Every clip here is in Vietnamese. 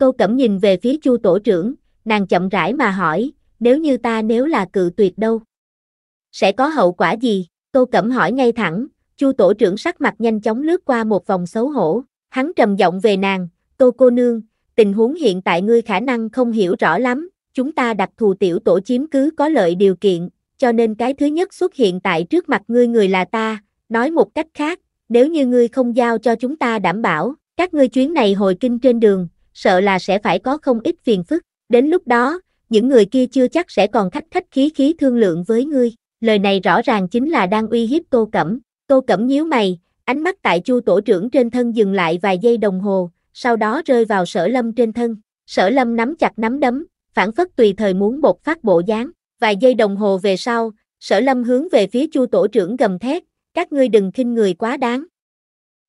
Câu cẩm nhìn về phía chu tổ trưởng, nàng chậm rãi mà hỏi, nếu như ta nếu là cự tuyệt đâu? Sẽ có hậu quả gì? Câu cẩm hỏi ngay thẳng, chu tổ trưởng sắc mặt nhanh chóng lướt qua một vòng xấu hổ, hắn trầm giọng về nàng, cô cô nương, tình huống hiện tại ngươi khả năng không hiểu rõ lắm, chúng ta đặc thù tiểu tổ chiếm cứ có lợi điều kiện, cho nên cái thứ nhất xuất hiện tại trước mặt ngươi người là ta, nói một cách khác, nếu như ngươi không giao cho chúng ta đảm bảo, các ngươi chuyến này hồi kinh trên đường, sợ là sẽ phải có không ít phiền phức, đến lúc đó, những người kia chưa chắc sẽ còn khách khách khí khí thương lượng với ngươi. Lời này rõ ràng chính là đang uy hiếp Tô Cẩm. Tô Cẩm nhíu mày, ánh mắt tại Chu tổ trưởng trên thân dừng lại vài giây đồng hồ, sau đó rơi vào Sở Lâm trên thân. Sở Lâm nắm chặt nắm đấm, phản phất tùy thời muốn bột phát bộ dáng. Vài giây đồng hồ về sau, Sở Lâm hướng về phía Chu tổ trưởng gầm thét, các ngươi đừng khinh người quá đáng.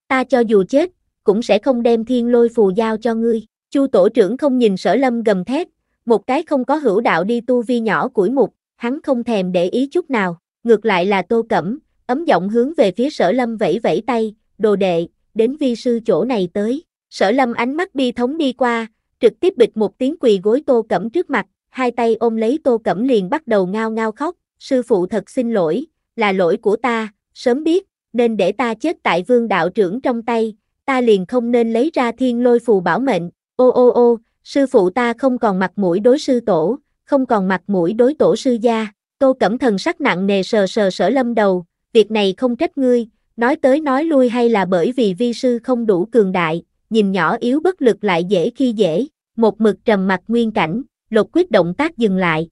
Ta cho dù chết, cũng sẽ không đem thiên lôi phù giao cho ngươi. Chu tổ trưởng không nhìn sở lâm gầm thét, một cái không có hữu đạo đi tu vi nhỏ củi mục, hắn không thèm để ý chút nào, ngược lại là tô cẩm, ấm giọng hướng về phía sở lâm vẫy vẫy tay, đồ đệ, đến vi sư chỗ này tới. Sở lâm ánh mắt bi thống đi qua, trực tiếp bịch một tiếng quỳ gối tô cẩm trước mặt, hai tay ôm lấy tô cẩm liền bắt đầu ngao ngao khóc, sư phụ thật xin lỗi, là lỗi của ta, sớm biết, nên để ta chết tại vương đạo trưởng trong tay, ta liền không nên lấy ra thiên lôi phù bảo mệnh, Ô ô ô, sư phụ ta không còn mặt mũi đối sư tổ, không còn mặt mũi đối tổ sư gia. Tô Cẩm Thần sắc nặng nề sờ sờ sở lâm đầu, việc này không trách ngươi, nói tới nói lui hay là bởi vì vi sư không đủ cường đại, nhìn nhỏ yếu bất lực lại dễ khi dễ, một mực trầm mặt nguyên cảnh, lột quyết động tác dừng lại.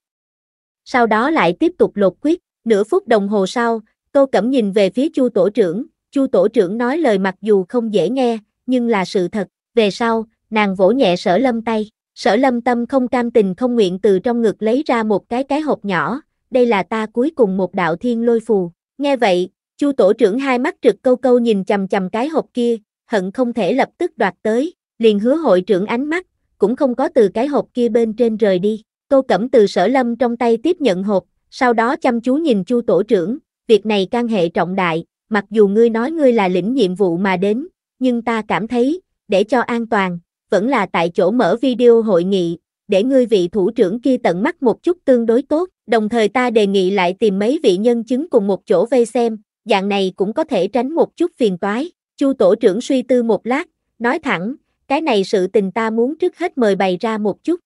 Sau đó lại tiếp tục lột quyết, nửa phút đồng hồ sau, Tô Cẩm nhìn về phía Chu tổ trưởng, Chu tổ trưởng nói lời mặc dù không dễ nghe, nhưng là sự thật, về sau, nàng vỗ nhẹ sở lâm tay, sở lâm tâm không cam tình không nguyện từ trong ngực lấy ra một cái cái hộp nhỏ, đây là ta cuối cùng một đạo thiên lôi phù, nghe vậy, chu tổ trưởng hai mắt trực câu câu nhìn chầm chầm cái hộp kia, hận không thể lập tức đoạt tới, liền hứa hội trưởng ánh mắt, cũng không có từ cái hộp kia bên trên rời đi, cô cẩm từ sở lâm trong tay tiếp nhận hộp, sau đó chăm chú nhìn chu tổ trưởng, việc này can hệ trọng đại, mặc dù ngươi nói ngươi là lĩnh nhiệm vụ mà đến, nhưng ta cảm thấy, để cho an toàn, vẫn là tại chỗ mở video hội nghị, để ngươi vị thủ trưởng kia tận mắt một chút tương đối tốt, đồng thời ta đề nghị lại tìm mấy vị nhân chứng cùng một chỗ vây xem, dạng này cũng có thể tránh một chút phiền toái. Chu tổ trưởng suy tư một lát, nói thẳng, cái này sự tình ta muốn trước hết mời bày ra một chút.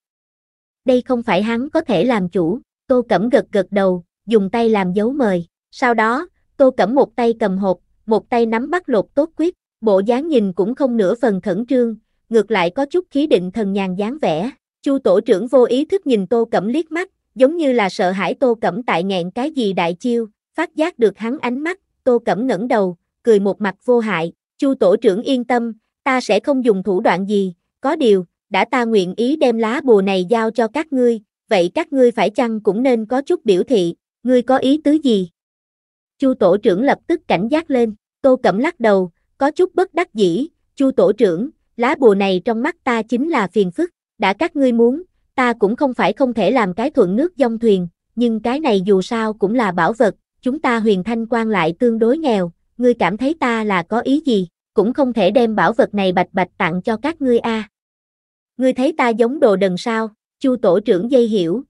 Đây không phải hắn có thể làm chủ, Tô Cẩm gật gật đầu, dùng tay làm dấu mời, sau đó, Tô Cẩm một tay cầm hộp, một tay nắm bắt lột tốt quyết, bộ dáng nhìn cũng không nửa phần khẩn trương, ngược lại có chút khí định thần nhàn dáng vẻ. Chu tổ trưởng vô ý thức nhìn Tô Cẩm liếc mắt, giống như là sợ hãi Tô Cẩm tại nghẹn cái gì đại chiêu, phát giác được hắn ánh mắt, Tô Cẩm ngẩng đầu, cười một mặt vô hại, Chu tổ trưởng yên tâm, ta sẽ không dùng thủ đoạn gì, có điều, đã ta nguyện ý đem lá bùa này giao cho các ngươi, vậy các ngươi phải chăng cũng nên có chút biểu thị, ngươi có ý tứ gì? Chu tổ trưởng lập tức cảnh giác lên, Tô Cẩm lắc đầu, có chút bất đắc dĩ, Chu tổ trưởng, lá bùa này trong mắt ta chính là phiền phức, đã các ngươi muốn, ta cũng không phải không thể làm cái thuận nước dông thuyền, nhưng cái này dù sao cũng là bảo vật, chúng ta huyền thanh quan lại tương đối nghèo, ngươi cảm thấy ta là có ý gì, cũng không thể đem bảo vật này bạch bạch tặng cho các ngươi a. À. Ngươi thấy ta giống đồ đần sao, chu tổ trưởng dây hiểu.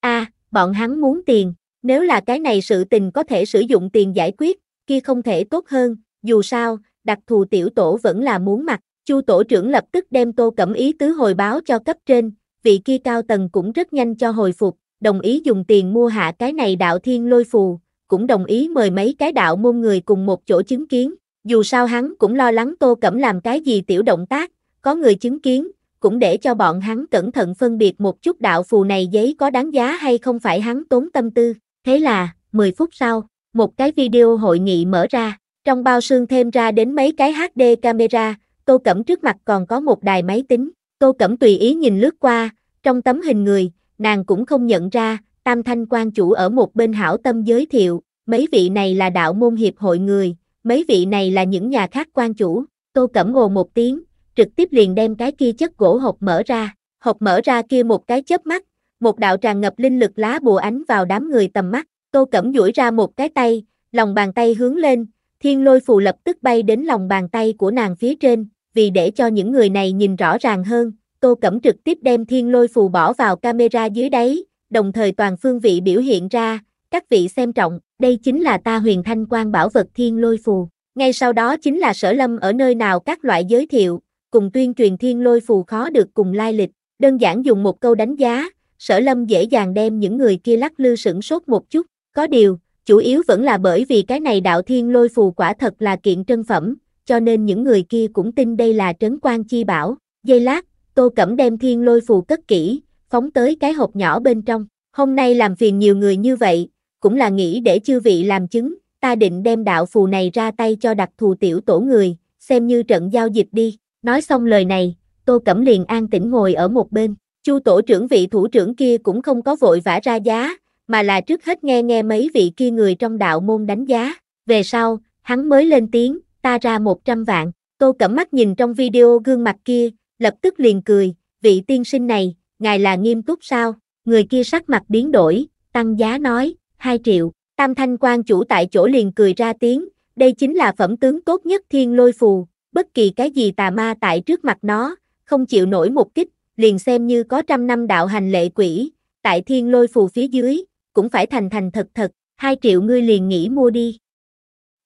a à, bọn hắn muốn tiền, nếu là cái này sự tình có thể sử dụng tiền giải quyết, kia không thể tốt hơn, dù sao, đặc thù tiểu tổ vẫn là muốn mặt, Chu tổ trưởng lập tức đem Tô Cẩm Ý tứ hồi báo cho cấp trên, vị kia cao tầng cũng rất nhanh cho hồi phục, đồng ý dùng tiền mua hạ cái này đạo thiên lôi phù, cũng đồng ý mời mấy cái đạo môn người cùng một chỗ chứng kiến, dù sao hắn cũng lo lắng Tô Cẩm làm cái gì tiểu động tác, có người chứng kiến, cũng để cho bọn hắn cẩn thận phân biệt một chút đạo phù này giấy có đáng giá hay không phải hắn tốn tâm tư. Thế là, 10 phút sau, một cái video hội nghị mở ra, trong bao xương thêm ra đến mấy cái HD camera, Tô Cẩm trước mặt còn có một đài máy tính, Tô Cẩm tùy ý nhìn lướt qua, trong tấm hình người, nàng cũng không nhận ra, Tam Thanh quan chủ ở một bên hảo tâm giới thiệu, mấy vị này là đạo môn hiệp hội người, mấy vị này là những nhà khác quan chủ, Tô Cẩm ồ một tiếng, trực tiếp liền đem cái kia chất gỗ hộp mở ra, hộp mở ra kia một cái chớp mắt, một đạo tràn ngập linh lực lá bùa ánh vào đám người tầm mắt, Tô Cẩm duỗi ra một cái tay, lòng bàn tay hướng lên, thiên lôi phù lập tức bay đến lòng bàn tay của nàng phía trên, vì để cho những người này nhìn rõ ràng hơn, Tô Cẩm trực tiếp đem thiên lôi phù bỏ vào camera dưới đáy, đồng thời toàn phương vị biểu hiện ra, các vị xem trọng, đây chính là ta huyền thanh quan bảo vật thiên lôi phù. Ngay sau đó chính là sở lâm ở nơi nào các loại giới thiệu, cùng tuyên truyền thiên lôi phù khó được cùng lai lịch, đơn giản dùng một câu đánh giá, sở lâm dễ dàng đem những người kia lắc lư sửng sốt một chút, có điều, chủ yếu vẫn là bởi vì cái này đạo thiên lôi phù quả thật là kiện trân phẩm, cho nên những người kia cũng tin đây là trấn quan chi bảo. Giây lát, Tô Cẩm đem thiên lôi phù cất kỹ, phóng tới cái hộp nhỏ bên trong. Hôm nay làm phiền nhiều người như vậy, cũng là nghĩ để chư vị làm chứng, ta định đem đạo phù này ra tay cho đặc thù tiểu tổ người, xem như trận giao dịch đi. Nói xong lời này, Tô Cẩm liền an tĩnh ngồi ở một bên. Chu tổ trưởng vị thủ trưởng kia cũng không có vội vã ra giá, mà là trước hết nghe nghe mấy vị kia người trong đạo môn đánh giá. Về sau, hắn mới lên tiếng, ta ra 100 vạn. Tô Cẩm mắt nhìn trong video gương mặt kia, lập tức liền cười, vị tiên sinh này, ngài là nghiêm túc sao? Người kia sắc mặt biến đổi, tăng giá nói, 2 triệu. Tam thanh quan chủ tại chỗ liền cười ra tiếng, đây chính là phẩm tướng tốt nhất thiên lôi phù, bất kỳ cái gì tà ma tại trước mặt nó, không chịu nổi một kích, liền xem như có trăm năm đạo hành lệ quỷ, tại thiên lôi phù phía dưới, cũng phải thành thành thật thật, 2 triệu ngươi liền nghĩ mua đi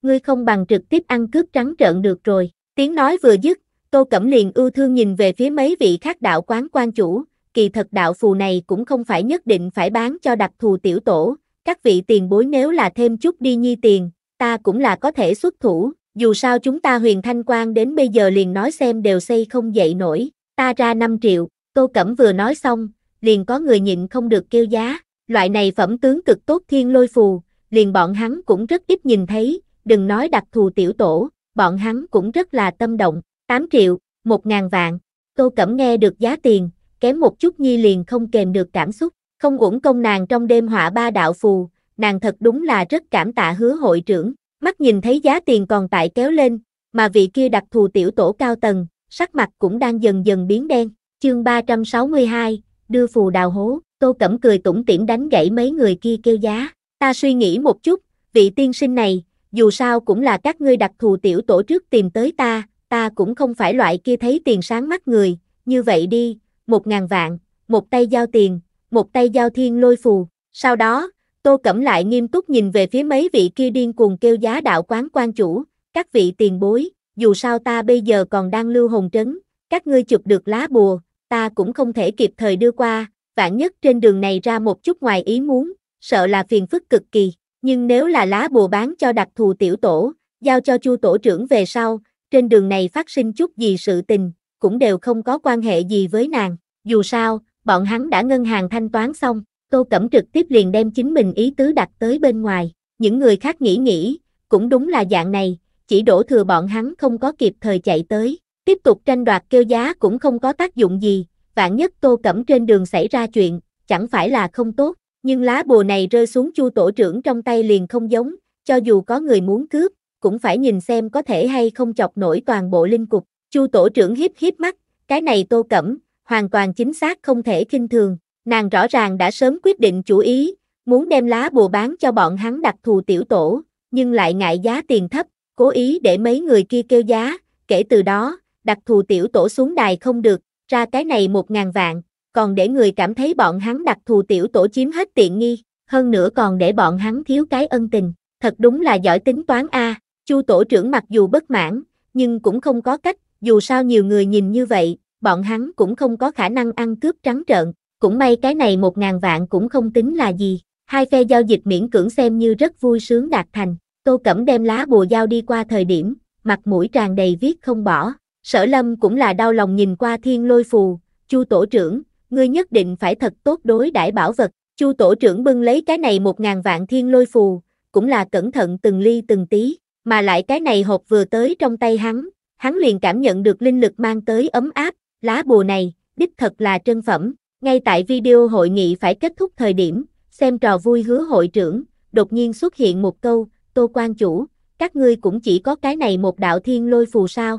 ngươi không bằng trực tiếp ăn cướp trắng trợn được rồi. Tiếng nói vừa dứt, Tô Cẩm liền ưu thương nhìn về phía mấy vị khác đạo quán quan chủ, kỳ thật đạo phù này cũng không phải nhất định phải bán cho đặc thù tiểu tổ, các vị tiền bối nếu là thêm chút đi nhi tiền, ta cũng là có thể xuất thủ, dù sao chúng ta huyền thanh quan đến bây giờ liền nói xem đều xây không dậy nổi, ta ra 5 triệu, Tô Cẩm vừa nói xong, liền có người nhịn không được kêu giá, loại này phẩm tướng cực tốt thiên lôi phù, liền bọn hắn cũng rất ít nhìn thấy, đừng nói đặc thù tiểu tổ, bọn hắn cũng rất là tâm động, 8 triệu, 1 ngàn vạn, Tô Cẩm nghe được giá tiền, kém một chút nhi liền không kèm được cảm xúc, không uổng công nàng trong đêm họa ba đạo phù, nàng thật đúng là rất cảm tạ hứa hội trưởng, mắt nhìn thấy giá tiền còn tại kéo lên, mà vị kia đặc thù tiểu tổ cao tầng, sắc mặt cũng đang dần dần biến đen, chương 362, đưa phù đào hố, Tô Cẩm cười tủm tỉm đánh gãy mấy người kia kêu giá, ta suy nghĩ một chút, vị tiên sinh này, dù sao cũng là các ngươi đặc thù tiểu tổ trước tìm tới ta, ta cũng không phải loại kia thấy tiền sáng mắt người, như vậy đi, một ngàn vạn, một tay giao tiền, một tay giao thiên lôi phù. Sau đó, Tô Cẩm lại nghiêm túc nhìn về phía mấy vị kia điên cuồng kêu giá đạo quán quan chủ, các vị tiền bối, dù sao ta bây giờ còn đang lưu hồn trấn, các ngươi chụp được lá bùa, ta cũng không thể kịp thời đưa qua, vạn nhất trên đường này ra một chút ngoài ý muốn, sợ là phiền phức cực kỳ. Nhưng nếu là lá bùa bán cho đặc thù tiểu tổ, giao cho chu tổ trưởng về sau, trên đường này phát sinh chút gì sự tình, cũng đều không có quan hệ gì với nàng. Dù sao, bọn hắn đã ngân hàng thanh toán xong, Tô Cẩm trực tiếp liền đem chính mình ý tứ đặt tới bên ngoài. Những người khác nghĩ nghĩ, cũng đúng là dạng này, chỉ đổ thừa bọn hắn không có kịp thời chạy tới. Tiếp tục tranh đoạt kêu giá cũng không có tác dụng gì, vạn nhất Tô Cẩm trên đường xảy ra chuyện, chẳng phải là không tốt. Nhưng lá bùa này rơi xuống chu tổ trưởng trong tay liền không giống, cho dù có người muốn cướp, cũng phải nhìn xem có thể hay không chọc nổi toàn bộ linh cục. Chu tổ trưởng hiếp hiếp mắt, cái này tô cẩm, hoàn toàn chính xác không thể kinh thường. Nàng rõ ràng đã sớm quyết định chủ ý, muốn đem lá bùa bán cho bọn hắn đặc thù tiểu tổ, nhưng lại ngại giá tiền thấp, cố ý để mấy người kia kêu giá, kể từ đó, đặc thù tiểu tổ xuống đài không được, ra cái này một ngàn vạn, còn để người cảm thấy bọn hắn đặc thù tiểu tổ chiếm hết tiện nghi, hơn nữa còn để bọn hắn thiếu cái ân tình, thật đúng là giỏi tính toán a. Chu tổ trưởng mặc dù bất mãn, nhưng cũng không có cách, dù sao nhiều người nhìn như vậy, bọn hắn cũng không có khả năng ăn cướp trắng trợn, cũng may cái này một ngàn vạn cũng không tính là gì. Hai phe giao dịch miễn cưỡng xem như rất vui sướng đạt thành, Tô Cẩm đem lá bùa giao đi qua thời điểm, mặt mũi tràn đầy viết không bỏ. Sở Lâm cũng là đau lòng nhìn qua thiên lôi phù, Chu tổ trưởng, ngươi nhất định phải thật tốt đối đãi bảo vật. Chu tổ trưởng bưng lấy cái này một ngàn vạn thiên lôi phù, cũng là cẩn thận từng ly từng tí, mà lại cái này hộp vừa tới trong tay hắn, hắn liền cảm nhận được linh lực mang tới ấm áp, lá bùa này, đích thật là trân phẩm. Ngay tại video hội nghị phải kết thúc thời điểm, xem trò vui hứa hội trưởng, đột nhiên xuất hiện một câu, Tô quan chủ, các ngươi cũng chỉ có cái này một đạo thiên lôi phù sao.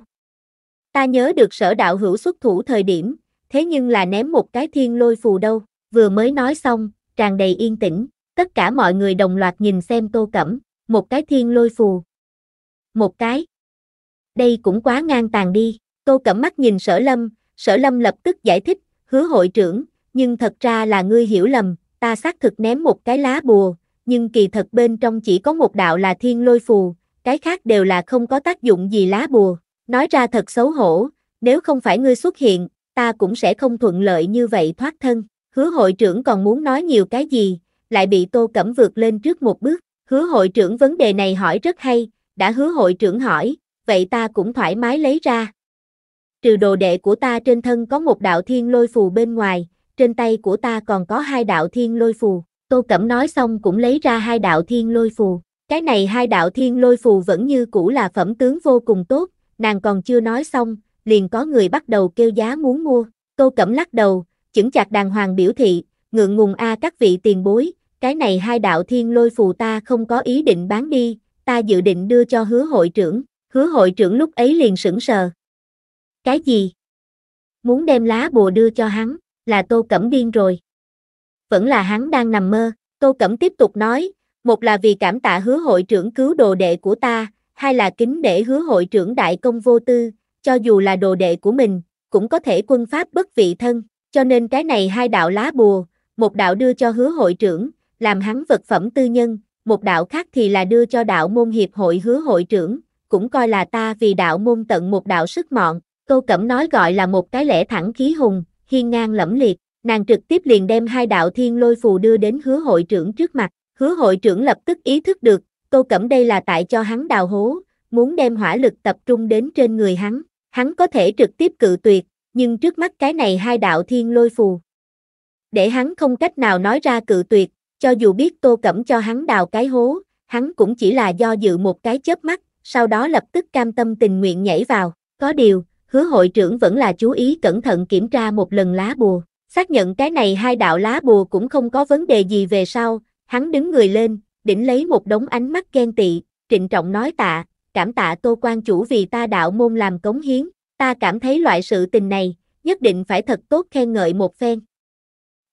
Ta nhớ được sở đạo hữu xuất thủ thời điểm, thế nhưng là ném một cái thiên lôi phù đâu, vừa mới nói xong, tràn đầy yên tĩnh, tất cả mọi người đồng loạt nhìn xem tô cẩm, một cái thiên lôi phù. Một cái. Đây cũng quá ngang tàn đi, tô cẩm mắt nhìn sở lâm, sở lâm lập tức giải thích, hứa hội trưởng, nhưng thật ra là ngươi hiểu lầm, ta xác thực ném một cái lá bùa, nhưng kỳ thật bên trong chỉ có một đạo là thiên lôi phù, cái khác đều là không có tác dụng gì lá bùa. Nói ra thật xấu hổ, nếu không phải ngươi xuất hiện, ta cũng sẽ không thuận lợi như vậy thoát thân. Hứa hội trưởng còn muốn nói nhiều cái gì, lại bị Tô Cẩm vượt lên trước một bước. Hứa hội trưởng vấn đề này hỏi rất hay, đã hứa hội trưởng hỏi, vậy ta cũng thoải mái lấy ra. Trừ đồ đệ của ta trên thân có một đạo thiên lôi phù bên ngoài, trên tay của ta còn có hai đạo thiên lôi phù. Tô Cẩm nói xong cũng lấy ra hai đạo thiên lôi phù. Cái này hai đạo thiên lôi phù vẫn như cũ là phẩm tướng vô cùng tốt, nàng còn chưa nói xong, liền có người bắt đầu kêu giá muốn mua. Tô Cẩm lắc đầu, chững chạc đàng hoàng biểu thị, ngượng ngùng a các vị tiền bối, cái này hai đạo thiên lôi phù ta không có ý định bán đi, ta dự định đưa cho hứa hội trưởng, hứa hội trưởng lúc ấy liền sững sờ. Cái gì? Muốn đem lá bùa đưa cho hắn, là Tô Cẩm điên rồi. Vẫn là hắn đang nằm mơ, Tô Cẩm tiếp tục nói, một là vì cảm tạ hứa hội trưởng cứu đồ đệ của ta, hai là kính để hứa hội trưởng đại công vô tư, cho dù là đồ đệ của mình, cũng có thể quân pháp bất vị thân, cho nên cái này hai đạo lá bùa, một đạo đưa cho hứa hội trưởng, làm hắn vật phẩm tư nhân, một đạo khác thì là đưa cho đạo môn hiệp hội hứa hội trưởng, cũng coi là ta vì đạo môn tận một đạo sức mọn, Tô Cẩm nói gọi là một cái lẽ thẳng khí hùng, hiên ngang lẫm liệt, nàng trực tiếp liền đem hai đạo thiên lôi phù đưa đến hứa hội trưởng trước mặt, hứa hội trưởng lập tức ý thức được, Tô Cẩm đây là tại cho hắn đào hố, muốn đem hỏa lực tập trung đến trên người hắn, Hắn có thể trực tiếp cự tuyệt, nhưng trước mắt cái này hai đạo thiên lôi phù. Để hắn không cách nào nói ra cự tuyệt, cho dù biết Tô Cẩm cho hắn đào cái hố, hắn cũng chỉ là do dự một cái chớp mắt, sau đó lập tức cam tâm tình nguyện nhảy vào. Có điều, hứa hội trưởng vẫn là chú ý cẩn thận kiểm tra một lần lá bùa. Xác nhận cái này hai đạo lá bùa cũng không có vấn đề gì về sau, hắn đứng người lên, đỉnh lấy một đống ánh mắt ghen tị, trịnh trọng nói tạ, cảm tạ Tô Quan Chủ vì ta đạo môn làm cống hiến, ta cảm thấy loại sự tình này, nhất định phải thật tốt khen ngợi một phen.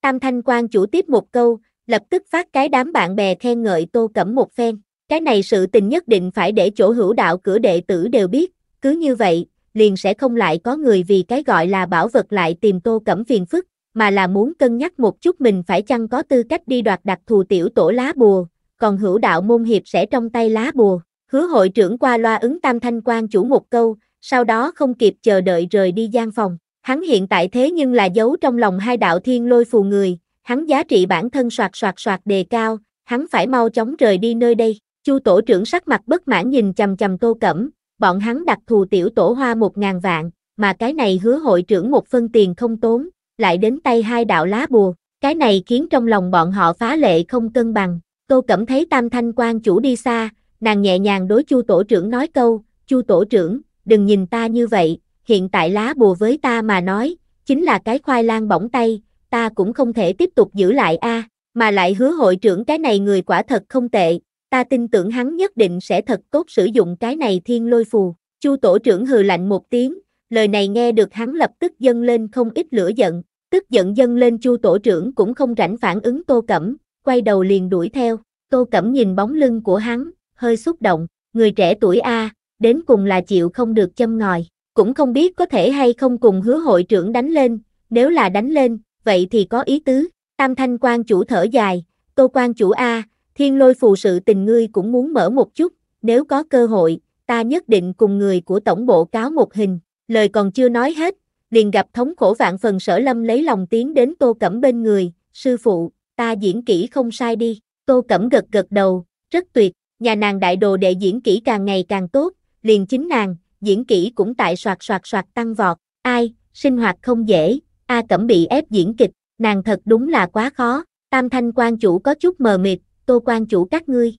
Tam Thanh Quan Chủ tiếp một câu, lập tức phát cái đám bạn bè khen ngợi Tô Cẩm một phen, cái này sự tình nhất định phải để chỗ hữu đạo cửa đệ tử đều biết, cứ như vậy, liền sẽ không lại có người vì cái gọi là bảo vật lại tìm Tô Cẩm phiền phức, mà là muốn cân nhắc một chút mình phải chăng có tư cách đi đoạt đặc thù tiểu tổ lá bùa, còn hữu đạo môn hiệp sẽ trong tay lá bùa. Hứa hội trưởng qua loa ứng tam thanh quan chủ một câu, sau đó không kịp chờ đợi rời đi gian phòng. Hắn hiện tại thế nhưng là giấu trong lòng hai đạo thiên lôi phù người, hắn giá trị bản thân soạt soạt soạt đề cao, hắn phải mau chóng rời đi nơi đây. Chu tổ trưởng sắc mặt bất mãn nhìn chầm chầm Tô Cẩm, bọn hắn đặt thù tiểu tổ hoa một ngàn vạn, mà cái này hứa hội trưởng một phân tiền không tốn, lại đến tay hai đạo lá bùa, cái này khiến trong lòng bọn họ phá lệ không cân bằng. Tô Cẩm thấy Tam Thanh quan chủ đi xa, nàng nhẹ nhàng đối chu tổ trưởng nói câu, chu tổ trưởng, đừng nhìn ta như vậy, hiện tại lá bùa với ta mà nói, chính là cái khoai lang bỏng tay, ta cũng không thể tiếp tục giữ lại a, à, mà lại hứa hội trưởng cái này người quả thật không tệ, ta tin tưởng hắn nhất định sẽ thật tốt sử dụng cái này thiên lôi phù. Chu tổ trưởng hừ lạnh một tiếng, lời này nghe được hắn lập tức dâng lên không ít lửa giận, tức giận dâng lên Chu tổ trưởng cũng không rảnh phản ứng Tô Cẩm, quay đầu liền đuổi theo. Tô Cẩm nhìn bóng lưng của hắn, hơi xúc động, người trẻ tuổi A, đến cùng là chịu không được châm ngòi, cũng không biết có thể hay không cùng hứa hội trưởng đánh lên, nếu là đánh lên, vậy thì có ý tứ, tam thanh quan chủ thở dài, tô quan chủ A, thiên lôi phù sự tình ngươi cũng muốn mở một chút, nếu có cơ hội, ta nhất định cùng người của tổng bộ cáo một hình, lời còn chưa nói hết, liền gặp thống khổ vạn phần sở lâm lấy lòng tiến đến tô cẩm bên người, sư phụ, ta diễn kỹ không sai đi, tô cẩm gật gật đầu, rất tuyệt, nhà nàng đại đồ đệ diễn kỹ càng ngày càng tốt, liền chính nàng, diễn kỹ cũng tại soạt soạt soạt tăng vọt, ai, sinh hoạt không dễ, A Cẩm bị ép diễn kịch, nàng thật đúng là quá khó, tam thanh quan chủ có chút mờ mịt, tô quan chủ các ngươi.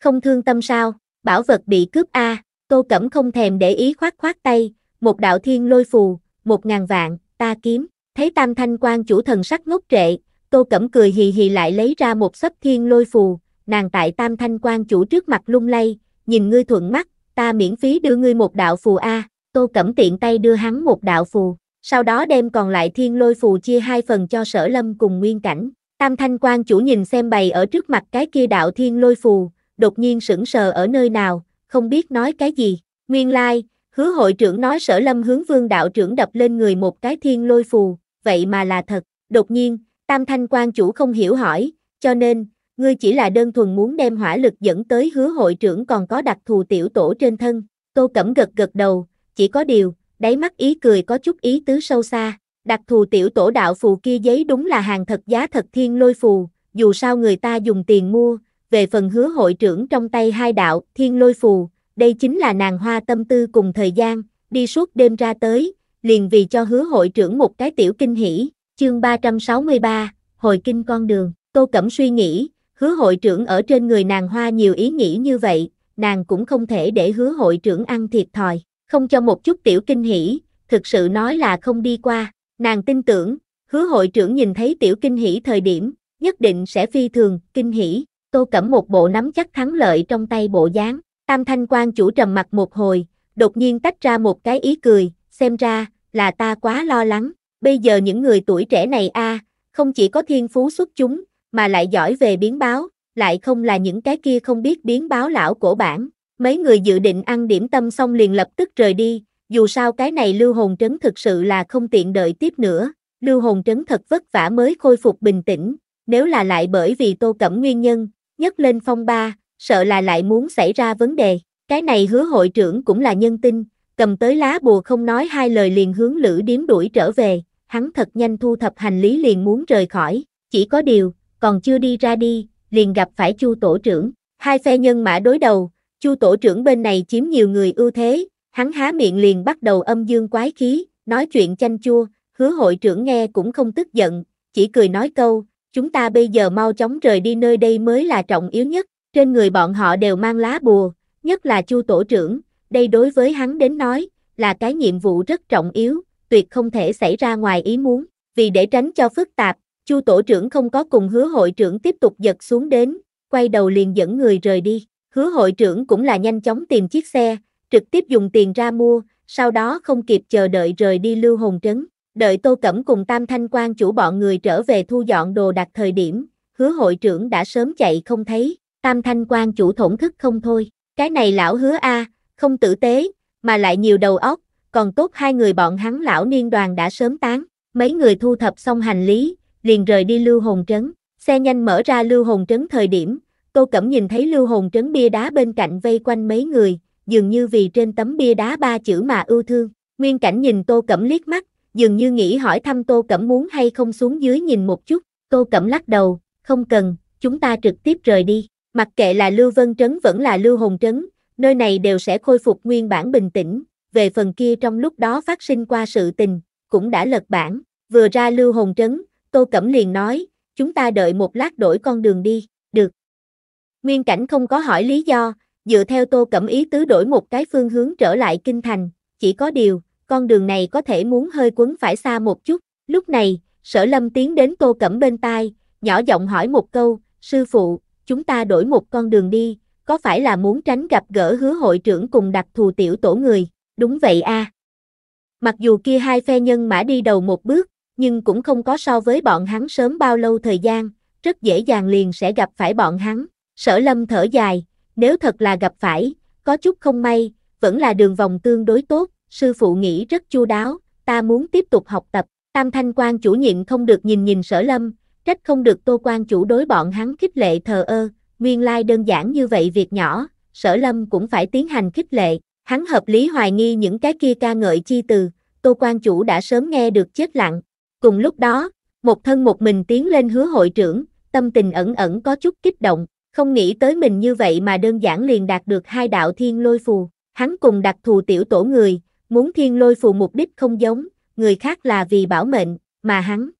Không thương tâm sao, bảo vật bị cướp A, tô cẩm không thèm để ý khoát khoát tay, một đạo thiên lôi phù, một ngàn vạn, ta kiếm, thấy tam thanh quan chủ thần sắc ngốc trệ, tô cẩm cười hì hì lại lấy ra một sấp thiên lôi phù, nàng tại tam thanh quan chủ trước mặt lung lay, nhìn ngươi thuận mắt, ta miễn phí đưa ngươi một đạo phù A, à. tô cẩm tiện tay đưa hắn một đạo phù, sau đó đem còn lại thiên lôi phù chia hai phần cho sở lâm cùng nguyên cảnh. Tam thanh quan chủ nhìn xem bày ở trước mặt cái kia đạo thiên lôi phù, đột nhiên sững sờ ở nơi nào, không biết nói cái gì. Nguyên lai, like, hứa hội trưởng nói sở lâm hướng vương đạo trưởng đập lên người một cái thiên lôi phù, vậy mà là thật. Đột nhiên, tam thanh quan chủ không hiểu hỏi, cho nên, ngươi chỉ là đơn thuần muốn đem hỏa lực dẫn tới hứa hội trưởng còn có đặc thù tiểu tổ trên thân. Tô Cẩm gật gật đầu, chỉ có điều, đáy mắt ý cười có chút ý tứ sâu xa. Đặc thù tiểu tổ đạo phù kia giấy đúng là hàng thật giá thật thiên lôi phù, dù sao người ta dùng tiền mua, về phần hứa hội trưởng trong tay hai đạo thiên lôi phù, đây chính là nàng hoa tâm tư cùng thời gian, đi suốt đêm ra tới, liền vì cho hứa hội trưởng một cái tiểu kinh hỷ, chương 363, hồi kinh con đường, tô cẩm suy nghĩ, hứa hội trưởng ở trên người nàng hoa nhiều ý nghĩ như vậy, nàng cũng không thể để hứa hội trưởng ăn thiệt thòi, không cho một chút tiểu kinh hỉ, thực sự nói là không đi qua, nàng tin tưởng, hứa hội trưởng nhìn thấy tiểu kinh hỉ thời điểm, nhất định sẽ phi thường, kinh hỉ, tô cẩm một bộ nắm chắc thắng lợi trong tay bộ dáng, tam thanh quan chủ trầm mặt một hồi, đột nhiên tách ra một cái ý cười, xem ra, là ta quá lo lắng, bây giờ những người tuổi trẻ này a không chỉ có thiên phú xuất chúng, mà lại giỏi về biến báo, lại không là những cái kia không biết biến báo lão cổ bản. Mấy người dự định ăn điểm tâm xong liền lập tức rời đi, dù sao cái này lưu hồn trấn thực sự là không tiện đợi tiếp nữa, lưu hồn trấn thật vất vả mới khôi phục bình tĩnh, nếu là lại bởi vì tô cẩm nguyên nhân, nhấc lên phong ba, sợ là lại muốn xảy ra vấn đề, cái này hứa hội trưởng cũng là nhân tin, cầm tới lá bùa không nói hai lời liền hướng lữ điếm đuổi trở về, hắn thật nhanh thu thập hành lý liền muốn rời khỏi, chỉ có điều, còn chưa đi ra đi, liền gặp phải Chu tổ trưởng. Hai phe nhân mã đối đầu, Chu tổ trưởng bên này chiếm nhiều người ưu thế, hắn há miệng liền bắt đầu âm dương quái khí, nói chuyện chanh chua, hứa hội trưởng nghe cũng không tức giận, chỉ cười nói câu, chúng ta bây giờ mau chóng rời đi nơi đây mới là trọng yếu nhất, trên người bọn họ đều mang lá bùa, nhất là Chu tổ trưởng, đây đối với hắn đến nói, là cái nhiệm vụ rất trọng yếu, tuyệt không thể xảy ra ngoài ý muốn, vì để tránh cho phức tạp, Chu tổ trưởng không có cùng hứa hội trưởng tiếp tục giật xuống đến, quay đầu liền dẫn người rời đi. Hứa hội trưởng cũng là nhanh chóng tìm chiếc xe, trực tiếp dùng tiền ra mua, sau đó không kịp chờ đợi rời đi lưu hồn trấn. Đợi Tô Cẩm cùng Tam Thanh quan chủ bọn người trở về thu dọn đồ đặt thời điểm, hứa hội trưởng đã sớm chạy không thấy, Tam Thanh quan chủ thổn thức không thôi. Cái này lão hứa A, không tử tế, mà lại nhiều đầu óc, còn tốt hai người bọn hắn lão niên đoàn đã sớm tán. Mấy người thu thập xong hành lý, liền rời đi lưu hồn trấn. Xe nhanh mở ra lưu hồn trấn thời điểm, Tô Cẩm nhìn thấy lưu hồn trấn bia đá bên cạnh vây quanh mấy người, dường như vì trên tấm bia đá ba chữ mà ưu thương. Nguyên cảnh nhìn Tô Cẩm liếc mắt, dường như nghĩ hỏi thăm Tô Cẩm muốn hay không xuống dưới nhìn một chút. Tô Cẩm lắc đầu, không cần, chúng ta trực tiếp rời đi. Mặc kệ là Lưu Vân Trấn vẫn là Lưu Hồn Trấn, nơi này đều sẽ khôi phục nguyên bản bình tĩnh. Về phần kia trong lúc đó phát sinh qua sự tình, cũng đã lật bản. Vừa ra Lưu Hồn Trấn, Tô Cẩm liền nói, chúng ta đợi một lát đổi con đường đi, được. Nguyên cảnh không có hỏi lý do, dựa theo Tô Cẩm ý tứ đổi một cái phương hướng trở lại kinh thành, chỉ có điều, con đường này có thể muốn hơi quấn phải xa một chút. Lúc này, sở lâm tiến đến Tô Cẩm bên tai, nhỏ giọng hỏi một câu, sư phụ, chúng ta đổi một con đường đi, có phải là muốn tránh gặp gỡ hứa hội trưởng cùng đặc thù tiểu tổ người, đúng vậy a à? Mặc dù kia hai phe nhân mã đi đầu một bước, nhưng cũng không có so với bọn hắn sớm bao lâu thời gian, rất dễ dàng liền sẽ gặp phải bọn hắn. Sở lâm thở dài, nếu thật là gặp phải, có chút không may, vẫn là đường vòng tương đối tốt, sư phụ nghĩ rất chu đáo, ta muốn tiếp tục học tập. Tam thanh quan chủ nhiệm không được nhìn nhìn sở lâm, trách không được tô quan chủ đối bọn hắn khích lệ thờ ơ, nguyên lai đơn giản như vậy việc nhỏ, sở lâm cũng phải tiến hành khích lệ, hắn hợp lý hoài nghi những cái kia ca ngợi chi từ, tô quan chủ đã sớm nghe được chết lặng, Cùng lúc đó, một thân một mình tiến lên hứa hội trưởng, tâm tình ẩn ẩn có chút kích động, không nghĩ tới mình như vậy mà đơn giản liền đạt được hai đạo thiên lôi phù. Hắn cùng đặc thù tiểu tổ người, muốn thiên lôi phù mục đích không giống, người khác là vì bảo mệnh, mà hắn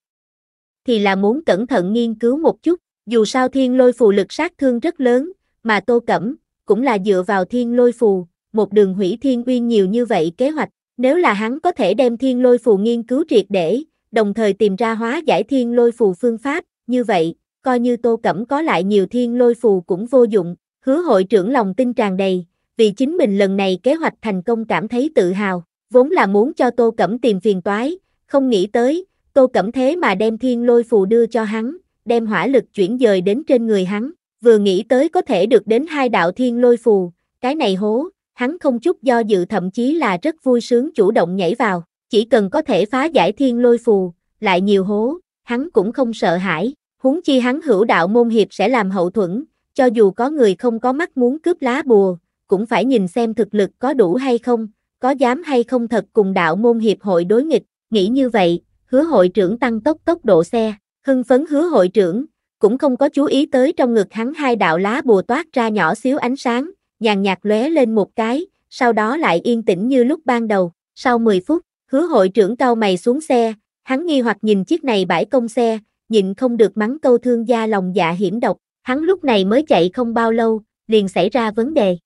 thì là muốn cẩn thận nghiên cứu một chút, dù sao thiên lôi phù lực sát thương rất lớn, mà Tô Cẩm cũng là dựa vào thiên lôi phù, một đường hủy thiên uyên nhiều như vậy kế hoạch, nếu là hắn có thể đem thiên lôi phù nghiên cứu triệt để, đồng thời tìm ra hóa giải thiên lôi phù phương pháp, như vậy, coi như Tô Cẩm có lại nhiều thiên lôi phù cũng vô dụng, hứa hội trưởng lòng tin tràn đầy, vì chính mình lần này kế hoạch thành công cảm thấy tự hào, vốn là muốn cho Tô Cẩm tìm phiền toái, không nghĩ tới, Tô Cẩm thế mà đem thiên lôi phù đưa cho hắn, đem hỏa lực chuyển dời đến trên người hắn, vừa nghĩ tới có thể được đến hai đạo thiên lôi phù, cái này hố, hắn không chút do dự thậm chí là rất vui sướng chủ động nhảy vào, chỉ cần có thể phá giải thiên lôi phù, lại nhiều hố, hắn cũng không sợ hãi, huống chi hắn hữu đạo môn hiệp sẽ làm hậu thuẫn, cho dù có người không có mắt muốn cướp lá bùa, cũng phải nhìn xem thực lực có đủ hay không, có dám hay không thật cùng đạo môn hiệp hội đối nghịch, nghĩ như vậy, hứa hội trưởng tăng tốc tốc độ xe, hưng phấn hứa hội trưởng, cũng không có chú ý tới trong ngực hắn hai đạo lá bùa toát ra nhỏ xíu ánh sáng, nhàn nhạt lóe lên một cái, sau đó lại yên tĩnh như lúc ban đầu, sau 10 phút, Hứa hội trưởng cao mày xuống xe, hắn nghi hoặc nhìn chiếc này bãi công xe, nhịn không được mắng câu thương gia lòng dạ hiểm độc, hắn lúc này mới chạy không bao lâu, liền xảy ra vấn đề.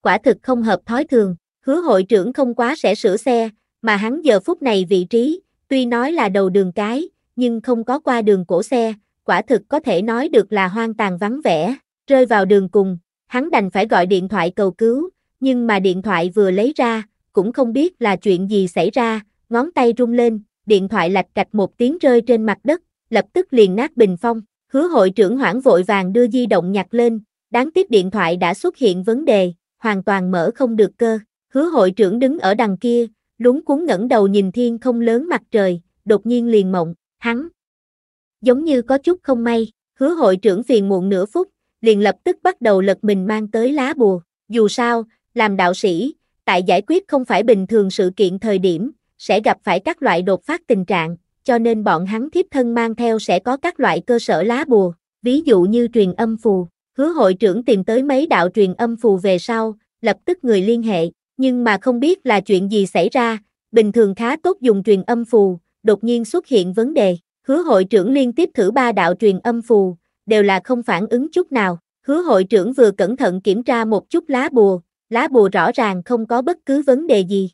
Quả thực không hợp thói thường, hứa hội trưởng không quá sẽ sửa xe, mà hắn giờ phút này vị trí, tuy nói là đầu đường cái, nhưng không có qua đường cổ xe, quả thực có thể nói được là hoang tàn vắng vẻ, rơi vào đường cùng, hắn đành phải gọi điện thoại cầu cứu, nhưng mà điện thoại vừa lấy ra, cũng không biết là chuyện gì xảy ra, ngón tay rung lên, điện thoại lạch cạch một tiếng rơi trên mặt đất, lập tức liền nát bình phong, hứa hội trưởng hoảng vội vàng đưa di động nhặt lên, đáng tiếc điện thoại đã xuất hiện vấn đề, hoàn toàn mở không được cơ, hứa hội trưởng đứng ở đằng kia, lúng cuốn ngẩng đầu nhìn thiên không lớn mặt trời, đột nhiên liền mộng, hắn. Giống như có chút không may, hứa hội trưởng phiền muộn nửa phút, liền lập tức bắt đầu lật mình mang tới lá bùa, dù sao, làm đạo sĩ, Tại giải quyết không phải bình thường sự kiện thời điểm, sẽ gặp phải các loại đột phát tình trạng, cho nên bọn hắn thiếp thân mang theo sẽ có các loại cơ sở lá bùa, ví dụ như truyền âm phù. Hứa hội trưởng tìm tới mấy đạo truyền âm phù về sau, lập tức người liên hệ, nhưng mà không biết là chuyện gì xảy ra, bình thường khá tốt dùng truyền âm phù, đột nhiên xuất hiện vấn đề. Hứa hội trưởng liên tiếp thử ba đạo truyền âm phù, đều là không phản ứng chút nào. Hứa hội trưởng vừa cẩn thận kiểm tra một chút lá bùa, lá bùa rõ ràng không có bất cứ vấn đề gì.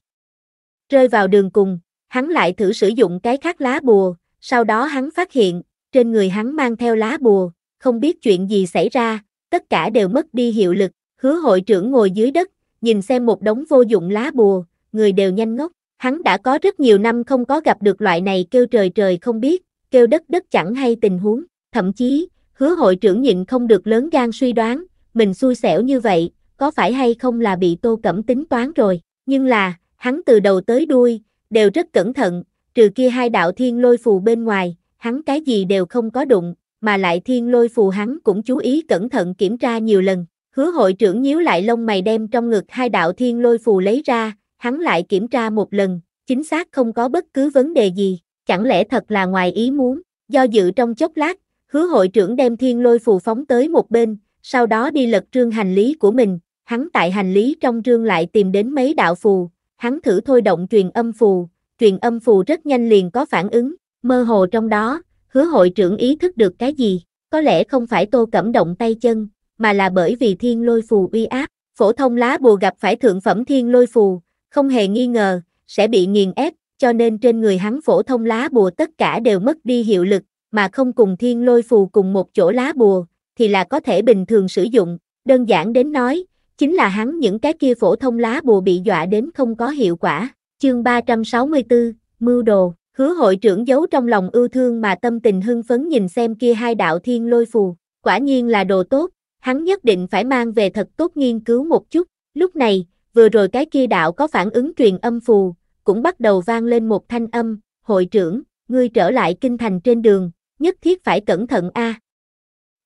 Rơi vào đường cùng, hắn lại thử sử dụng cái khác lá bùa, sau đó hắn phát hiện, trên người hắn mang theo lá bùa, không biết chuyện gì xảy ra, tất cả đều mất đi hiệu lực, hứa hội trưởng ngồi dưới đất, nhìn xem một đống vô dụng lá bùa, người đều nhanh ngốc, hắn đã có rất nhiều năm không có gặp được loại này kêu trời trời không biết, kêu đất đất chẳng hay tình huống, thậm chí, hứa hội trưởng nhịn không được lớn gan suy đoán, mình xui xẻo như vậy, có phải hay không là bị Tô Cẩm tính toán rồi, nhưng là, hắn từ đầu tới đuôi, đều rất cẩn thận, trừ kia hai đạo thiên lôi phù bên ngoài, hắn cái gì đều không có đụng, mà lại thiên lôi phù hắn cũng chú ý cẩn thận kiểm tra nhiều lần. Hứa hội trưởng nhíu lại lông mày đem trong ngực hai đạo thiên lôi phù lấy ra, hắn lại kiểm tra một lần, chính xác không có bất cứ vấn đề gì, chẳng lẽ thật là ngoài ý muốn, do dự trong chốc lát, hứa hội trưởng đem thiên lôi phù phóng tới một bên, sau đó đi lật trương hành lý của mình, hắn tại hành lý trong rương lại tìm đến mấy đạo phù, hắn thử thôi động truyền âm phù, truyền âm phù rất nhanh liền có phản ứng, mơ hồ trong đó, hứa hội trưởng ý thức được cái gì, có lẽ không phải tô cẩm động tay chân, mà là bởi vì thiên lôi phù uy áp, phổ thông lá bùa gặp phải thượng phẩm thiên lôi phù, không hề nghi ngờ, sẽ bị nghiền ép, cho nên trên người hắn phổ thông lá bùa tất cả đều mất đi hiệu lực, mà không cùng thiên lôi phù cùng một chỗ lá bùa, thì là có thể bình thường sử dụng, đơn giản đến nói, chính là hắn những cái kia phổ thông lá bùa bị dọa đến không có hiệu quả. Chương 364, Mưu đồ, hứa hội trưởng giấu trong lòng ưu thương mà tâm tình hưng phấn nhìn xem kia hai đạo thiên lôi phù, quả nhiên là đồ tốt, hắn nhất định phải mang về thật tốt nghiên cứu một chút. Lúc này, vừa rồi cái kia đạo có phản ứng truyền âm phù, cũng bắt đầu vang lên một thanh âm, hội trưởng, ngươi trở lại kinh thành trên đường, nhất thiết phải cẩn thận a.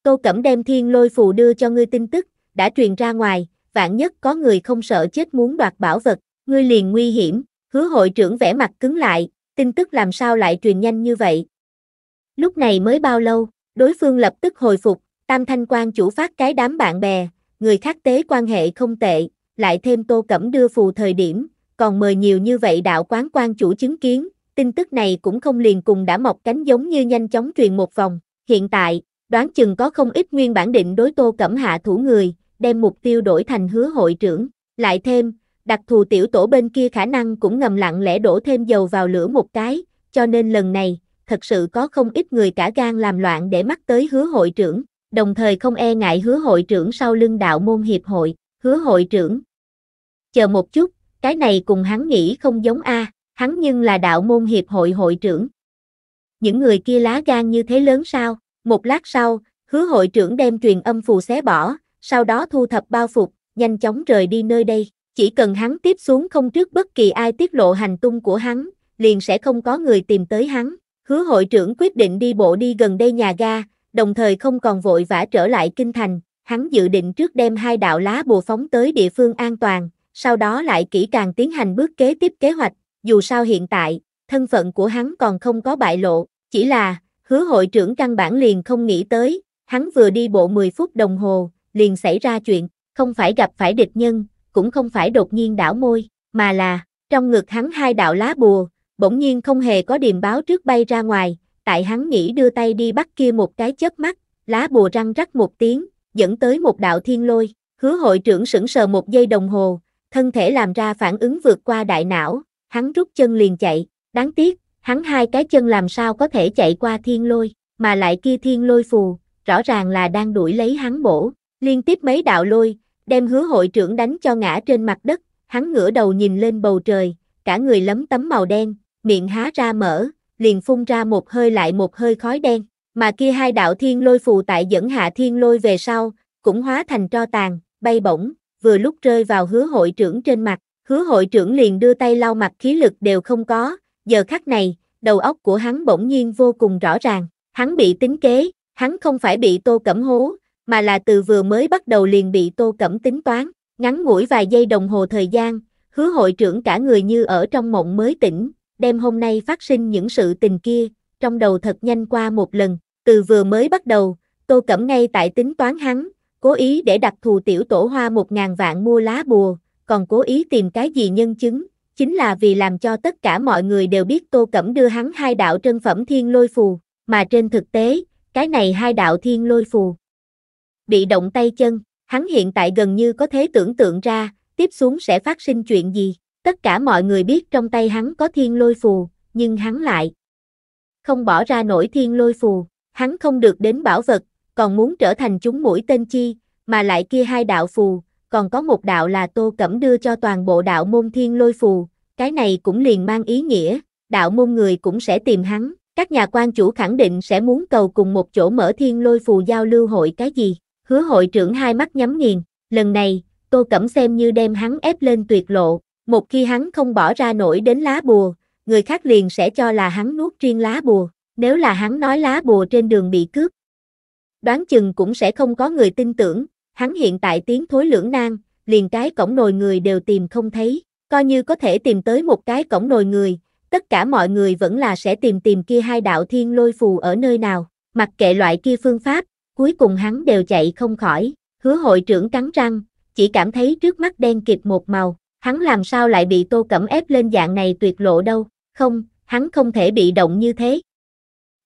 À. Cẩm đem thiên lôi phù đưa cho ngươi tin tức, đã truyền ra ngoài, vạn nhất có người không sợ chết muốn đoạt bảo vật, ngươi liền nguy hiểm, hứa hội trưởng vẻ mặt cứng lại, tin tức làm sao lại truyền nhanh như vậy. Lúc này mới bao lâu, đối phương lập tức hồi phục, tam thanh quan chủ phát cái đám bạn bè, người khác tế quan hệ không tệ, lại thêm tô cẩm đưa phù thời điểm, còn mời nhiều như vậy đạo quán quan chủ chứng kiến, tin tức này cũng không liền cùng đã mọc cánh giống như nhanh chóng truyền một vòng, hiện tại, đoán chừng có không ít nguyên bản định đối tô cẩm hạ thủ người, đem mục tiêu đổi thành hứa hội trưởng, lại thêm, đặc thù tiểu tổ bên kia khả năng cũng ngầm lặng lẽ đổ thêm dầu vào lửa một cái, cho nên lần này, thật sự có không ít người cả gan làm loạn để mắc tới hứa hội trưởng, đồng thời không e ngại hứa hội trưởng sau lưng đạo môn hiệp hội, hứa hội trưởng. Chờ một chút, cái này cùng hắn nghĩ không giống a, hắn nhưng là đạo môn hiệp hội hội trưởng. Những người kia lá gan như thế lớn sao? Một lát sau, hứa hội trưởng đem truyền âm phù xé bỏ, sau đó thu thập bao phục, nhanh chóng rời đi nơi đây. Chỉ cần hắn tiếp xuống không trước bất kỳ ai tiết lộ hành tung của hắn, liền sẽ không có người tìm tới hắn. Hứa hội trưởng quyết định đi bộ đi gần đây nhà ga, đồng thời không còn vội vã trở lại kinh thành. Hắn dự định trước đem hai đạo lá bùa phóng tới địa phương an toàn, sau đó lại kỹ càng tiến hành bước kế tiếp kế hoạch. Dù sao hiện tại, thân phận của hắn còn không có bại lộ, chỉ là hứa hội trưởng căn bản liền không nghĩ tới, hắn vừa đi bộ 10 phút đồng hồ, liền xảy ra chuyện, không phải gặp phải địch nhân, cũng không phải đột nhiên đảo môi, mà là, trong ngực hắn hai đạo lá bùa, bỗng nhiên không hề có điềm báo trước bay ra ngoài, tại hắn nghĩ đưa tay đi bắt kia một cái chớp mắt, lá bùa răng rắc một tiếng, dẫn tới một đạo thiên lôi, hứa hội trưởng sững sờ một giây đồng hồ, thân thể làm ra phản ứng vượt qua đại não, hắn rút chân liền chạy, đáng tiếc, hắn hai cái chân làm sao có thể chạy qua thiên lôi, mà lại kia thiên lôi phù, rõ ràng là đang đuổi lấy hắn bổ, Liên tiếp mấy đạo lôi, đem hứa hội trưởng đánh cho ngã trên mặt đất, hắn ngửa đầu nhìn lên bầu trời, cả người lấm tấm màu đen, miệng há ra mở, liền phun ra một hơi lại một hơi khói đen, mà kia hai đạo thiên lôi phù tại dẫn hạ thiên lôi về sau, cũng hóa thành tro tàn, bay bổng, vừa lúc rơi vào hứa hội trưởng trên mặt, hứa hội trưởng liền đưa tay lau mặt khí lực đều không có, giờ khắc này, đầu óc của hắn bỗng nhiên vô cùng rõ ràng, hắn bị tính kế, hắn không phải bị tô cẩm hố, mà là từ vừa mới bắt đầu liền bị Tô Cẩm tính toán, ngắn ngủi vài giây đồng hồ thời gian, hứa hội trưởng cả người như ở trong mộng mới tỉnh, đem hôm nay phát sinh những sự tình kia, trong đầu thật nhanh qua một lần, từ vừa mới bắt đầu, Tô Cẩm ngay tại tính toán hắn, cố ý để đặc thù tiểu tổ hoa một ngàn vạn mua lá bùa, còn cố ý tìm cái gì nhân chứng, chính là vì làm cho tất cả mọi người đều biết Tô Cẩm đưa hắn hai đạo trân phẩm thiên lôi phù, mà trên thực tế, cái này hai đạo thiên lôi phù bị động tay chân, hắn hiện tại gần như có thể tưởng tượng ra, tiếp xuống sẽ phát sinh chuyện gì. Tất cả mọi người biết trong tay hắn có thiên lôi phù, nhưng hắn lại không bỏ ra nổi thiên lôi phù, hắn không được đến bảo vật, còn muốn trở thành chúng mũi tên chi, mà lại kia hai đạo phù, còn có một đạo là Tô Cẩm đưa cho toàn bộ đạo môn thiên lôi phù, cái này cũng liền mang ý nghĩa, đạo môn người cũng sẽ tìm hắn, các nhà quan chủ khẳng định sẽ muốn cầu cùng một chỗ mở thiên lôi phù giao lưu hội cái gì, Hứa hội trưởng hai mắt nhắm nghiền, lần này, Tô Cẩm xem như đem hắn ép lên tuyệt lộ, một khi hắn không bỏ ra nổi đến lá bùa, người khác liền sẽ cho là hắn nuốt riêng lá bùa, nếu là hắn nói lá bùa trên đường bị cướp. Đoán chừng cũng sẽ không có người tin tưởng, hắn hiện tại tiếng thối lưỡng nan, liền cái cổng nồi người đều tìm không thấy, coi như có thể tìm tới một cái cổng nồi người, tất cả mọi người vẫn là sẽ tìm tìm kia hai đạo thiên lôi phù ở nơi nào, mặc kệ loại kia phương pháp, cuối cùng hắn đều chạy không khỏi, hứa hội trưởng cắn răng, chỉ cảm thấy trước mắt đen kịp một màu, hắn làm sao lại bị tô cẩm ép lên dạng này tuyệt lộ đâu, không, hắn không thể bị động như thế.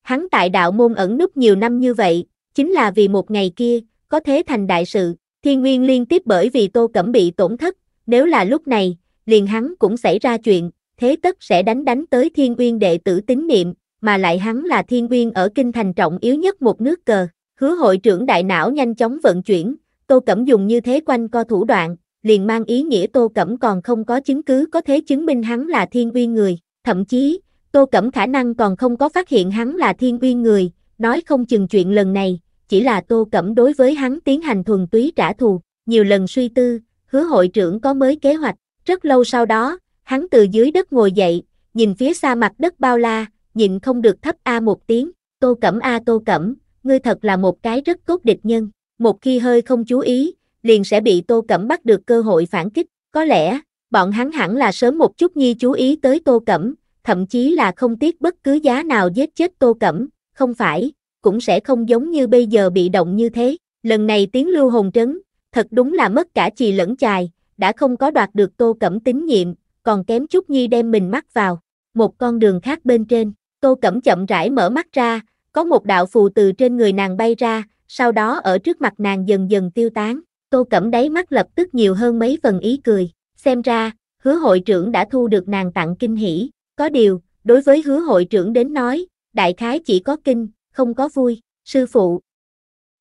Hắn tại đạo môn ẩn núp nhiều năm như vậy, chính là vì một ngày kia, có thế thành đại sự, thiên nguyên liên tiếp bởi vì tô cẩm bị tổn thất, nếu là lúc này, liền hắn cũng xảy ra chuyện, thế tất sẽ đánh đánh tới thiên uyên đệ tử tín niệm, mà lại hắn là thiên uyên ở kinh thành trọng yếu nhất một nước cờ. Hứa hội trưởng đại não nhanh chóng vận chuyển, Tô Cẩm dùng như thế quanh co thủ đoạn, liền mang ý nghĩa Tô Cẩm còn không có chứng cứ có thể chứng minh hắn là thiên uy người, thậm chí, Tô Cẩm khả năng còn không có phát hiện hắn là thiên uy người, nói không chừng chuyện lần này, chỉ là Tô Cẩm đối với hắn tiến hành thuần túy trả thù, nhiều lần suy tư, hứa hội trưởng có mới kế hoạch, rất lâu sau đó, hắn từ dưới đất ngồi dậy, nhìn phía xa mặt đất bao la, nhìn không được thấp A một tiếng, Tô Cẩm A Tô Cẩm, ngươi thật là một cái rất tốt địch nhân, một khi hơi không chú ý, liền sẽ bị Tô Cẩm bắt được cơ hội phản kích, có lẽ, bọn hắn hẳn là sớm một chút nhi chú ý tới Tô Cẩm, thậm chí là không tiếc bất cứ giá nào giết chết Tô Cẩm, không phải, cũng sẽ không giống như bây giờ bị động như thế, lần này tiếng lưu hồn trấn, thật đúng là mất cả chì lẫn chài, đã không có đoạt được Tô Cẩm tín nhiệm, còn kém chút nhi đem mình mắc vào, một con đường khác bên trên, Tô Cẩm chậm rãi mở mắt ra, có một đạo phù từ trên người nàng bay ra, sau đó ở trước mặt nàng dần dần tiêu tán. Tô Cẩm đáy mắt lập tức nhiều hơn mấy phần ý cười. Xem ra, hứa hội trưởng đã thu được nàng tặng kinh hỷ. Có điều, đối với hứa hội trưởng đến nói, đại khái chỉ có kinh, không có vui. Sư phụ,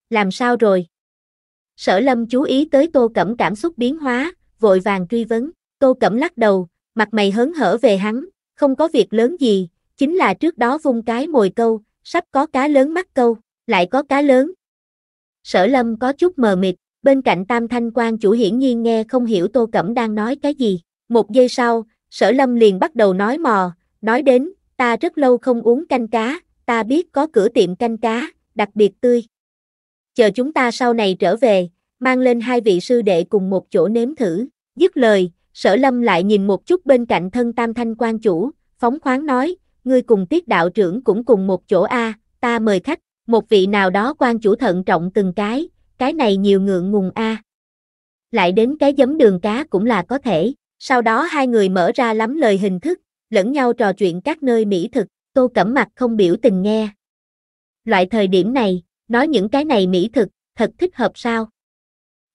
làm sao rồi? Sở lâm chú ý tới Tô Cẩm cảm xúc biến hóa, vội vàng truy vấn. Tô Cẩm lắc đầu, mặt mày hớn hở về hắn, không có việc lớn gì, chính là trước đó vung cái mồi câu, sắp có cá lớn mắc câu, lại có cá lớn. Sở lâm có chút mờ mịt, bên cạnh tam thanh quan chủ hiển nhiên nghe không hiểu tô cẩm đang nói cái gì. Một giây sau, sở lâm liền bắt đầu nói mò, nói đến, ta rất lâu không uống canh cá, ta biết có cửa tiệm canh cá, đặc biệt tươi. Chờ chúng ta sau này trở về, mang lên hai vị sư đệ cùng một chỗ nếm thử. Dứt lời, sở lâm lại nhìn một chút bên cạnh thân tam thanh quan chủ, phóng khoáng nói, ngươi cùng tiết đạo trưởng cũng cùng một chỗ a, à, ta mời khách, một vị nào đó quan chủ thận trọng từng cái, cái này nhiều ngượng ngùng a. À. Lại đến cái giấm đường cá cũng là có thể, sau đó hai người mở ra lắm lời hình thức, lẫn nhau trò chuyện các nơi mỹ thực, tô cẩm mặt không biểu tình nghe. Loại thời điểm này, nói những cái này mỹ thực, thật thích hợp sao?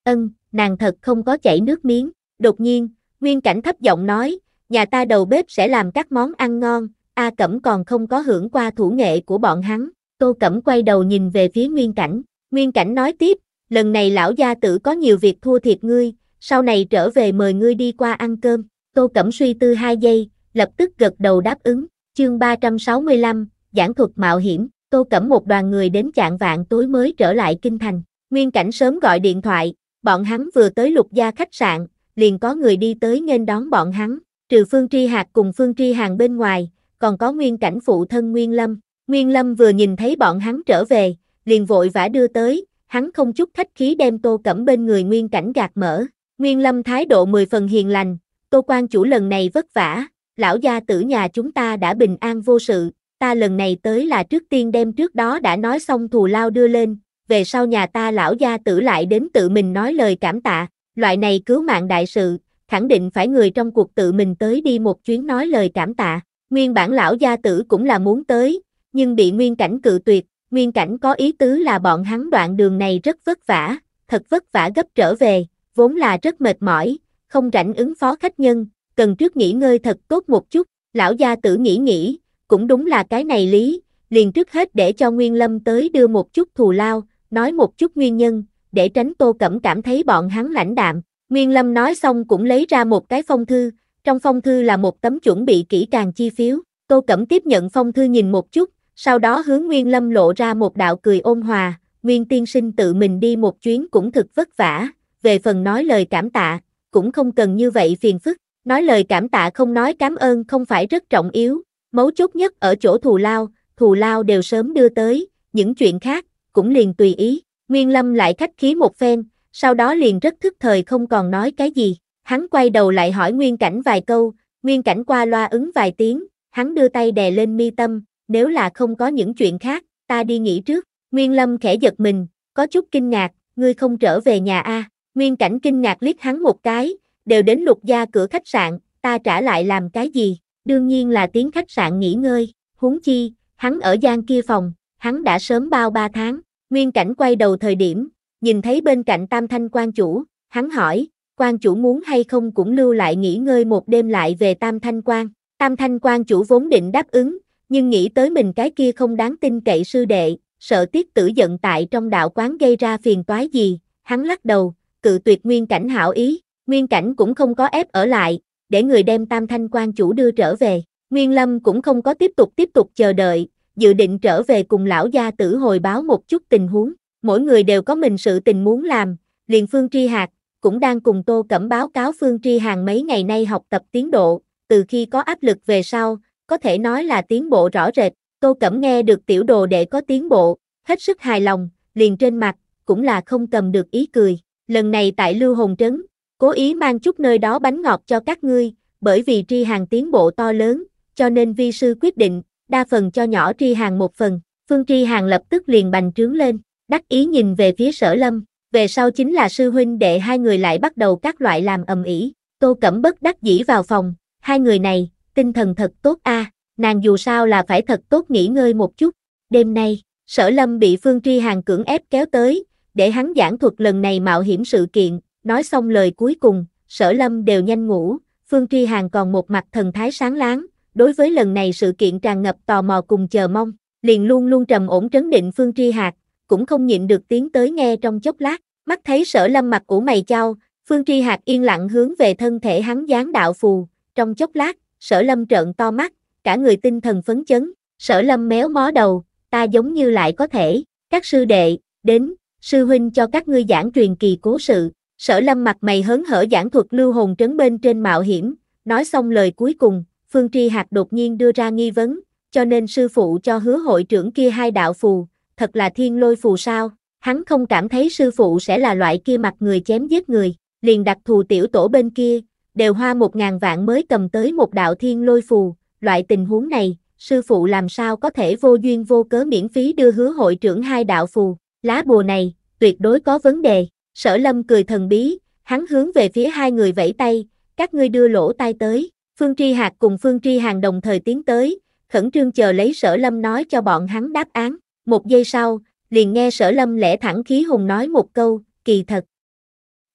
Ân, nàng thật không có chảy nước miếng, đột nhiên, Nguyên Cảnh thấp giọng nói, nhà ta đầu bếp sẽ làm các món ăn ngon, A Cẩm còn không có hưởng qua thủ nghệ của bọn hắn, Tô Cẩm quay đầu nhìn về phía Nguyên Cảnh, Nguyên Cảnh nói tiếp, lần này lão gia tử có nhiều việc thua thiệt ngươi, sau này trở về mời ngươi đi qua ăn cơm, Tô Cẩm suy tư 2 giây, lập tức gật đầu đáp ứng, chương 365, giảng thuật mạo hiểm, Tô Cẩm một đoàn người đến trạng vạn tối mới trở lại Kinh Thành, Nguyên Cảnh sớm gọi điện thoại, bọn hắn vừa tới lục gia khách sạn, liền có người đi tới nghênh đón bọn hắn, trừ Phương Tri Hạc cùng Phương Tri Hàng bên ngoài, còn có nguyên cảnh phụ thân Nguyên Lâm. Nguyên Lâm vừa nhìn thấy bọn hắn trở về, liền vội vã đưa tới, hắn không chút khách khí đem Tô Cẩm bên người Nguyên cảnh gạt mở. Nguyên Lâm thái độ mười phần hiền lành, Tô quan chủ lần này vất vả, lão gia tử nhà chúng ta đã bình an vô sự, ta lần này tới là trước tiên đem trước đó đã nói xong thù lao đưa lên, về sau nhà ta lão gia tử lại đến tự mình nói lời cảm tạ, loại này cứu mạng đại sự, khẳng định phải người trong cuộc tự mình tới đi một chuyến nói lời cảm tạ. Nguyên bản lão gia tử cũng là muốn tới, nhưng bị nguyên cảnh cự tuyệt, nguyên cảnh có ý tứ là bọn hắn đoạn đường này rất vất vả, thật vất vả gấp trở về, vốn là rất mệt mỏi, không rảnh ứng phó khách nhân, cần trước nghỉ ngơi thật tốt một chút, lão gia tử nghĩ nghĩ, cũng đúng là cái này lý, liền trước hết để cho Nguyên Lâm tới đưa một chút thù lao, nói một chút nguyên nhân, để tránh Tô Cẩm cảm thấy bọn hắn lãnh đạm. Nguyên Lâm nói xong cũng lấy ra một cái phong thư, trong phong thư là một tấm chuẩn bị kỹ càng chi phiếu, Tô Cẩm tiếp nhận phong thư nhìn một chút, sau đó hướng Nguyên Lâm lộ ra một đạo cười ôn hòa, Nguyên tiên sinh tự mình đi một chuyến cũng thực vất vả, về phần nói lời cảm tạ, cũng không cần như vậy phiền phức, nói lời cảm tạ không nói cảm ơn không phải rất trọng yếu, mấu chốt nhất ở chỗ thù lao, thù lao đều sớm đưa tới, những chuyện khác, cũng liền tùy ý, Nguyên Lâm lại khách khí một phen, sau đó liền rất thức thời không còn nói cái gì. Hắn quay đầu lại hỏi Nguyên Cảnh vài câu, Nguyên Cảnh qua loa ứng vài tiếng, hắn đưa tay đè lên mi tâm, nếu là không có những chuyện khác, ta đi nghỉ trước. Nguyên Lâm khẽ giật mình, có chút kinh ngạc, ngươi không trở về nhà a? À? Nguyên Cảnh kinh ngạc liếc hắn một cái, đều đến lục gia cửa khách sạn, ta trả lại làm cái gì? Đương nhiên là tiếng khách sạn nghỉ ngơi, huống chi, hắn ở gian kia phòng, hắn đã sớm bao ba tháng. Nguyên Cảnh quay đầu thời điểm, nhìn thấy bên cạnh Tam Thanh quan chủ, hắn hỏi, quan chủ muốn hay không cũng lưu lại nghỉ ngơi một đêm lại về Tam Thanh Quan. Tam Thanh Quan chủ vốn định đáp ứng, nhưng nghĩ tới mình cái kia không đáng tin cậy sư đệ, sợ tiết tử giận tại trong đạo quán gây ra phiền toái gì, hắn lắc đầu, cự tuyệt nguyên cảnh hảo ý, nguyên cảnh cũng không có ép ở lại, để người đem Tam Thanh Quan chủ đưa trở về. Nguyên Lâm cũng không có tiếp tục tiếp tục chờ đợi, dự định trở về cùng lão gia tử hồi báo một chút tình huống, mỗi người đều có mình sự tình muốn làm, liền Phương Tri Hạt cũng đang cùng Tô Cẩm báo cáo Phương Tri Hàng mấy ngày nay học tập tiến độ, từ khi có áp lực về sau, có thể nói là tiến bộ rõ rệt, Tô Cẩm nghe được tiểu đồ để có tiến bộ, hết sức hài lòng, liền trên mặt, cũng là không cầm được ý cười, lần này tại Lưu Hồn Trấn, cố ý mang chút nơi đó bánh ngọt cho các ngươi, bởi vì Tri Hàng tiến bộ to lớn, cho nên vi sư quyết định, đa phần cho nhỏ Tri Hàng một phần, Phương Tri Hàng lập tức liền bành trướng lên, đắc ý nhìn về phía sở lâm, về sau chính là sư huynh đệ hai người lại bắt đầu các loại làm ầm ĩ. Tô Cẩm bất đắc dĩ vào phòng, hai người này, tinh thần thật tốt a, à, nàng dù sao là phải thật tốt nghỉ ngơi một chút. Đêm nay, Sở Lâm bị Phương tri Hàng cưỡng ép kéo tới, để hắn giảng thuật lần này mạo hiểm sự kiện, nói xong lời cuối cùng, Sở Lâm đều nhanh ngủ, Phương tri Hàng còn một mặt thần thái sáng láng, đối với lần này sự kiện tràn ngập tò mò cùng chờ mong, liền luôn luôn trầm ổn trấn định Phương tri hạt cũng không nhịn được tiến tới nghe trong chốc lát, mắt thấy sở lâm mặt của mày trao Phương Tri hạt yên lặng hướng về thân thể hắn dán đạo phù, trong chốc lát, sở lâm trợn to mắt, cả người tinh thần phấn chấn, sở lâm méo mó đầu, ta giống như lại có thể, các sư đệ, đến, sư huynh cho các ngươi giảng truyền kỳ cố sự, sở lâm mặt mày hớn hở giảng thuật lưu hồn trấn bên trên mạo hiểm, nói xong lời cuối cùng, Phương Tri hạt đột nhiên đưa ra nghi vấn, cho nên sư phụ cho hứa hội trưởng kia hai đạo phù, thật là thiên lôi phù sao, hắn không cảm thấy sư phụ sẽ là loại kia mặt người chém giết người, liền đặc thù tiểu tổ bên kia, đều hoa một ngàn vạn mới cầm tới một đạo thiên lôi phù, loại tình huống này, sư phụ làm sao có thể vô duyên vô cớ miễn phí đưa hứa hội trưởng hai đạo phù, lá bùa này, tuyệt đối có vấn đề, sở lâm cười thần bí, hắn hướng về phía hai người vẫy tay, các ngươi đưa lỗ tai tới, Phương Tri hạt cùng Phương Tri Hàng đồng thời tiến tới, khẩn trương chờ lấy sở lâm nói cho bọn hắn đáp án một giây sau, liền nghe sở lâm lẽ thẳng khí hùng nói một câu, kỳ thật.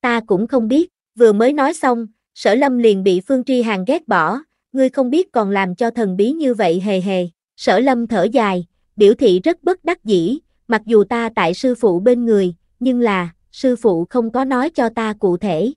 Ta cũng không biết, vừa mới nói xong, sở lâm liền bị phương tri hàng ghét bỏ, ngươi không biết còn làm cho thần bí như vậy hề hề. Sở lâm thở dài, biểu thị rất bất đắc dĩ, mặc dù ta tại sư phụ bên người, nhưng là, sư phụ không có nói cho ta cụ thể.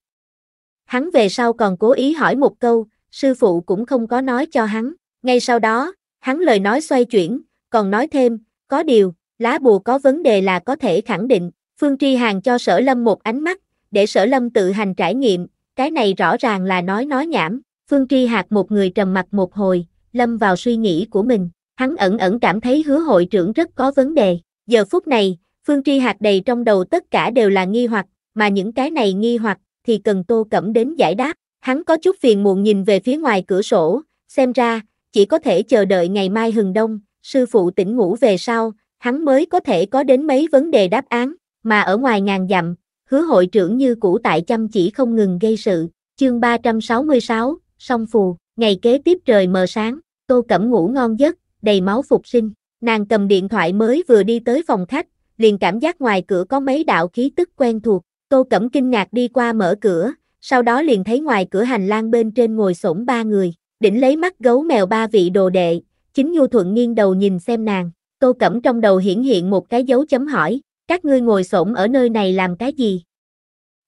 Hắn về sau còn cố ý hỏi một câu, sư phụ cũng không có nói cho hắn. Ngay sau đó, hắn lời nói xoay chuyển, còn nói thêm, có điều, lá bùa có vấn đề là có thể khẳng định, Phương Tri Hàng cho Sở Lâm một ánh mắt, để Sở Lâm tự hành trải nghiệm, cái này rõ ràng là nói nói nhảm, Phương Tri Hạc một người trầm mặt một hồi, lâm vào suy nghĩ của mình, hắn ẩn ẩn cảm thấy hứa hội trưởng rất có vấn đề, giờ phút này, Phương Tri Hạc đầy trong đầu tất cả đều là nghi hoặc, mà những cái này nghi hoặc thì cần Tô Cẩm đến giải đáp, hắn có chút phiền muộn nhìn về phía ngoài cửa sổ, xem ra, chỉ có thể chờ đợi ngày mai hừng đông, sư phụ tỉnh ngủ về sau, hắn mới có thể có đến mấy vấn đề đáp án, mà ở ngoài ngàn dặm, hứa hội trưởng như cũ tại chăm chỉ không ngừng gây sự. Chương 366, Song Phù, ngày kế tiếp trời mờ sáng, Tô Cẩm ngủ ngon giấc, đầy máu phục sinh, nàng cầm điện thoại mới vừa đi tới phòng khách, liền cảm giác ngoài cửa có mấy đạo khí tức quen thuộc, Tô Cẩm kinh ngạc đi qua mở cửa, sau đó liền thấy ngoài cửa hành lang bên trên ngồi xổm ba người, đỉnh lấy mắt gấu mèo ba vị đồ đệ, Chính Nhu Thuận nghiêng đầu nhìn xem nàng, Tô Cẩm trong đầu hiển hiện một cái dấu chấm hỏi, các ngươi ngồi xổm ở nơi này làm cái gì?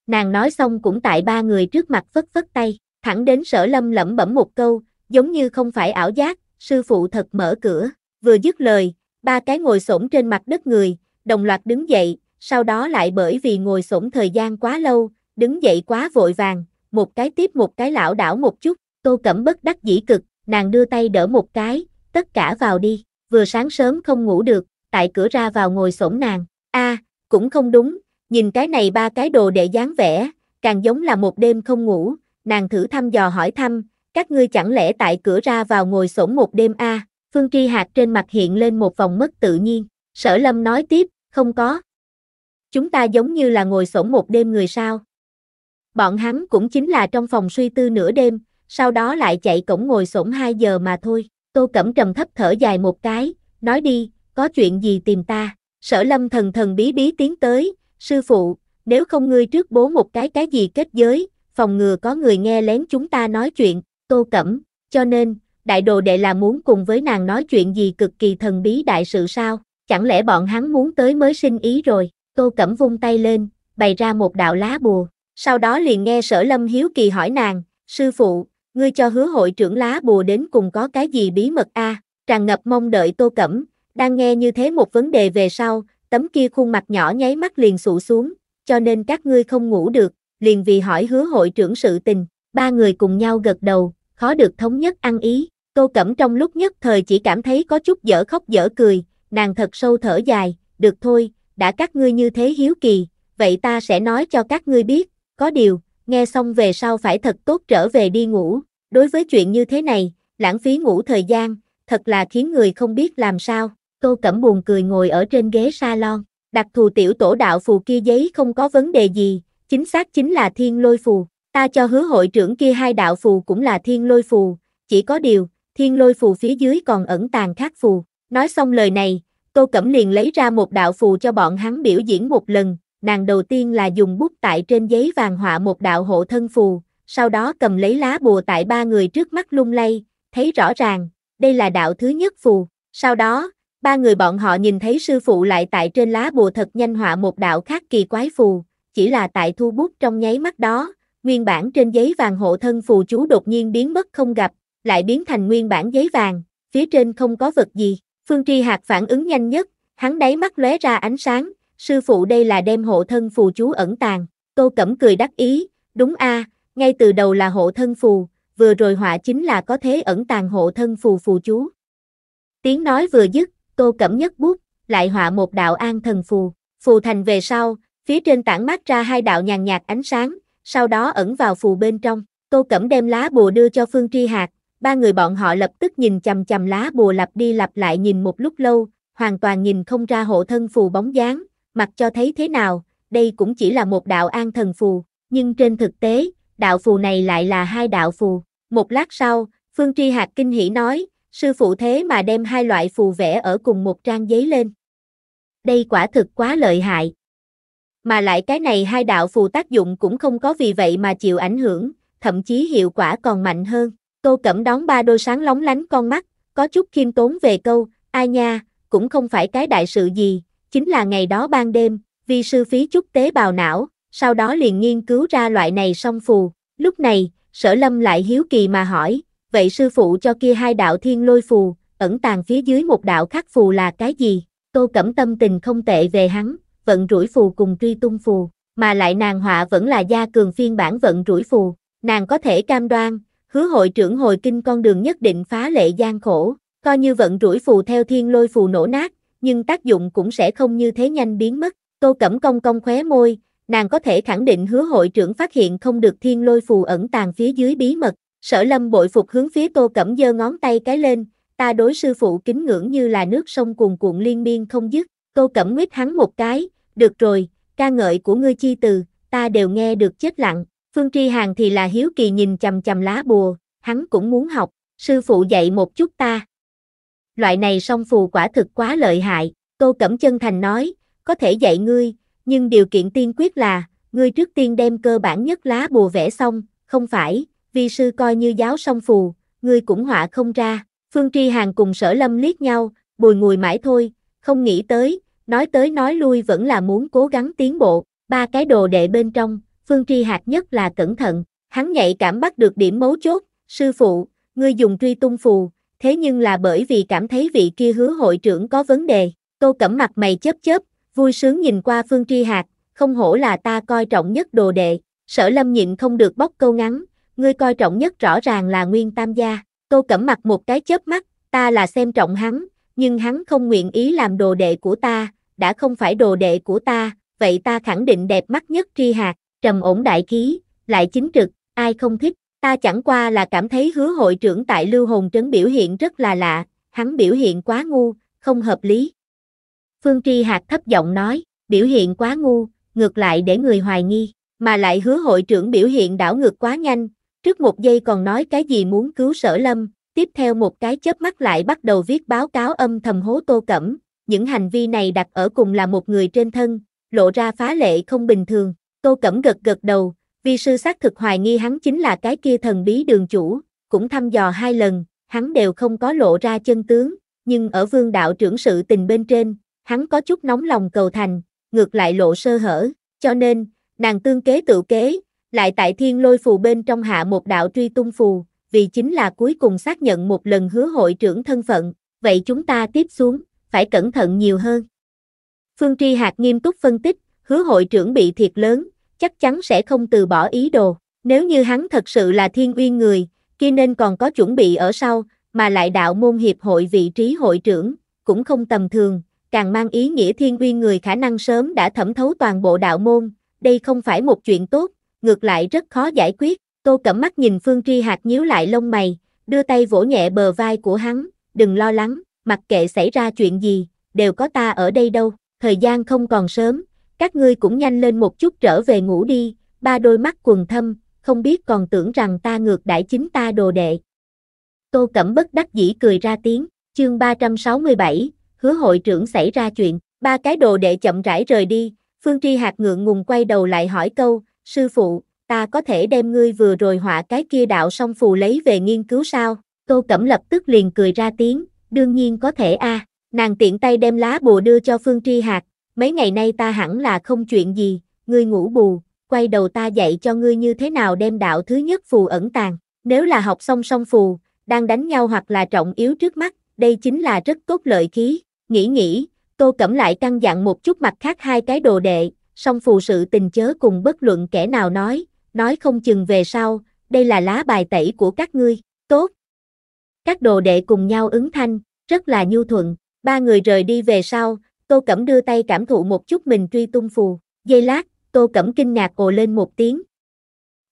Nàng nói xong cũng tại ba người trước mặt phất phất tay, thẳng đến sở lâm lẩm bẩm một câu, giống như không phải ảo giác, sư phụ thật mở cửa, vừa dứt lời, ba cái ngồi xổm trên mặt đất người, đồng loạt đứng dậy, sau đó lại bởi vì ngồi xổm thời gian quá lâu, đứng dậy quá vội vàng, một cái tiếp một cái lão đảo một chút, tô cẩm bất đắc dĩ cực, nàng đưa tay đỡ một cái, tất cả vào đi, vừa sáng sớm không ngủ được, tại cửa ra vào ngồi xổm nàng, a cũng không đúng, nhìn cái này ba cái đồ để dáng vẻ, càng giống là một đêm không ngủ, nàng thử thăm dò hỏi thăm, các ngươi chẳng lẽ tại cửa ra vào ngồi xổm một đêm a Phương Tri Hạc trên mặt hiện lên một vòng mất tự nhiên, sở lâm nói tiếp, không có. Chúng ta giống như là ngồi xổm một đêm người sao. Bọn hắn cũng chính là trong phòng suy tư nửa đêm, sau đó lại chạy cổng ngồi xổm 2 giờ mà thôi. Tô Cẩm trầm thấp thở dài một cái, nói đi, có chuyện gì tìm ta? Sở lâm thần thần bí bí tiến tới, sư phụ, nếu không ngươi trước bố một cái cái gì kết giới, phòng ngừa có người nghe lén chúng ta nói chuyện, Tô Cẩm, cho nên, đại đồ đệ là muốn cùng với nàng nói chuyện gì cực kỳ thần bí đại sự sao, chẳng lẽ bọn hắn muốn tới mới sinh ý rồi, Tô Cẩm vung tay lên, bày ra một đạo lá bùa, sau đó liền nghe sở lâm hiếu kỳ hỏi nàng, sư phụ, ngươi cho hứa hội trưởng lá bùa đến cùng có cái gì bí mật a à? tràn ngập mong đợi tô cẩm, đang nghe như thế một vấn đề về sau, tấm kia khuôn mặt nhỏ nháy mắt liền sụ xuống, cho nên các ngươi không ngủ được, liền vì hỏi hứa hội trưởng sự tình, ba người cùng nhau gật đầu, khó được thống nhất ăn ý, tô cẩm trong lúc nhất thời chỉ cảm thấy có chút dở khóc dở cười, nàng thật sâu thở dài, được thôi, đã các ngươi như thế hiếu kỳ, vậy ta sẽ nói cho các ngươi biết, có điều, nghe xong về sau phải thật tốt trở về đi ngủ, đối với chuyện như thế này, lãng phí ngủ thời gian, thật là khiến người không biết làm sao, Tô Cẩm buồn cười ngồi ở trên ghế salon, đặc thù tiểu tổ đạo phù kia giấy không có vấn đề gì, chính xác chính là thiên lôi phù, ta cho hứa hội trưởng kia hai đạo phù cũng là thiên lôi phù, chỉ có điều, thiên lôi phù phía dưới còn ẩn tàng khác phù, nói xong lời này, Tô Cẩm liền lấy ra một đạo phù cho bọn hắn biểu diễn một lần, nàng đầu tiên là dùng bút tại trên giấy vàng họa một đạo hộ thân phù, sau đó cầm lấy lá bùa tại ba người trước mắt lung lay, thấy rõ ràng, đây là đạo thứ nhất phù, sau đó, ba người bọn họ nhìn thấy sư phụ lại tại trên lá bùa thật nhanh họa một đạo khác kỳ quái phù, chỉ là tại thu bút trong nháy mắt đó, nguyên bản trên giấy vàng hộ thân phù chú đột nhiên biến mất không gặp, lại biến thành nguyên bản giấy vàng, phía trên không có vật gì, Phương Tri hạt phản ứng nhanh nhất, hắn đáy mắt lóe ra ánh sáng, sư phụ đây là đem hộ thân phù chú ẩn tàng, Câu Cẩm cười đắc ý, đúng a, ngay từ đầu là hộ thân phù, vừa rồi họa chính là có thế ẩn tàng hộ thân phù phù chú. Tiếng nói vừa dứt, câu Cẩm nhất bút, lại họa một đạo an thần phù, phù thành về sau, phía trên tản mát ra hai đạo nhàn nhạt ánh sáng, sau đó ẩn vào phù bên trong, Câu Cẩm đem lá bùa đưa cho Phương Tri hạt, ba người bọn họ lập tức nhìn chầm chầm lá bùa lặp đi lặp lại nhìn một lúc lâu, hoàn toàn nhìn không ra hộ thân phù bóng dáng, mặc cho thấy thế nào, đây cũng chỉ là một đạo an thần phù, nhưng trên thực tế, đạo phù này lại là hai đạo phù. Một lát sau, Phương Tri Hạc kinh hỉ nói, sư phụ thế mà đem hai loại phù vẽ ở cùng một trang giấy lên. Đây quả thực quá lợi hại. Mà lại cái này hai đạo phù tác dụng cũng không có vì vậy mà chịu ảnh hưởng, thậm chí hiệu quả còn mạnh hơn. Tô Cẩm đón ba đôi sáng lóng lánh con mắt, có chút khiêm tốn về câu, ai nha, cũng không phải cái đại sự gì, chính là ngày đó ban đêm, vi sư phí chút tế bào não, sau đó liền nghiên cứu ra loại này song phù. Lúc này, sở lâm lại hiếu kỳ mà hỏi, vậy sư phụ cho kia hai đạo thiên lôi phù, ẩn tàng phía dưới một đạo khắc phù là cái gì? Tô Cẩm tâm tình không tệ về hắn, vận rủi phù cùng truy tung phù, mà lại nàng họa vẫn là gia cường phiên bản vận rủi phù, nàng có thể cam đoan, hứa hội trưởng hồi kinh con đường nhất định phá lệ gian khổ, coi như vận rủi phù theo thiên lôi phù nổ nát, nhưng tác dụng cũng sẽ không như thế nhanh biến mất. Tô Cẩm Công công khóe môi, nàng có thể khẳng định hứa hội trưởng phát hiện không được thiên lôi phù ẩn tàng phía dưới bí mật. Sở lâm bội phục hướng phía Tô Cẩm giơ ngón tay cái lên, ta đối sư phụ kính ngưỡng như là nước sông cuồn cuộn liên miên không dứt. Tô Cẩm nguyết hắn một cái, được rồi, ca ngợi của ngươi chi từ, ta đều nghe được chết lặng. Phương Tri Hàng thì là hiếu kỳ nhìn chầm chầm lá bùa, hắn cũng muốn học, sư phụ dạy một chút ta loại này song phù quả thực quá lợi hại, Tô Cẩm chân thành nói, có thể dạy ngươi, nhưng điều kiện tiên quyết là, ngươi trước tiên đem cơ bản nhất lá bùa vẽ xong, không phải, vi sư coi như giáo song phù, ngươi cũng họa không ra. Phương Tri Hàng cùng sở lâm liếc nhau, bùi ngùi mãi thôi, không nghĩ tới, nói tới nói lui vẫn là muốn cố gắng tiến bộ, ba cái đồ đệ bên trong, Phương Tri hạt nhất là cẩn thận, hắn nhạy cảm bắt được điểm mấu chốt, sư phụ, ngươi dùng truy tung phù, thế nhưng là bởi vì cảm thấy vị kia hứa hội trưởng có vấn đề. Câu cẩm mặt mày chớp chớp, vui sướng nhìn qua Phương Tri Hạc, không hổ là ta coi trọng nhất đồ đệ, sở lâm nhịn không được bóc câu ngắn, ngươi coi trọng nhất rõ ràng là Nguyên Tam Gia, câu cẩm mặt một cái chớp mắt, ta là xem trọng hắn, nhưng hắn không nguyện ý làm đồ đệ của ta, đã không phải đồ đệ của ta, vậy ta khẳng định đẹp mắt nhất Tri Hạc, trầm ổn đại khí, lại chính trực, ai không thích. Ta chẳng qua là cảm thấy hứa hội trưởng tại lưu hồn trấn biểu hiện rất là lạ, hắn biểu hiện quá ngu, không hợp lý. Phương Tri Hạc thấp giọng nói, biểu hiện quá ngu, ngược lại để người hoài nghi, mà lại hứa hội trưởng biểu hiện đảo ngược quá nhanh, trước một giây còn nói cái gì muốn cứu sở lâm, tiếp theo một cái chớp mắt lại bắt đầu viết báo cáo âm thầm hố tô cẩm, những hành vi này đặt ở cùng là một người trên thân, lộ ra phá lệ không bình thường, tô cẩm gật gật đầu, Vi sư xác thực hoài nghi hắn chính là cái kia thần bí đường chủ, cũng thăm dò hai lần, hắn đều không có lộ ra chân tướng, nhưng ở vương đạo trưởng sự tình bên trên, hắn có chút nóng lòng cầu thành, ngược lại lộ sơ hở, cho nên, nàng tương kế tự kế, lại tại thiên lôi phù bên trong hạ một đạo truy tung phù, vì chính là cuối cùng xác nhận một lần hứa hội trưởng thân phận, vậy chúng ta tiếp xuống, phải cẩn thận nhiều hơn. Phương Tri Hạc nghiêm túc phân tích, hứa hội trưởng bị thiệt lớn, chắc chắn sẽ không từ bỏ ý đồ. Nếu như hắn thật sự là thiên uyên người, kia nên còn có chuẩn bị ở sau, mà lại đạo môn hiệp hội vị trí hội trưởng, cũng không tầm thường, càng mang ý nghĩa thiên uyên người khả năng sớm đã thẩm thấu toàn bộ đạo môn, đây không phải một chuyện tốt, ngược lại rất khó giải quyết. Tô Cẩm mắt nhìn Phương Tri Hạc nhíu lại lông mày, đưa tay vỗ nhẹ bờ vai của hắn, đừng lo lắng, mặc kệ xảy ra chuyện gì, đều có ta ở đây đâu, thời gian không còn sớm, các ngươi cũng nhanh lên một chút trở về ngủ đi, ba đôi mắt quần thâm, không biết còn tưởng rằng ta ngược đãi chính ta đồ đệ. Tô Cẩm bất đắc dĩ cười ra tiếng, chương 367, hứa hội trưởng xảy ra chuyện, ba cái đồ đệ chậm rãi rời đi, Phương Tri Hạc ngượng ngùng quay đầu lại hỏi câu, sư phụ, ta có thể đem ngươi vừa rồi họa cái kia đạo song phù lấy về nghiên cứu sao? Tô Cẩm lập tức liền cười ra tiếng, đương nhiên có thể a. À. Nàng tiện tay đem lá bùa đưa cho Phương Tri Hạc, mấy ngày nay ta hẳn là không chuyện gì, ngươi ngủ bù, quay đầu ta dạy cho ngươi như thế nào đem đạo thứ nhất phù ẩn tàng, nếu là học song song phù, đang đánh nhau hoặc là trọng yếu trước mắt, đây chính là rất tốt lợi khí, nghĩ nghĩ, tô cẩm lại căn dặn một chút mặt khác hai cái đồ đệ, song phù sự tình chớ cùng bất luận kẻ nào nói, nói không chừng về sau, đây là lá bài tẩy của các ngươi, tốt. Các đồ đệ cùng nhau ứng thanh, rất là nhu thuận, ba người rời đi về sau, Tô Cẩm đưa tay cảm thụ một chút mình truy tung phù, giây lát, Tô Cẩm kinh ngạc cồ lên một tiếng.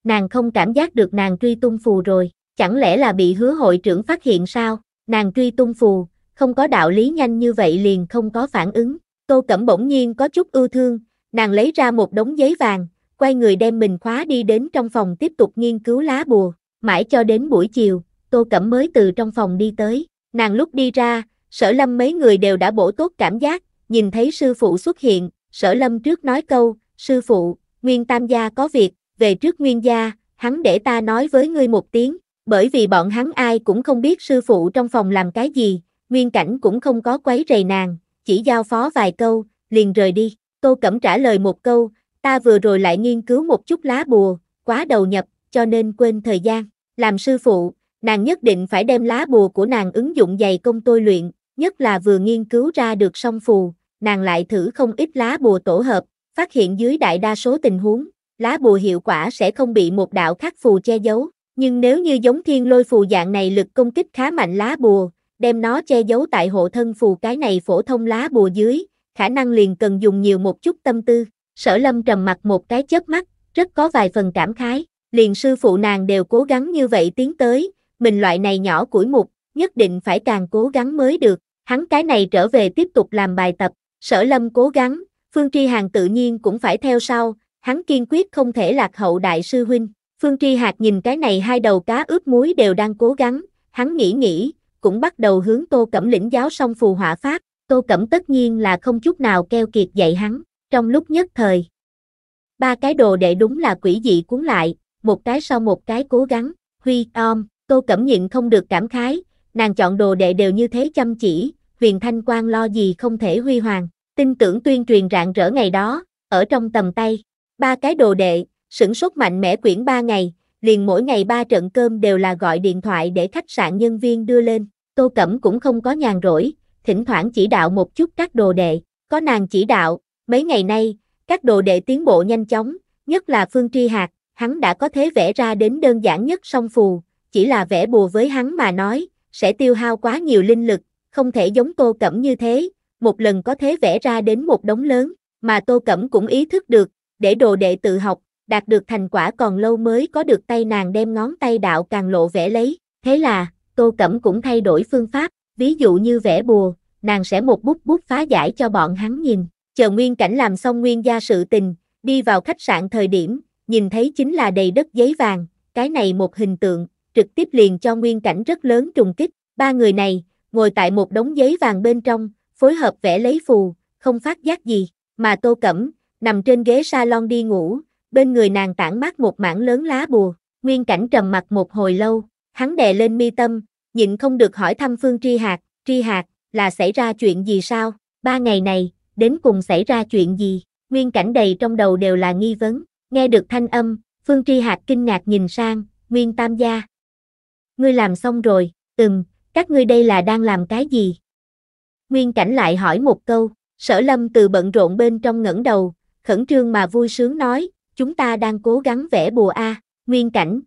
Nàng không cảm giác được nàng truy tung phù rồi, chẳng lẽ là bị hứa hội trưởng phát hiện sao, nàng truy tung phù, không có đạo lý nhanh như vậy liền không có phản ứng. Tô Cẩm bỗng nhiên có chút ưu thương, nàng lấy ra một đống giấy vàng, quay người đem mình khóa đi đến trong phòng tiếp tục nghiên cứu lá bùa, mãi cho đến buổi chiều, Tô Cẩm mới từ trong phòng đi tới, nàng lúc đi ra, sở lâm mấy người đều đã bổ tốt cảm giác, nhìn thấy sư phụ xuất hiện, sở lâm trước nói câu, sư phụ, nguyên tam gia có việc, về trước nguyên gia, hắn để ta nói với ngươi một tiếng, bởi vì bọn hắn ai cũng không biết sư phụ trong phòng làm cái gì, nguyên cảnh cũng không có quấy rầy nàng, chỉ giao phó vài câu, liền rời đi, cô cẩm trả lời một câu, ta vừa rồi lại nghiên cứu một chút lá bùa, quá đầu nhập, cho nên quên thời gian, làm sư phụ, nàng nhất định phải đem lá bùa của nàng ứng dụng dày công tôi luyện, Nhất là vừa nghiên cứu ra được song phù, nàng lại thử không ít lá bùa tổ hợp, phát hiện dưới đại đa số tình huống, lá bùa hiệu quả sẽ không bị một đạo khắc phù che giấu, nhưng nếu như giống thiên lôi phù dạng này lực công kích khá mạnh lá bùa, đem nó che giấu tại hộ thân phù cái này phổ thông lá bùa dưới, khả năng liền cần dùng nhiều một chút tâm tư. Sở Lâm trầm mặt một cái chớp mắt, rất có vài phần cảm khái, liền sư phụ nàng đều cố gắng như vậy tiến tới, mình loại này nhỏ củi mục, nhất định phải càng cố gắng mới được, hắn cái này trở về tiếp tục làm bài tập, sở lâm cố gắng, Phương Tri Hàng tự nhiên cũng phải theo sau, hắn kiên quyết không thể lạc hậu đại sư huynh. Phương Tri Hạc nhìn cái này hai đầu cá ướp muối đều đang cố gắng, hắn nghĩ nghĩ, cũng bắt đầu hướng Tô Cẩm lĩnh giáo song phù hỏa pháp, Tô Cẩm tất nhiên là không chút nào keo kiệt dạy hắn, trong lúc nhất thời. Ba cái đồ đệ đúng là quỷ dị cuốn lại, một cái sau một cái cố gắng, huy om, Tô Cẩm nhịn không được cảm khái, nàng chọn đồ đệ đều như thế chăm chỉ, huyền thanh quan lo gì không thể huy hoàng, tin tưởng tuyên truyền rạng rỡ ngày đó, ở trong tầm tay, ba cái đồ đệ, sửng sốt mạnh mẽ quyển ba ngày, liền mỗi ngày ba trận cơm đều là gọi điện thoại để khách sạn nhân viên đưa lên, tô cẩm cũng không có nhàn rỗi, thỉnh thoảng chỉ đạo một chút các đồ đệ, có nàng chỉ đạo, mấy ngày nay, các đồ đệ tiến bộ nhanh chóng, nhất là phương tri hạt, hắn đã có thế vẽ ra đến đơn giản nhất song phù, chỉ là vẽ bùa với hắn mà nói, sẽ tiêu hao quá nhiều linh lực, không thể giống Tô Cẩm như thế, một lần có thế vẽ ra đến một đống lớn, mà Tô Cẩm cũng ý thức được, để đồ đệ tự học, đạt được thành quả còn lâu mới có được tay nàng đem ngón tay đạo càng lộ vẽ lấy, thế là, Tô Cẩm cũng thay đổi phương pháp, ví dụ như vẽ bùa, nàng sẽ một bút bút phá giải cho bọn hắn nhìn, chờ nguyên cảnh làm xong nguyên gia sự tình, đi vào khách sạn thời điểm, nhìn thấy chính là đầy đất giấy vàng, cái này một hình tượng, trực tiếp liền cho nguyên cảnh rất lớn trùng kích, ba người này, ngồi tại một đống giấy vàng bên trong, phối hợp vẽ lấy phù, không phát giác gì, mà tô cẩm, nằm trên ghế salon đi ngủ, bên người nàng tản mát một mảng lớn lá bùa, nguyên cảnh trầm mặt một hồi lâu, hắn đè lên mi tâm, nhịn không được hỏi thăm phương tri hạt, tri hạt, là xảy ra chuyện gì sao, ba ngày này, đến cùng xảy ra chuyện gì, nguyên cảnh đầy trong đầu đều là nghi vấn, nghe được thanh âm, phương tri hạt kinh ngạc nhìn sang, nguyên tam gia, ngươi làm xong rồi, ừm, các ngươi đây là đang làm cái gì? Nguyên cảnh lại hỏi một câu, sở lâm từ bận rộn bên trong ngẩng đầu, khẩn trương mà vui sướng nói, chúng ta đang cố gắng vẽ bùa A, nguyên cảnh.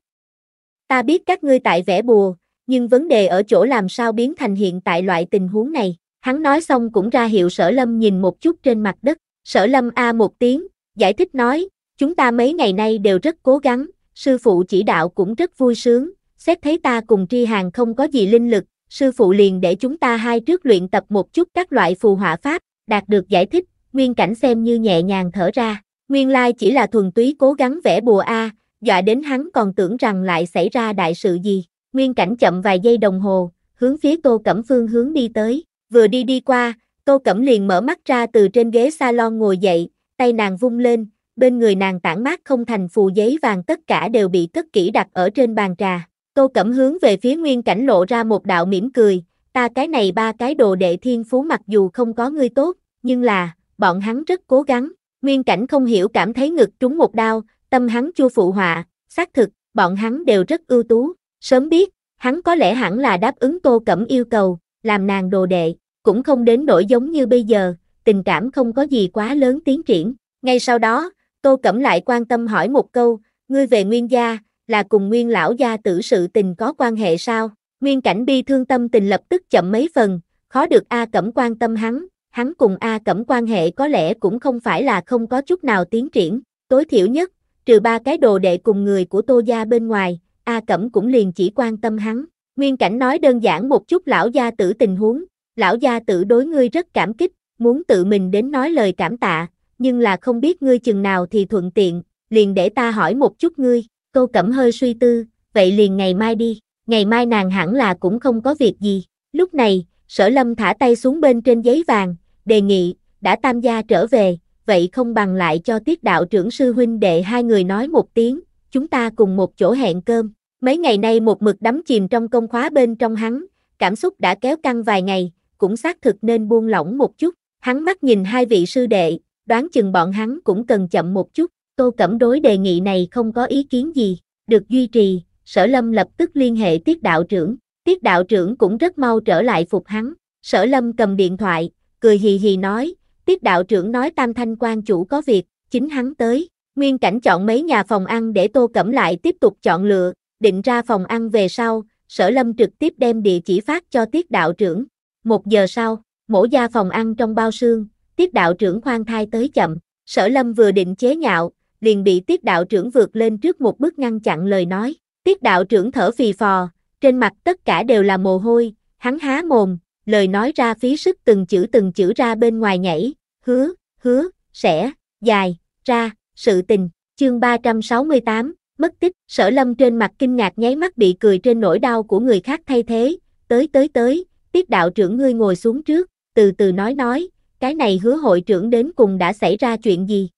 Ta biết các ngươi tại vẽ bùa, nhưng vấn đề ở chỗ làm sao biến thành hiện tại loại tình huống này. Hắn nói xong cũng ra hiệu sở lâm nhìn một chút trên mặt đất, sở lâm A một tiếng, giải thích nói, chúng ta mấy ngày nay đều rất cố gắng, sư phụ chỉ đạo cũng rất vui sướng, xét thấy ta cùng tri hàng không có gì linh lực, sư phụ liền để chúng ta hai trước luyện tập một chút các loại phù hỏa pháp, đạt được giải thích, nguyên cảnh xem như nhẹ nhàng thở ra. Nguyên lai chỉ là thuần túy cố gắng vẽ bùa A, dọa đến hắn còn tưởng rằng lại xảy ra đại sự gì. Nguyên cảnh chậm vài giây đồng hồ, hướng phía Tô Cẩm Phương hướng đi tới. Vừa đi đi qua, Tô Cẩm liền mở mắt ra từ trên ghế salon ngồi dậy, tay nàng vung lên, bên người nàng tản mát không thành phù giấy vàng tất cả đều bị tất kỹ đặt ở trên bàn trà. Tô Cẩm hướng về phía Nguyên Cảnh lộ ra một đạo mỉm cười, ta cái này ba cái đồ đệ thiên phú mặc dù không có ngươi tốt, nhưng là, bọn hắn rất cố gắng. Nguyên Cảnh không hiểu cảm thấy ngực trúng một đao, tâm hắn chua phụ họa, xác thực, bọn hắn đều rất ưu tú, sớm biết, hắn có lẽ hẳn là đáp ứng Tô Cẩm yêu cầu, làm nàng đồ đệ, cũng không đến nỗi giống như bây giờ, tình cảm không có gì quá lớn tiến triển. Ngay sau đó, Tô Cẩm lại quan tâm hỏi một câu, ngươi về Nguyên gia, là cùng nguyên lão gia tử sự tình có quan hệ sao? Nguyên cảnh bi thương tâm tình lập tức chậm mấy phần, khó được A Cẩm quan tâm hắn, hắn cùng A Cẩm quan hệ có lẽ cũng không phải là không có chút nào tiến triển, tối thiểu nhất, trừ ba cái đồ đệ cùng người của Tô Gia bên ngoài, A Cẩm cũng liền chỉ quan tâm hắn. Nguyên cảnh nói đơn giản một chút lão gia tử tình huống, lão gia tử đối ngươi rất cảm kích, muốn tự mình đến nói lời cảm tạ, nhưng là không biết ngươi chừng nào thì thuận tiện, liền để ta hỏi một chút ngươi. Tô Cẩm hơi suy tư, vậy liền ngày mai đi, ngày mai nàng hẳn là cũng không có việc gì. Lúc này, sở lâm thả tay xuống bên trên giấy vàng, đề nghị, đã tam gia trở về, vậy không bằng lại cho tiết đạo trưởng sư huynh đệ hai người nói một tiếng, chúng ta cùng một chỗ hẹn cơm. Mấy ngày nay một mực đắm chìm trong công khóa bên trong hắn, cảm xúc đã kéo căng vài ngày, cũng xác thực nên buông lỏng một chút. Hắn mắt nhìn hai vị sư đệ, đoán chừng bọn hắn cũng cần chậm một chút. Tô Cẩm đối đề nghị này không có ý kiến gì, được duy trì, sở lâm lập tức liên hệ tiết đạo trưởng, tiết đạo trưởng cũng rất mau trở lại phục hắn, sở lâm cầm điện thoại, cười hì hì nói, tiết đạo trưởng nói tam thanh quan chủ có việc, chính hắn tới, nguyên cảnh chọn mấy nhà phòng ăn để Tô Cẩm lại tiếp tục chọn lựa, định ra phòng ăn về sau, sở lâm trực tiếp đem địa chỉ phát cho tiết đạo trưởng, một giờ sau, mỗi gia phòng ăn trong bao xương. tiết đạo trưởng khoan thai tới chậm, sở lâm vừa định chế nhạo, liền bị tiết đạo trưởng vượt lên trước một bước ngăn chặn lời nói. Tiết đạo trưởng thở phì phò, trên mặt tất cả đều là mồ hôi, hắn há mồm, lời nói ra phí sức từng chữ từng chữ ra bên ngoài nhảy, hứa, hứa, sẽ, dài, ra, sự tình, chương 368, mất tích, sở lâm trên mặt kinh ngạc nháy mắt bị cười trên nỗi đau của người khác thay thế, tới tới tới, tiết đạo trưởng ngươi ngồi xuống trước, từ từ nói nói, cái này hứa hội trưởng đến cùng đã xảy ra chuyện gì,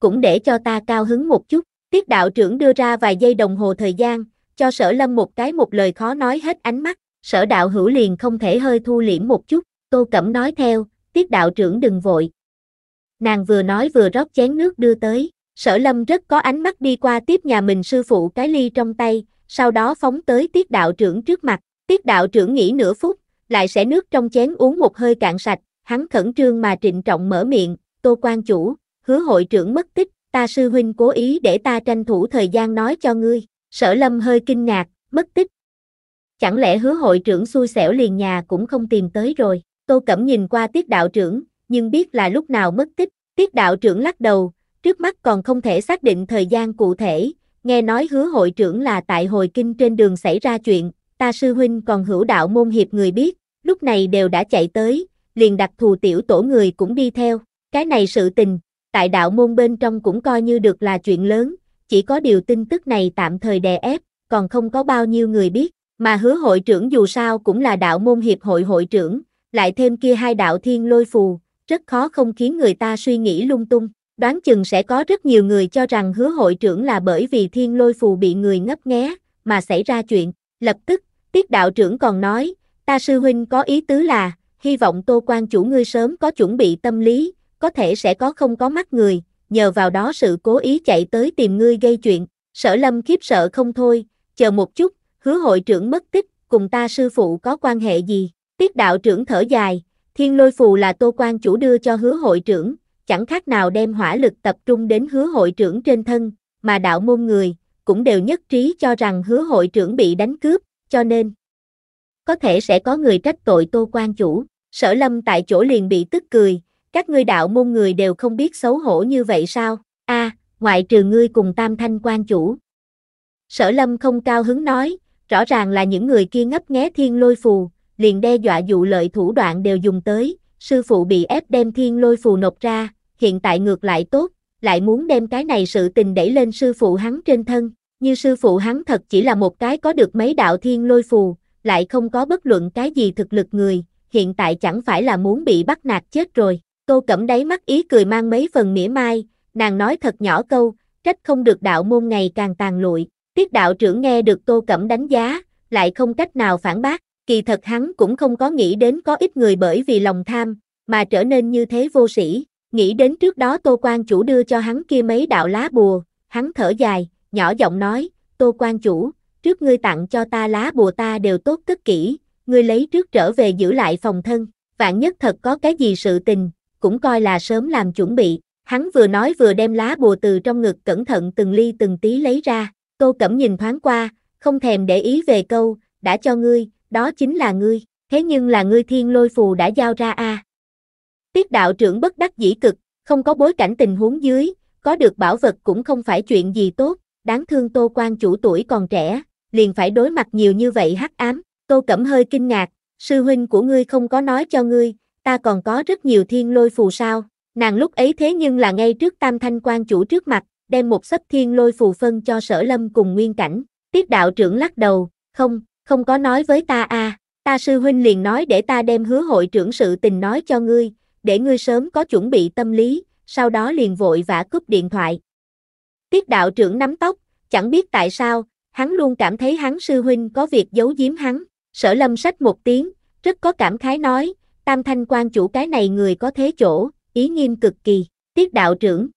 cũng để cho ta cao hứng một chút. Tiết đạo trưởng đưa ra vài giây đồng hồ thời gian, cho sở lâm một cái một lời khó nói hết ánh mắt, sở đạo hữu liền không thể hơi thu liễm một chút, tô cẩm nói theo, tiết đạo trưởng đừng vội. Nàng vừa nói vừa rót chén nước đưa tới, sở lâm rất có ánh mắt đi qua tiếp nhà mình sư phụ cái ly trong tay, sau đó phóng tới tiết đạo trưởng trước mặt, tiết đạo trưởng nghỉ nửa phút, lại sẽ nước trong chén uống một hơi cạn sạch, hắn khẩn trương mà trịnh trọng mở miệng, tô quan chủ, hứa hội trưởng mất tích, ta sư huynh cố ý để ta tranh thủ thời gian nói cho ngươi. Sở lâm hơi kinh ngạc, mất tích. Chẳng lẽ hứa hội trưởng xui xẻo liền nhà cũng không tìm tới rồi. Tô Cẩm nhìn qua tiết đạo trưởng, nhưng biết là lúc nào mất tích. Tiết đạo trưởng lắc đầu, trước mắt còn không thể xác định thời gian cụ thể. Nghe nói hứa hội trưởng là tại hồi kinh trên đường xảy ra chuyện, ta sư huynh còn hữu đạo môn hiệp người biết, lúc này đều đã chạy tới, liền đặc thù tiểu tổ người cũng đi theo. Cái này sự tình, tại đạo môn bên trong cũng coi như được là chuyện lớn, chỉ có điều tin tức này tạm thời đè ép, còn không có bao nhiêu người biết, mà hứa hội trưởng dù sao cũng là đạo môn hiệp hội hội trưởng, lại thêm kia hai đạo thiên lôi phù, rất khó không khiến người ta suy nghĩ lung tung. Đoán chừng sẽ có rất nhiều người cho rằng hứa hội trưởng là bởi vì thiên lôi phù bị người ngấp nghé, mà xảy ra chuyện. Lập tức, tiết đạo trưởng còn nói, ta sư huynh có ý tứ là, hy vọng tô quan chủ ngươi sớm có chuẩn bị tâm lý, có thể sẽ có không có mắt người, nhờ vào đó sự cố ý chạy tới tìm ngươi gây chuyện, sở lâm khiếp sợ không thôi, chờ một chút, hứa hội trưởng mất tích, cùng ta sư phụ có quan hệ gì, tiết đạo trưởng thở dài, thiên lôi phù là tô quan chủ đưa cho hứa hội trưởng, chẳng khác nào đem hỏa lực tập trung đến hứa hội trưởng trên thân, mà đạo môn người, cũng đều nhất trí cho rằng hứa hội trưởng bị đánh cướp, cho nên, có thể sẽ có người trách tội tô quan chủ, sở lâm tại chỗ liền bị tức cười, các ngươi đạo môn người đều không biết xấu hổ như vậy sao? A, à, ngoại trừ ngươi cùng tam thanh quan chủ. Sở lâm không cao hứng nói, rõ ràng là những người kia ngấp nghé thiên lôi phù, liền đe dọa dụ lợi thủ đoạn đều dùng tới, sư phụ bị ép đem thiên lôi phù nộp ra, hiện tại ngược lại tốt, lại muốn đem cái này sự tình đẩy lên sư phụ hắn trên thân, như sư phụ hắn thật chỉ là một cái có được mấy đạo thiên lôi phù, lại không có bất luận cái gì thực lực người, hiện tại chẳng phải là muốn bị bắt nạt chết rồi. Câu cẩm đáy mắt ý cười mang mấy phần mỉa mai, nàng nói thật nhỏ câu, trách không được đạo môn ngày càng tàn lụi. Tiết đạo trưởng nghe được Tô Cẩm đánh giá, lại không cách nào phản bác, kỳ thật hắn cũng không có nghĩ đến có ít người bởi vì lòng tham, mà trở nên như thế vô sĩ. Nghĩ đến trước đó Tô Quan Chủ đưa cho hắn kia mấy đạo lá bùa, hắn thở dài, nhỏ giọng nói, Tô Quan Chủ, trước ngươi tặng cho ta lá bùa ta đều tốt cất kỹ, ngươi lấy trước trở về giữ lại phòng thân, vạn nhất thật có cái gì sự tình, cũng coi là sớm làm chuẩn bị, hắn vừa nói vừa đem lá bùa từ trong ngực cẩn thận từng ly từng tí lấy ra, Tô Cẩm nhìn thoáng qua, không thèm để ý về câu, đã cho ngươi, đó chính là ngươi, thế nhưng là ngươi thiên lôi phù đã giao ra a. Tiết đạo trưởng bất đắc dĩ cực, không có bối cảnh tình huống dưới, có được bảo vật cũng không phải chuyện gì tốt, đáng thương Tô quan chủ tuổi còn trẻ, liền phải đối mặt nhiều như vậy hắc ám, Tô Cẩm hơi kinh ngạc, sư huynh của ngươi không có nói cho ngươi, ta còn có rất nhiều thiên lôi phù sao. Nàng lúc ấy thế nhưng là ngay trước tam thanh quan chủ trước mặt, đem một sấp thiên lôi phù phân cho sở lâm cùng nguyên cảnh. Tiết đạo trưởng lắc đầu, không, không có nói với ta a à, ta sư huynh liền nói để ta đem hứa hội trưởng sự tình nói cho ngươi, để ngươi sớm có chuẩn bị tâm lý, sau đó liền vội vã cúp điện thoại. Tiết đạo trưởng nắm tóc, chẳng biết tại sao, hắn luôn cảm thấy hắn sư huynh có việc giấu giếm hắn, sở lâm sách một tiếng, rất có cảm khái nói, Tam thanh quan chủ cái này người có thế chỗ, ý nghiêm cực kỳ, tiết đạo trưởng.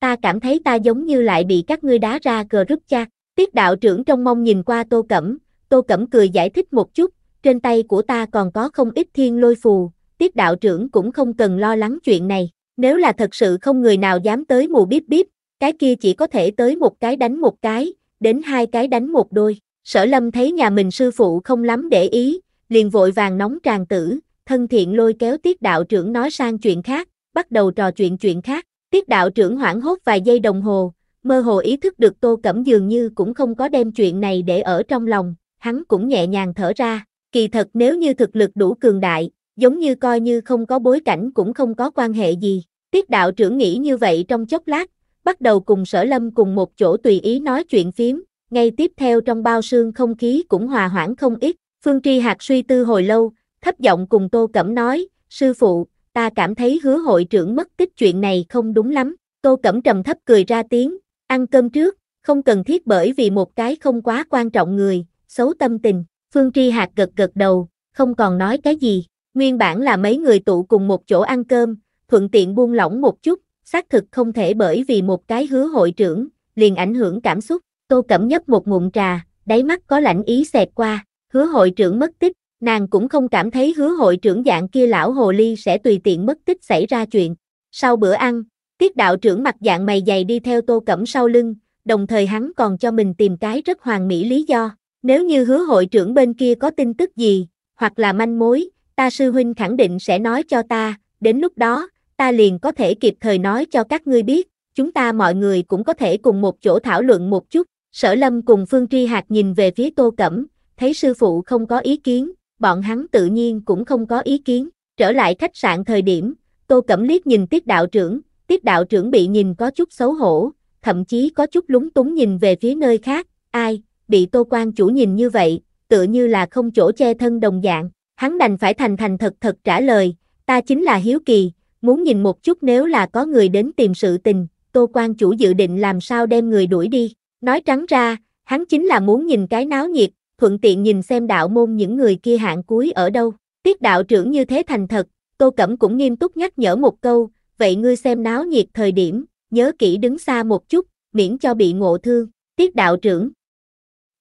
Ta cảm thấy ta giống như lại bị các ngươi đá ra cờ rút cha. Tiết đạo trưởng trong mong nhìn qua tô cẩm, tô cẩm cười giải thích một chút, trên tay của ta còn có không ít thiên lôi phù, tiết đạo trưởng cũng không cần lo lắng chuyện này. Nếu là thật sự không người nào dám tới mù bíp bíp, cái kia chỉ có thể tới một cái đánh một cái, đến hai cái đánh một đôi. Sở lâm thấy nhà mình sư phụ không lắm để ý, liền vội vàng nóng tràn tử, thân thiện lôi kéo tiết đạo trưởng nói sang chuyện khác, bắt đầu trò chuyện chuyện khác. Tiết đạo trưởng hoảng hốt vài giây đồng hồ, mơ hồ ý thức được Tô Cẩm dường như cũng không có đem chuyện này để ở trong lòng, hắn cũng nhẹ nhàng thở ra, kỳ thật nếu như thực lực đủ cường đại, giống như coi như không có bối cảnh cũng không có quan hệ gì. Tiết đạo trưởng nghĩ như vậy trong chốc lát, bắt đầu cùng sở lâm cùng một chỗ tùy ý nói chuyện phím, ngay tiếp theo trong bao xương không khí cũng hòa hoãn không ít, Phương Tri hạt suy tư hồi lâu, thấp giọng cùng Tô Cẩm nói, sư phụ, ta cảm thấy hứa hội trưởng mất tích chuyện này không đúng lắm. Tô Cẩm trầm thấp cười ra tiếng, ăn cơm trước, không cần thiết bởi vì một cái không quá quan trọng người, xấu tâm tình. Phương Tri Hạc gật gật đầu, không còn nói cái gì. Nguyên bản là mấy người tụ cùng một chỗ ăn cơm, thuận tiện buông lỏng một chút, xác thực không thể bởi vì một cái hứa hội trưởng, liền ảnh hưởng cảm xúc. Tô Cẩm nhấp một ngụm trà, đáy mắt có lạnh ý xẹt qua, hứa hội trưởng mất tích, Nàng cũng không cảm thấy hứa hội trưởng dạng kia lão hồ ly sẽ tùy tiện mất tích xảy ra chuyện. Sau bữa ăn, tiết đạo trưởng mặt dạng mày dày đi theo tô cẩm sau lưng, đồng thời hắn còn cho mình tìm cái rất hoàn mỹ lý do. Nếu như hứa hội trưởng bên kia có tin tức gì, hoặc là manh mối, ta sư huynh khẳng định sẽ nói cho ta, đến lúc đó, ta liền có thể kịp thời nói cho các ngươi biết, chúng ta mọi người cũng có thể cùng một chỗ thảo luận một chút. Sở Lâm cùng Phương Tri hạt nhìn về phía Tô Cẩm, thấy sư phụ không có ý kiến, bọn hắn tự nhiên cũng không có ý kiến. Trở lại khách sạn thời điểm, Tô Cẩm liếc nhìn tiết đạo trưởng, tiết đạo trưởng bị nhìn có chút xấu hổ, thậm chí có chút lúng túng nhìn về phía nơi khác, ai, bị Tô quan chủ nhìn như vậy, tự như là không chỗ che thân đồng dạng, hắn đành phải thành thành thật thật trả lời, ta chính là Hiếu Kỳ, muốn nhìn một chút nếu là có người đến tìm sự tình, Tô quan chủ dự định làm sao đem người đuổi đi, nói trắng ra, hắn chính là muốn nhìn cái náo nhiệt, thuận tiện nhìn xem đạo môn những người kia hạng cuối ở đâu. Tiết đạo trưởng như thế thành thật, Tô Cẩm cũng nghiêm túc nhắc nhở một câu, vậy ngươi xem náo nhiệt thời điểm, nhớ kỹ đứng xa một chút, miễn cho bị ngộ thương, tiết đạo trưởng.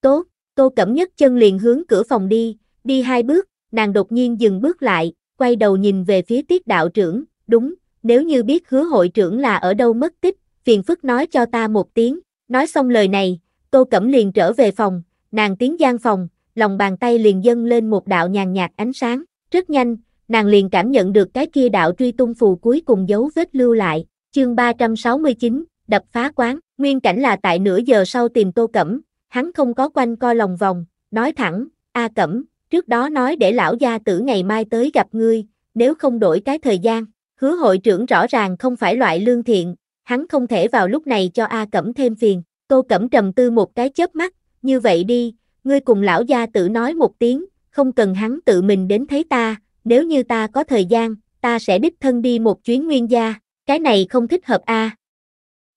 Tốt, Tô Cẩm nhất chân liền hướng cửa phòng đi, đi hai bước, nàng đột nhiên dừng bước lại, quay đầu nhìn về phía tiết đạo trưởng, đúng, nếu như biết hứa hội trưởng là ở đâu mất tích, phiền phức nói cho ta một tiếng, nói xong lời này, Tô Cẩm liền trở về phòng, nàng tiến gian phòng, lòng bàn tay liền dâng lên một đạo nhàn nhạt ánh sáng, rất nhanh, nàng liền cảm nhận được cái kia đạo truy tung phù cuối cùng dấu vết lưu lại, chương 369, đập phá quán, nguyên cảnh là tại nửa giờ sau tìm Tô Cẩm, hắn không có quanh co lòng vòng, nói thẳng, A Cẩm, trước đó nói để lão gia tử ngày mai tới gặp ngươi, nếu không đổi cái thời gian, hứa hội trưởng rõ ràng không phải loại lương thiện, hắn không thể vào lúc này cho A Cẩm thêm phiền, Tô Cẩm trầm tư một cái chớp mắt, như vậy đi, ngươi cùng lão gia tử nói một tiếng, không cần hắn tự mình đến thấy ta, nếu như ta có thời gian, ta sẽ đích thân đi một chuyến nguyên gia, cái này không thích hợp a.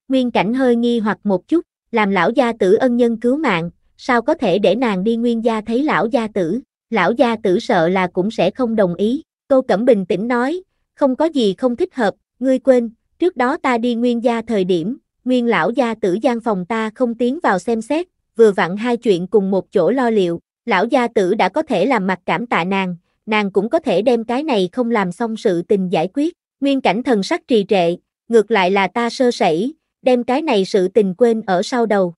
Nguyên cảnh hơi nghi hoặc một chút, làm lão gia tử ân nhân cứu mạng, sao có thể để nàng đi nguyên gia thấy lão gia tử, lão gia tử sợ là cũng sẽ không đồng ý, cô Cẩm bình tĩnh nói, không có gì không thích hợp, ngươi quên, trước đó ta đi nguyên gia thời điểm, nguyên lão gia tử gian phòng ta không tiến vào xem xét, vừa vặn hai chuyện cùng một chỗ lo liệu, lão gia tử đã có thể làm mặt cảm tạ nàng, nàng cũng có thể đem cái này không làm xong sự tình giải quyết, nguyên cảnh thần sắc trì trệ, ngược lại là ta sơ sẩy, đem cái này sự tình quên ở sau đầu.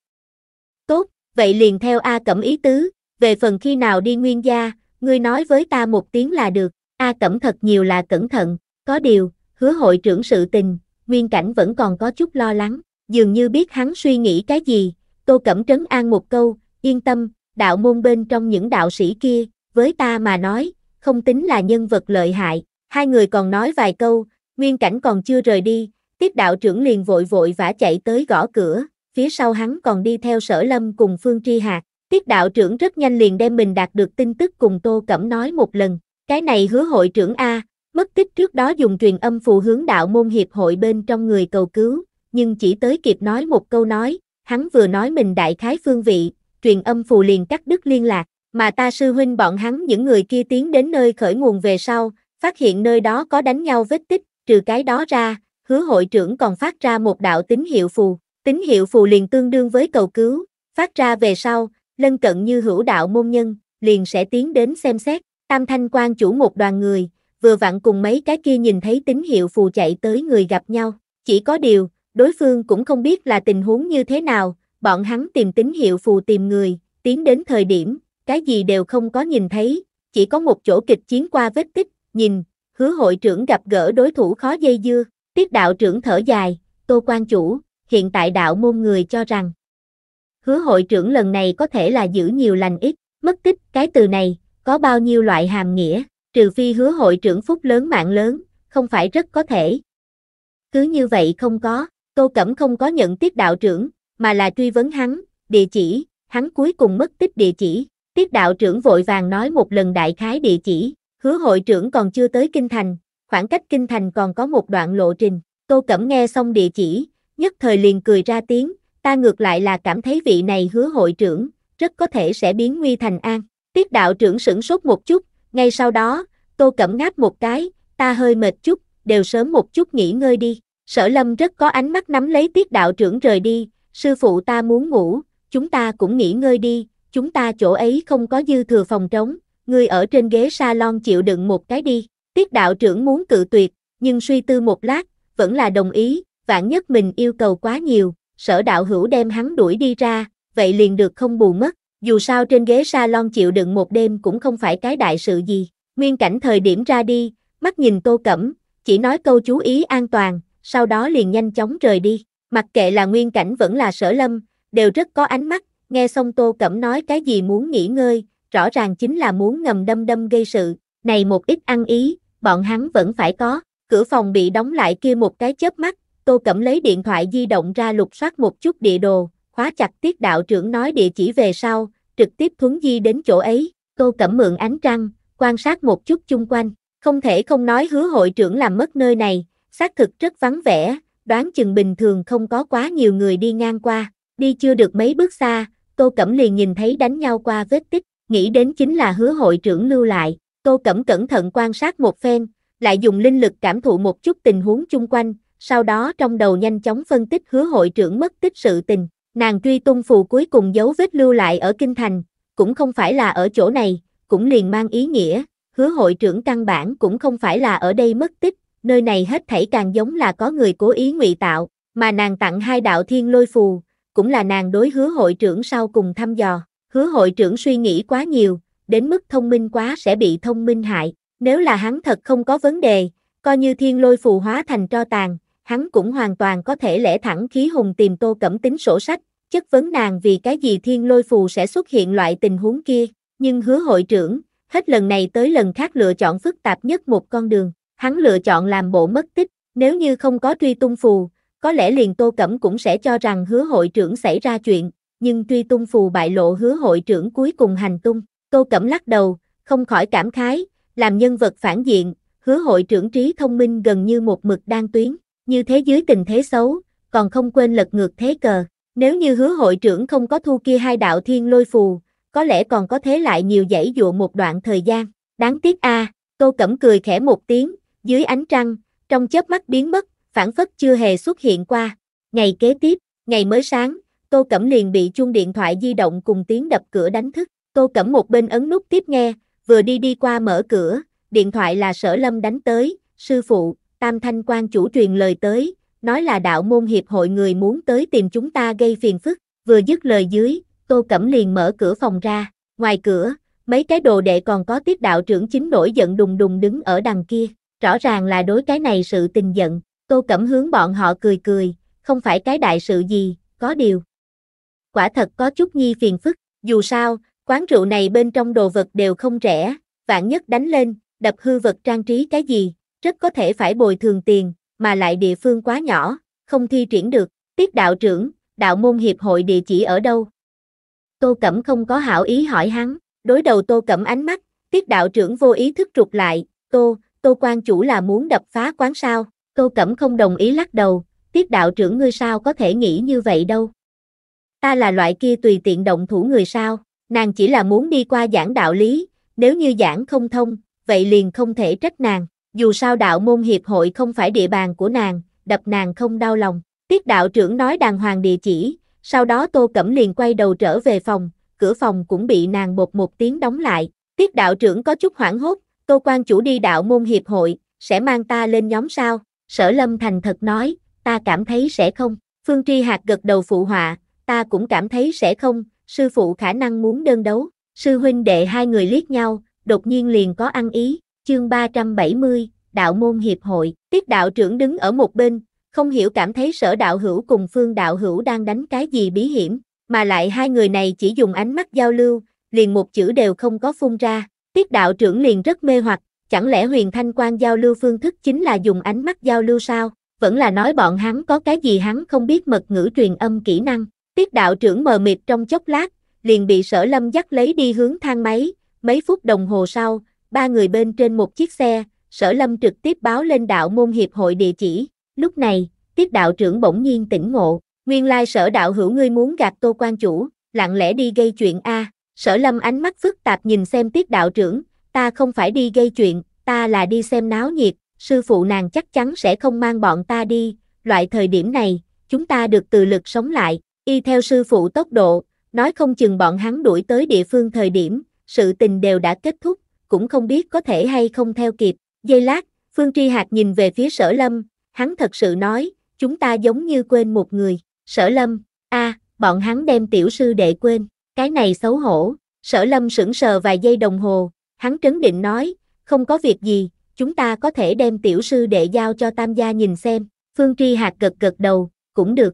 Tốt, vậy liền theo A Cẩm ý tứ, về phần khi nào đi nguyên gia, ngươi nói với ta một tiếng là được, A Cẩm thật nhiều là cẩn thận, có điều, hứa hội trưởng sự tình, nguyên cảnh vẫn còn có chút lo lắng, dường như biết hắn suy nghĩ cái gì, Tô Cẩm Trấn An một câu, yên tâm, đạo môn bên trong những đạo sĩ kia, với ta mà nói, không tính là nhân vật lợi hại. Hai người còn nói vài câu, nguyên cảnh còn chưa rời đi, tiếp đạo trưởng liền vội vội vã chạy tới gõ cửa, phía sau hắn còn đi theo sở lâm cùng Phương Tri Hạc. Tiết đạo trưởng rất nhanh liền đem mình đạt được tin tức cùng Tô Cẩm nói một lần, cái này hứa hội trưởng A, mất tích trước đó dùng truyền âm phù hướng đạo môn hiệp hội bên trong người cầu cứu, nhưng chỉ tới kịp nói một câu nói, hắn vừa nói mình đại khái phương vị, truyền âm phù liền cắt đứt liên lạc, mà ta sư huynh bọn hắn những người kia tiến đến nơi khởi nguồn về sau, phát hiện nơi đó có đánh nhau vết tích, trừ cái đó ra, hứa hội trưởng còn phát ra một đạo tín hiệu phù, tín hiệu phù liền tương đương với cầu cứu, phát ra về sau, lân cận như hữu đạo môn nhân, liền sẽ tiến đến xem xét, tam thanh quan chủ một đoàn người, vừa vặn cùng mấy cái kia nhìn thấy tín hiệu phù chạy tới người gặp nhau, chỉ có điều, đối phương cũng không biết là tình huống như thế nào, bọn hắn tìm tín hiệu phù tìm người, tiến đến thời điểm, cái gì đều không có nhìn thấy, chỉ có một chỗ kịch chiến qua vết tích, nhìn, hứa hội trưởng gặp gỡ đối thủ khó dây dưa, tiết đạo trưởng thở dài, tô quan chủ, hiện tại đạo môn người cho rằng, hứa hội trưởng lần này có thể là giữ nhiều lành ít, mất tích, cái từ này, có bao nhiêu loại hàm nghĩa, trừ phi hứa hội trưởng phúc lớn mạng lớn, không phải rất có thể. Cứ như vậy không có. Câu Cẩm không có nhận tiếp đạo trưởng, mà là truy vấn hắn, địa chỉ, hắn cuối cùng mất tích địa chỉ. Tiếp đạo trưởng vội vàng nói một lần đại khái địa chỉ, hứa hội trưởng còn chưa tới Kinh Thành, khoảng cách Kinh Thành còn có một đoạn lộ trình. Tô Cẩm nghe xong địa chỉ, nhất thời liền cười ra tiếng, ta ngược lại là cảm thấy vị này hứa hội trưởng, rất có thể sẽ biến nguy thành an. Tiếp đạo trưởng sửng sốt một chút, ngay sau đó, Tô Cẩm ngáp một cái, ta hơi mệt chút, đều sớm một chút nghỉ ngơi đi. Sở lâm rất có ánh mắt nắm lấy tiết đạo trưởng rời đi, sư phụ ta muốn ngủ, chúng ta cũng nghỉ ngơi đi, chúng ta chỗ ấy không có dư thừa phòng trống, ngươi ở trên ghế salon chịu đựng một cái đi. Tiết đạo trưởng muốn cự tuyệt, nhưng suy tư một lát, vẫn là đồng ý, vạn nhất mình yêu cầu quá nhiều, sở đạo hữu đem hắn đuổi đi ra, vậy liền được không bù mất, dù sao trên ghế salon chịu đựng một đêm cũng không phải cái đại sự gì. Nguyên cảnh thời điểm ra đi, mắt nhìn tô cẩm, chỉ nói câu chú ý an toàn, sau đó liền nhanh chóng rời đi. Mặc kệ là nguyên cảnh vẫn là sở lâm, đều rất có ánh mắt, nghe xong Tô Cẩm nói cái gì muốn nghỉ ngơi, rõ ràng chính là muốn ngầm đâm đâm gây sự, này một ít ăn ý, bọn hắn vẫn phải có, cửa phòng bị đóng lại kia một cái chớp mắt, Tô Cẩm lấy điện thoại di động ra lục soát một chút địa đồ, khóa chặt tiết đạo trưởng nói địa chỉ về sau, trực tiếp thuấn di đến chỗ ấy, Tô Cẩm mượn ánh trăng, quan sát một chút chung quanh, không thể không nói hứa hội trưởng làm mất nơi này, xác thực rất vắng vẻ, đoán chừng bình thường không có quá nhiều người đi ngang qua, đi chưa được mấy bước xa, Tô Cẩm liền nhìn thấy đánh nhau qua vết tích, nghĩ đến chính là hứa hội trưởng lưu lại, Tô Cẩm cẩn thận quan sát một phen, lại dùng linh lực cảm thụ một chút tình huống chung quanh, sau đó trong đầu nhanh chóng phân tích hứa hội trưởng mất tích sự tình, nàng truy tung phù cuối cùng dấu vết lưu lại ở Kinh Thành, cũng không phải là ở chỗ này, cũng liền mang ý nghĩa, hứa hội trưởng căn bản cũng không phải là ở đây mất tích, nơi này hết thảy càng giống là có người cố ý ngụy tạo, mà nàng tặng hai đạo thiên lôi phù, cũng là nàng đối hứa hội trưởng sau cùng thăm dò. Hứa hội trưởng suy nghĩ quá nhiều, đến mức thông minh quá sẽ bị thông minh hại, nếu là hắn thật không có vấn đề, coi như thiên lôi phù hóa thành tro tàn, hắn cũng hoàn toàn có thể lẽ thẳng khí hùng tìm tô cẩm tính sổ sách, chất vấn nàng vì cái gì thiên lôi phù sẽ xuất hiện loại tình huống kia, nhưng hứa hội trưởng, hết lần này tới lần khác lựa chọn phức tạp nhất một con đường, hắn lựa chọn làm bộ mất tích, nếu như không có truy tung phù, có lẽ liền Tô Cẩm cũng sẽ cho rằng hứa hội trưởng xảy ra chuyện, nhưng truy tung phù bại lộ hứa hội trưởng cuối cùng hành tung. Tô Cẩm lắc đầu, không khỏi cảm khái, làm nhân vật phản diện, hứa hội trưởng trí thông minh gần như một mực đang tuyến, như thế dưới tình thế xấu, còn không quên lật ngược thế cờ. Nếu như hứa hội trưởng không có thu kia hai đạo thiên lôi phù, có lẽ còn có thế lại nhiều dãy dụ một đoạn thời gian. Đáng tiếc a à, Tô Cẩm cười khẽ một tiếng, dưới ánh trăng, trong chớp mắt biến mất, phản phất chưa hề xuất hiện qua. Ngày kế tiếp, ngày mới sáng, Tô Cẩm liền bị chuông điện thoại di động cùng tiếng đập cửa đánh thức. Tô Cẩm một bên ấn nút tiếp nghe, vừa đi đi qua mở cửa, điện thoại là sở lâm đánh tới, sư phụ, Tam Thanh quan chủ truyền lời tới, nói là đạo môn hiệp hội người muốn tới tìm chúng ta gây phiền phức, vừa dứt lời dưới, Tô Cẩm liền mở cửa phòng ra, ngoài cửa, mấy cái đồ đệ còn có tiếp đạo trưởng chính nổi giận đùng đùng đứng ở đằng kia, Rõ ràng là đối cái này sự tình giận, Tô Cẩm hướng bọn họ cười cười, không phải cái đại sự gì, có điều. Quả thật có chút nghi phiền phức, dù sao, quán rượu này bên trong đồ vật đều không rẻ, vạn nhất đánh lên, đập hư vật trang trí cái gì, rất có thể phải bồi thường tiền, mà lại địa phương quá nhỏ, không thi triển được. Tiết đạo trưởng, đạo môn hiệp hội địa chỉ ở đâu? Tô Cẩm không có hảo ý hỏi hắn, đối đầu Tô Cẩm ánh mắt, tiết đạo trưởng vô ý thức trục lại, Tô, Tô quan chủ là muốn đập phá quán sao, Tô Cẩm không đồng ý lắc đầu, tiết đạo trưởng ngươi sao có thể nghĩ như vậy đâu. Ta là loại kia tùy tiện động thủ người sao, nàng chỉ là muốn đi qua giảng đạo lý, nếu như giảng không thông, vậy liền không thể trách nàng, dù sao đạo môn hiệp hội không phải địa bàn của nàng, đập nàng không đau lòng. Tiết đạo trưởng nói đàng hoàng địa chỉ, sau đó Tô Cẩm liền quay đầu trở về phòng, cửa phòng cũng bị nàng bột một tiếng đóng lại. Tiết đạo trưởng có chút hoảng hốt, Tô quan chủ đi đạo môn hiệp hội, sẽ mang ta lên nhóm sao? Sở Lâm thành thật nói, ta cảm thấy sẽ không. Phương Tri Hạc gật đầu phụ họa, ta cũng cảm thấy sẽ không, sư phụ khả năng muốn đơn đấu. Sư huynh đệ hai người liếc nhau, đột nhiên liền có ăn ý. Chương 370, Đạo môn hiệp hội, tiết đạo trưởng đứng ở một bên, không hiểu cảm thấy sở đạo hữu cùng phương đạo hữu đang đánh cái gì bí hiểm, mà lại hai người này chỉ dùng ánh mắt giao lưu, liền một chữ đều không có phun ra, Tiết đạo trưởng liền rất mê hoặc, chẳng lẽ huyền thanh quan giao lưu phương thức chính là dùng ánh mắt giao lưu sao? Vẫn là nói bọn hắn có cái gì hắn không biết mật ngữ truyền âm kỹ năng. Tiết đạo trưởng mờ mịt trong chốc lát, liền bị sở lâm dắt lấy đi hướng thang máy, mấy phút đồng hồ sau, ba người bên trên một chiếc xe, sở lâm trực tiếp báo lên đạo môn hiệp hội địa chỉ, lúc này, tiết đạo trưởng bỗng nhiên tỉnh ngộ, nguyên lai sở đạo hữu ngươi muốn gạt tô quan chủ, lặng lẽ đi gây chuyện a Sở lâm ánh mắt phức tạp nhìn xem tiết đạo trưởng, ta không phải đi gây chuyện, ta là đi xem náo nhiệt, sư phụ nàng chắc chắn sẽ không mang bọn ta đi, loại thời điểm này, chúng ta được từ lực sống lại, y theo sư phụ tốc độ, nói không chừng bọn hắn đuổi tới địa phương thời điểm, sự tình đều đã kết thúc, cũng không biết có thể hay không theo kịp, giây lát, Phương Tri Hạt nhìn về phía sở lâm, hắn thật sự nói, chúng ta giống như quên một người, sở lâm, a bọn hắn đem tiểu sư đệ quên, cái này xấu hổ, sở lâm sững sờ vài giây đồng hồ, hắn trấn định nói, không có việc gì, chúng ta có thể đem tiểu sư đệ giao cho tam gia nhìn xem, phương tri hạt gật gật đầu, cũng được.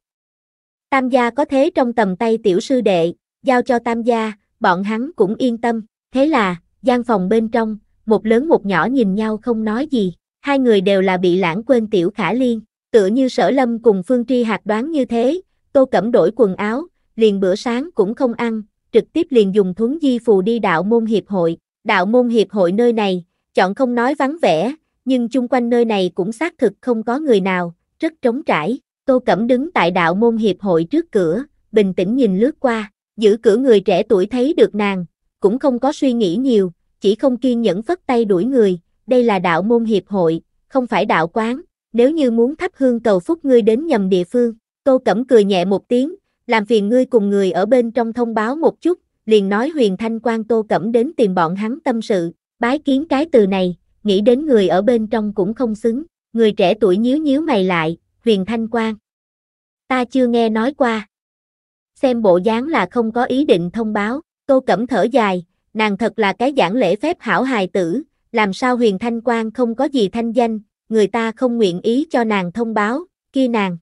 Tam gia có thế trong tầm tay tiểu sư đệ, giao cho tam gia, bọn hắn cũng yên tâm, thế là, gian phòng bên trong, một lớn một nhỏ nhìn nhau không nói gì, hai người đều là bị lãng quên tiểu khả liên, tựa như sở lâm cùng phương tri hạt đoán như thế, tô cẩm đổi quần áo, liền bữa sáng cũng không ăn, trực tiếp liền dùng thuấn di phù đi đạo môn hiệp hội, đạo môn hiệp hội nơi này, chọn không nói vắng vẻ, nhưng chung quanh nơi này cũng xác thực không có người nào, rất trống trải, Tô Cẩm đứng tại đạo môn hiệp hội trước cửa, bình tĩnh nhìn lướt qua, giữ cửa người trẻ tuổi thấy được nàng, cũng không có suy nghĩ nhiều, chỉ không kiên nhẫn phất tay đuổi người, đây là đạo môn hiệp hội, không phải đạo quán, nếu như muốn thắp hương cầu phúc ngươi đến nhầm địa phương, Tô Cẩm cười nhẹ một tiếng, làm phiền ngươi cùng người ở bên trong thông báo một chút, liền nói huyền thanh quan tô cẩm đến tìm bọn hắn tâm sự, bái kiến cái từ này, nghĩ đến người ở bên trong cũng không xứng, người trẻ tuổi nhíu nhíu mày lại, huyền thanh quan. Ta chưa nghe nói qua. Xem bộ dáng là không có ý định thông báo, tô cẩm thở dài, nàng thật là cái giảng lễ phép hảo hài tử, làm sao huyền thanh quan không có gì thanh danh, người ta không nguyện ý cho nàng thông báo, kia nàng.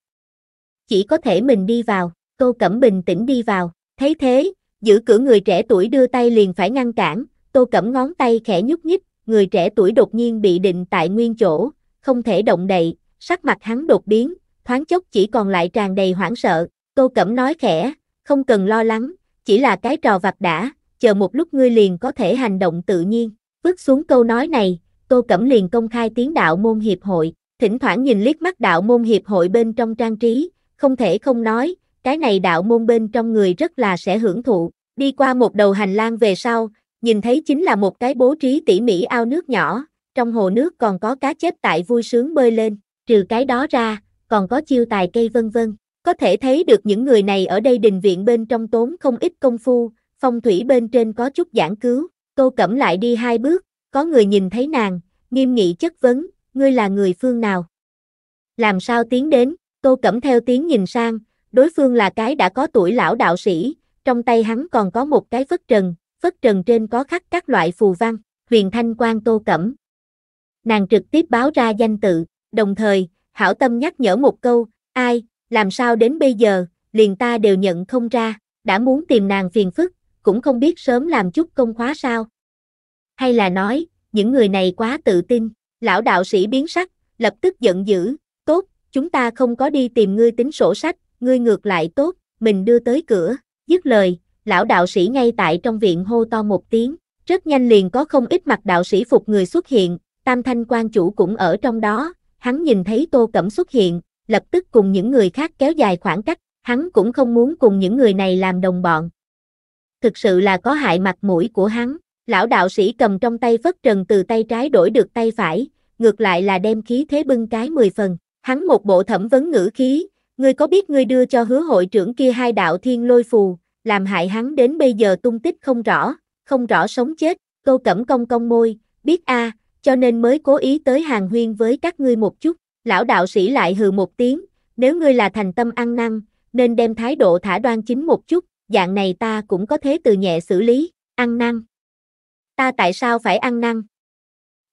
Chỉ có thể mình đi vào. Tô Cẩm bình tĩnh đi vào, thấy thế, giữ cửa người trẻ tuổi đưa tay liền phải ngăn cản, Tô Cẩm ngón tay khẽ nhúc nhích, người trẻ tuổi đột nhiên bị định tại nguyên chỗ, không thể động đậy, sắc mặt hắn đột biến, thoáng chốc chỉ còn lại tràn đầy hoảng sợ, Tô Cẩm nói khẽ, không cần lo lắng, chỉ là cái trò vặt đã, chờ một lúc ngươi liền có thể hành động tự nhiên, bước xuống câu nói này, Tô Cẩm liền công khai tiếng đạo môn hiệp hội, thỉnh thoảng nhìn liếc mắt đạo môn hiệp hội bên trong trang trí, không thể không nói, cái này đạo môn bên trong người rất là sẽ hưởng thụ. Đi qua một đầu hành lang về sau, nhìn thấy chính là một cái bố trí tỉ mỉ ao nước nhỏ, trong hồ nước còn có cá chép tại vui sướng bơi lên, trừ cái đó ra, còn có chiêu tài cây vân vân. Có thể thấy được những người này ở đây đình viện bên trong tốn không ít công phu, phong thủy bên trên có chút giảng cứu, tô cẩm lại đi hai bước, có người nhìn thấy nàng, nghiêm nghị chất vấn, ngươi là người phương nào? Làm sao tiến đến, tô cẩm theo tiếng nhìn sang, Đối phương là cái đã có tuổi lão đạo sĩ, trong tay hắn còn có một cái phất trần, phất trần trên có khắc các loại phù văn, huyền thanh quan tô cẩm. Nàng trực tiếp báo ra danh tự, đồng thời, hảo tâm nhắc nhở một câu, ai, làm sao đến bây giờ, liền ta đều nhận không ra, đã muốn tìm nàng phiền phức, cũng không biết sớm làm chút công khóa sao. Hay là nói, những người này quá tự tin, lão đạo sĩ biến sắc, lập tức giận dữ, tốt, chúng ta không có đi tìm ngươi tính sổ sách, ngươi ngược lại tốt, mình đưa tới cửa, dứt lời, lão đạo sĩ ngay tại trong viện hô to một tiếng, rất nhanh liền có không ít mặt đạo sĩ phục người xuất hiện, tam thanh quan chủ cũng ở trong đó, hắn nhìn thấy tô cẩm xuất hiện, lập tức cùng những người khác kéo dài khoảng cách, hắn cũng không muốn cùng những người này làm đồng bọn. Thực sự là có hại mặt mũi của hắn, lão đạo sĩ cầm trong tay phất trần từ tay trái đổi được tay phải, ngược lại là đem khí thế bưng cái mười phần, hắn một bộ thẩm vấn ngữ khí, Ngươi có biết ngươi đưa cho hứa hội trưởng kia hai đạo thiên lôi phù, làm hại hắn đến bây giờ tung tích không rõ, không rõ sống chết, câu cẩm công công môi, biết a, à, cho nên mới cố ý tới hàng huyên với các ngươi một chút, lão đạo sĩ lại hừ một tiếng, nếu ngươi là thành tâm ăn năn, nên đem thái độ thả đoan chính một chút, dạng này ta cũng có thế từ nhẹ xử lý, ăn năn. Ta tại sao phải ăn năn?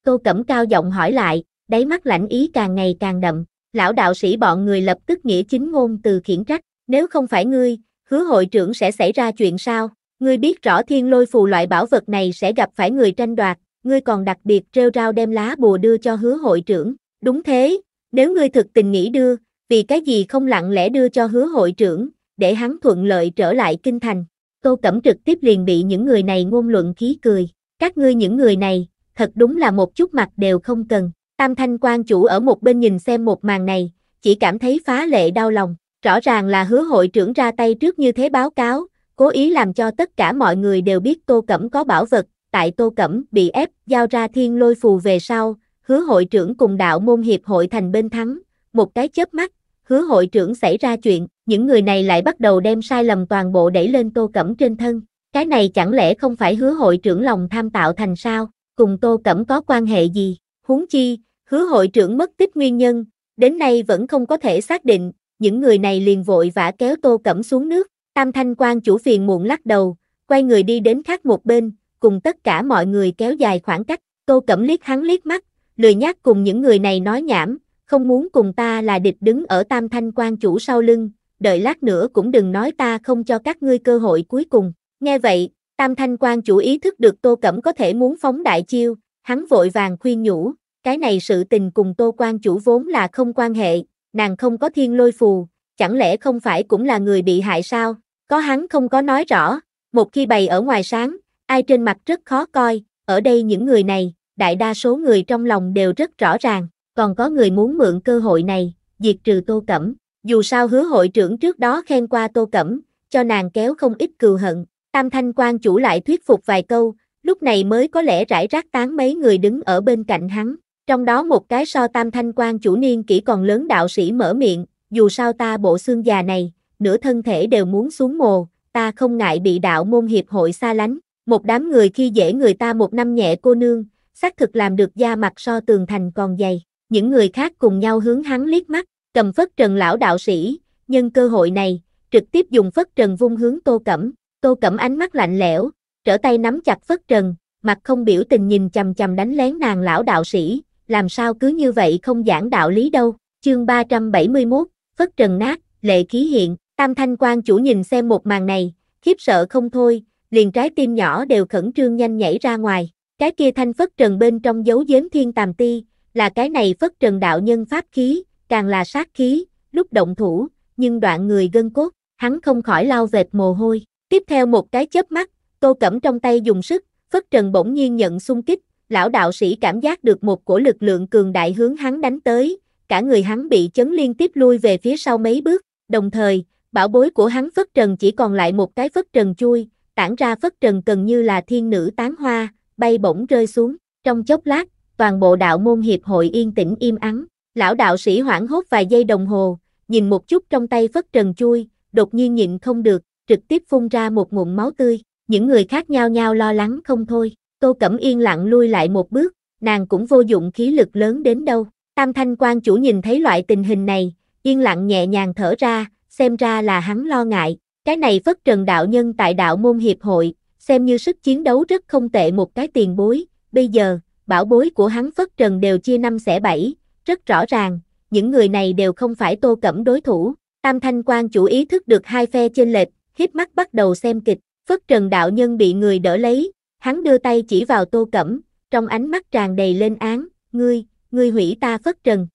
Câu cẩm cao giọng hỏi lại, đáy mắt lãnh ý càng ngày càng đậm lão đạo sĩ bọn người lập tức nghĩa chính ngôn từ khiển trách, nếu không phải ngươi, hứa hội trưởng sẽ xảy ra chuyện sao, ngươi biết rõ thiên lôi phù loại bảo vật này sẽ gặp phải người tranh đoạt, ngươi còn đặc biệt treo rao đem lá bùa đưa cho hứa hội trưởng, đúng thế, nếu ngươi thực tình nghĩ đưa, vì cái gì không lặng lẽ đưa cho hứa hội trưởng, để hắn thuận lợi trở lại kinh thành. Tô Cẩm trực tiếp liền bị những người này ngôn luận khí cười, các ngươi những người này, thật đúng là một chút mặt đều không cần. Tam thanh quan chủ ở một bên nhìn xem một màn này, chỉ cảm thấy phá lệ đau lòng, rõ ràng là hứa hội trưởng ra tay trước như thế báo cáo, cố ý làm cho tất cả mọi người đều biết Tô Cẩm có bảo vật, tại Tô Cẩm bị ép giao ra thiên lôi phù về sau, hứa hội trưởng cùng đạo môn hiệp hội thành bên thắng, một cái chớp mắt, hứa hội trưởng xảy ra chuyện, những người này lại bắt đầu đem sai lầm toàn bộ đẩy lên Tô Cẩm trên thân, cái này chẳng lẽ không phải hứa hội trưởng lòng tham tạo thành sao, cùng Tô Cẩm có quan hệ gì? Huống chi, hứa hội trưởng mất tích nguyên nhân, đến nay vẫn không có thể xác định, những người này liền vội vã kéo tô cẩm xuống nước, tam thanh quan chủ phiền muộn lắc đầu, quay người đi đến khác một bên, cùng tất cả mọi người kéo dài khoảng cách, tô cẩm liếc hắn liếc mắt, lười nhác cùng những người này nói nhảm, không muốn cùng ta là địch đứng ở tam thanh quan chủ sau lưng, đợi lát nữa cũng đừng nói ta không cho các ngươi cơ hội cuối cùng, nghe vậy, tam thanh quan chủ ý thức được tô cẩm có thể muốn phóng đại chiêu, hắn vội vàng khuyên nhủ, cái này sự tình cùng Tô Quan chủ vốn là không quan hệ, nàng không có thiên lôi phù, chẳng lẽ không phải cũng là người bị hại sao? Có hắn không có nói rõ, một khi bày ở ngoài sáng, ai trên mặt rất khó coi, ở đây những người này, đại đa số người trong lòng đều rất rõ ràng, còn có người muốn mượn cơ hội này, diệt trừ Tô Cẩm. Dù sao hứa hội trưởng trước đó khen qua Tô Cẩm, cho nàng kéo không ít cừu hận, Tam Thanh quan chủ lại thuyết phục vài câu, lúc này mới có lẽ rải rác tán mấy người đứng ở bên cạnh hắn. Trong đó một cái so tam thanh quan chủ niên kỹ còn lớn đạo sĩ mở miệng, dù sao ta bộ xương già này, nửa thân thể đều muốn xuống mồ, ta không ngại bị đạo môn hiệp hội xa lánh, một đám người khi dễ người ta một năm nhẹ cô nương, xác thực làm được da mặt so tường thành còn dày, những người khác cùng nhau hướng hắn liếc mắt, cầm phất trần lão đạo sĩ, nhân cơ hội này, trực tiếp dùng phất trần vung hướng tô cẩm, tô cẩm ánh mắt lạnh lẽo, trở tay nắm chặt phất trần, mặt không biểu tình nhìn chầm chầm đánh lén nàng lão đạo sĩ, làm sao cứ như vậy không giảng đạo lý đâu. Chương 371, Phất Trần Nát, Lệ Khí Hiện, Tam Thanh quan chủ nhìn xem một màn này, khiếp sợ không thôi, liền trái tim nhỏ đều khẩn trương nhanh nhảy ra ngoài. Cái kia thanh Phất Trần bên trong dấu giếm thiên tàm ti, là cái này Phất Trần đạo nhân pháp khí, càng là sát khí, lúc động thủ, nhưng đoạn người gân cốt, hắn không khỏi lau vệt mồ hôi. Tiếp theo một cái chớp mắt, Tô Cẩm trong tay dùng sức, Phất Trần bỗng nhiên nhận xung kích, lão đạo sĩ cảm giác được một cổ lực lượng cường đại hướng hắn đánh tới, cả người hắn bị chấn liên tiếp lui về phía sau mấy bước, đồng thời, bảo bối của hắn phất trần chỉ còn lại một cái phất trần chui, tản ra phất trần cần như là thiên nữ tán hoa, bay bổng rơi xuống, trong chốc lát, toàn bộ đạo môn hiệp hội yên tĩnh im ắng, lão đạo sĩ hoảng hốt vài giây đồng hồ, nhìn một chút trong tay phất trần chui, đột nhiên nhịn không được, trực tiếp phun ra một ngụm máu tươi, những người khác nhao nhao lo lắng không thôi. Tô Cẩm Yên lặng lui lại một bước, nàng cũng vô dụng khí lực lớn đến đâu. Tam Thanh quan chủ nhìn thấy loại tình hình này, yên lặng nhẹ nhàng thở ra, xem ra là hắn lo ngại. Cái này phất trần đạo nhân tại đạo môn hiệp hội, xem như sức chiến đấu rất không tệ một cái tiền bối. Bây giờ, bảo bối của hắn phất trần đều chia năm xẻ bảy, rất rõ ràng, những người này đều không phải tô cẩm đối thủ. Tam Thanh quan chủ ý thức được hai phe chênh lệch, hít mắt bắt đầu xem kịch. Phất trần đạo nhân bị người đỡ lấy, Hắn đưa tay chỉ vào Tô Cẩm, trong ánh mắt tràn đầy lên án, ngươi, ngươi hủy ta phất trần.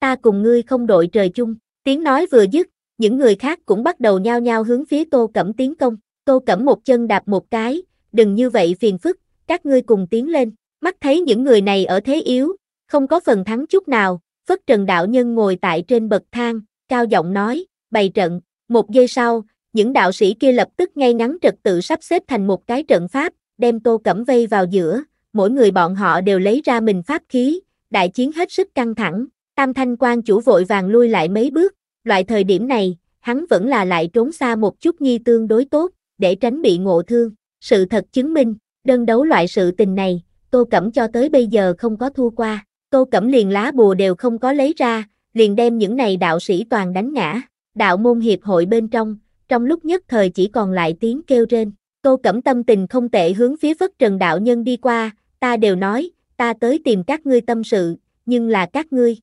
Ta cùng ngươi không đội trời chung, tiếng nói vừa dứt, những người khác cũng bắt đầu nhao nhao hướng phía Tô Cẩm tiến công. Tô Cẩm một chân đạp một cái, đừng như vậy phiền phức, các ngươi cùng tiến lên. Mắt thấy những người này ở thế yếu, không có phần thắng chút nào, Phất Trần Đạo Nhân ngồi tại trên bậc thang, cao giọng nói, bày trận, một giây sau, những đạo sĩ kia lập tức ngay ngắn trật tự sắp xếp thành một cái trận pháp, đem Tô Cẩm vây vào giữa, mỗi người bọn họ đều lấy ra mình pháp khí, đại chiến hết sức căng thẳng, Tam Thanh quan chủ vội vàng lui lại mấy bước, loại thời điểm này, hắn vẫn là lại trốn xa một chút nhi tương đối tốt, để tránh bị ngộ thương, sự thật chứng minh, đơn đấu loại sự tình này, Tô Cẩm cho tới bây giờ không có thua qua, Tô Cẩm liền lá bùa đều không có lấy ra, liền đem những này đạo sĩ toàn đánh ngã, đạo môn hiệp hội bên trong, trong lúc nhất thời chỉ còn lại tiếng kêu trên. Tô Cẩm tâm tình không tệ hướng phía Phất Trần Đạo Nhân đi qua, ta đều nói, ta tới tìm các ngươi tâm sự, nhưng là các ngươi.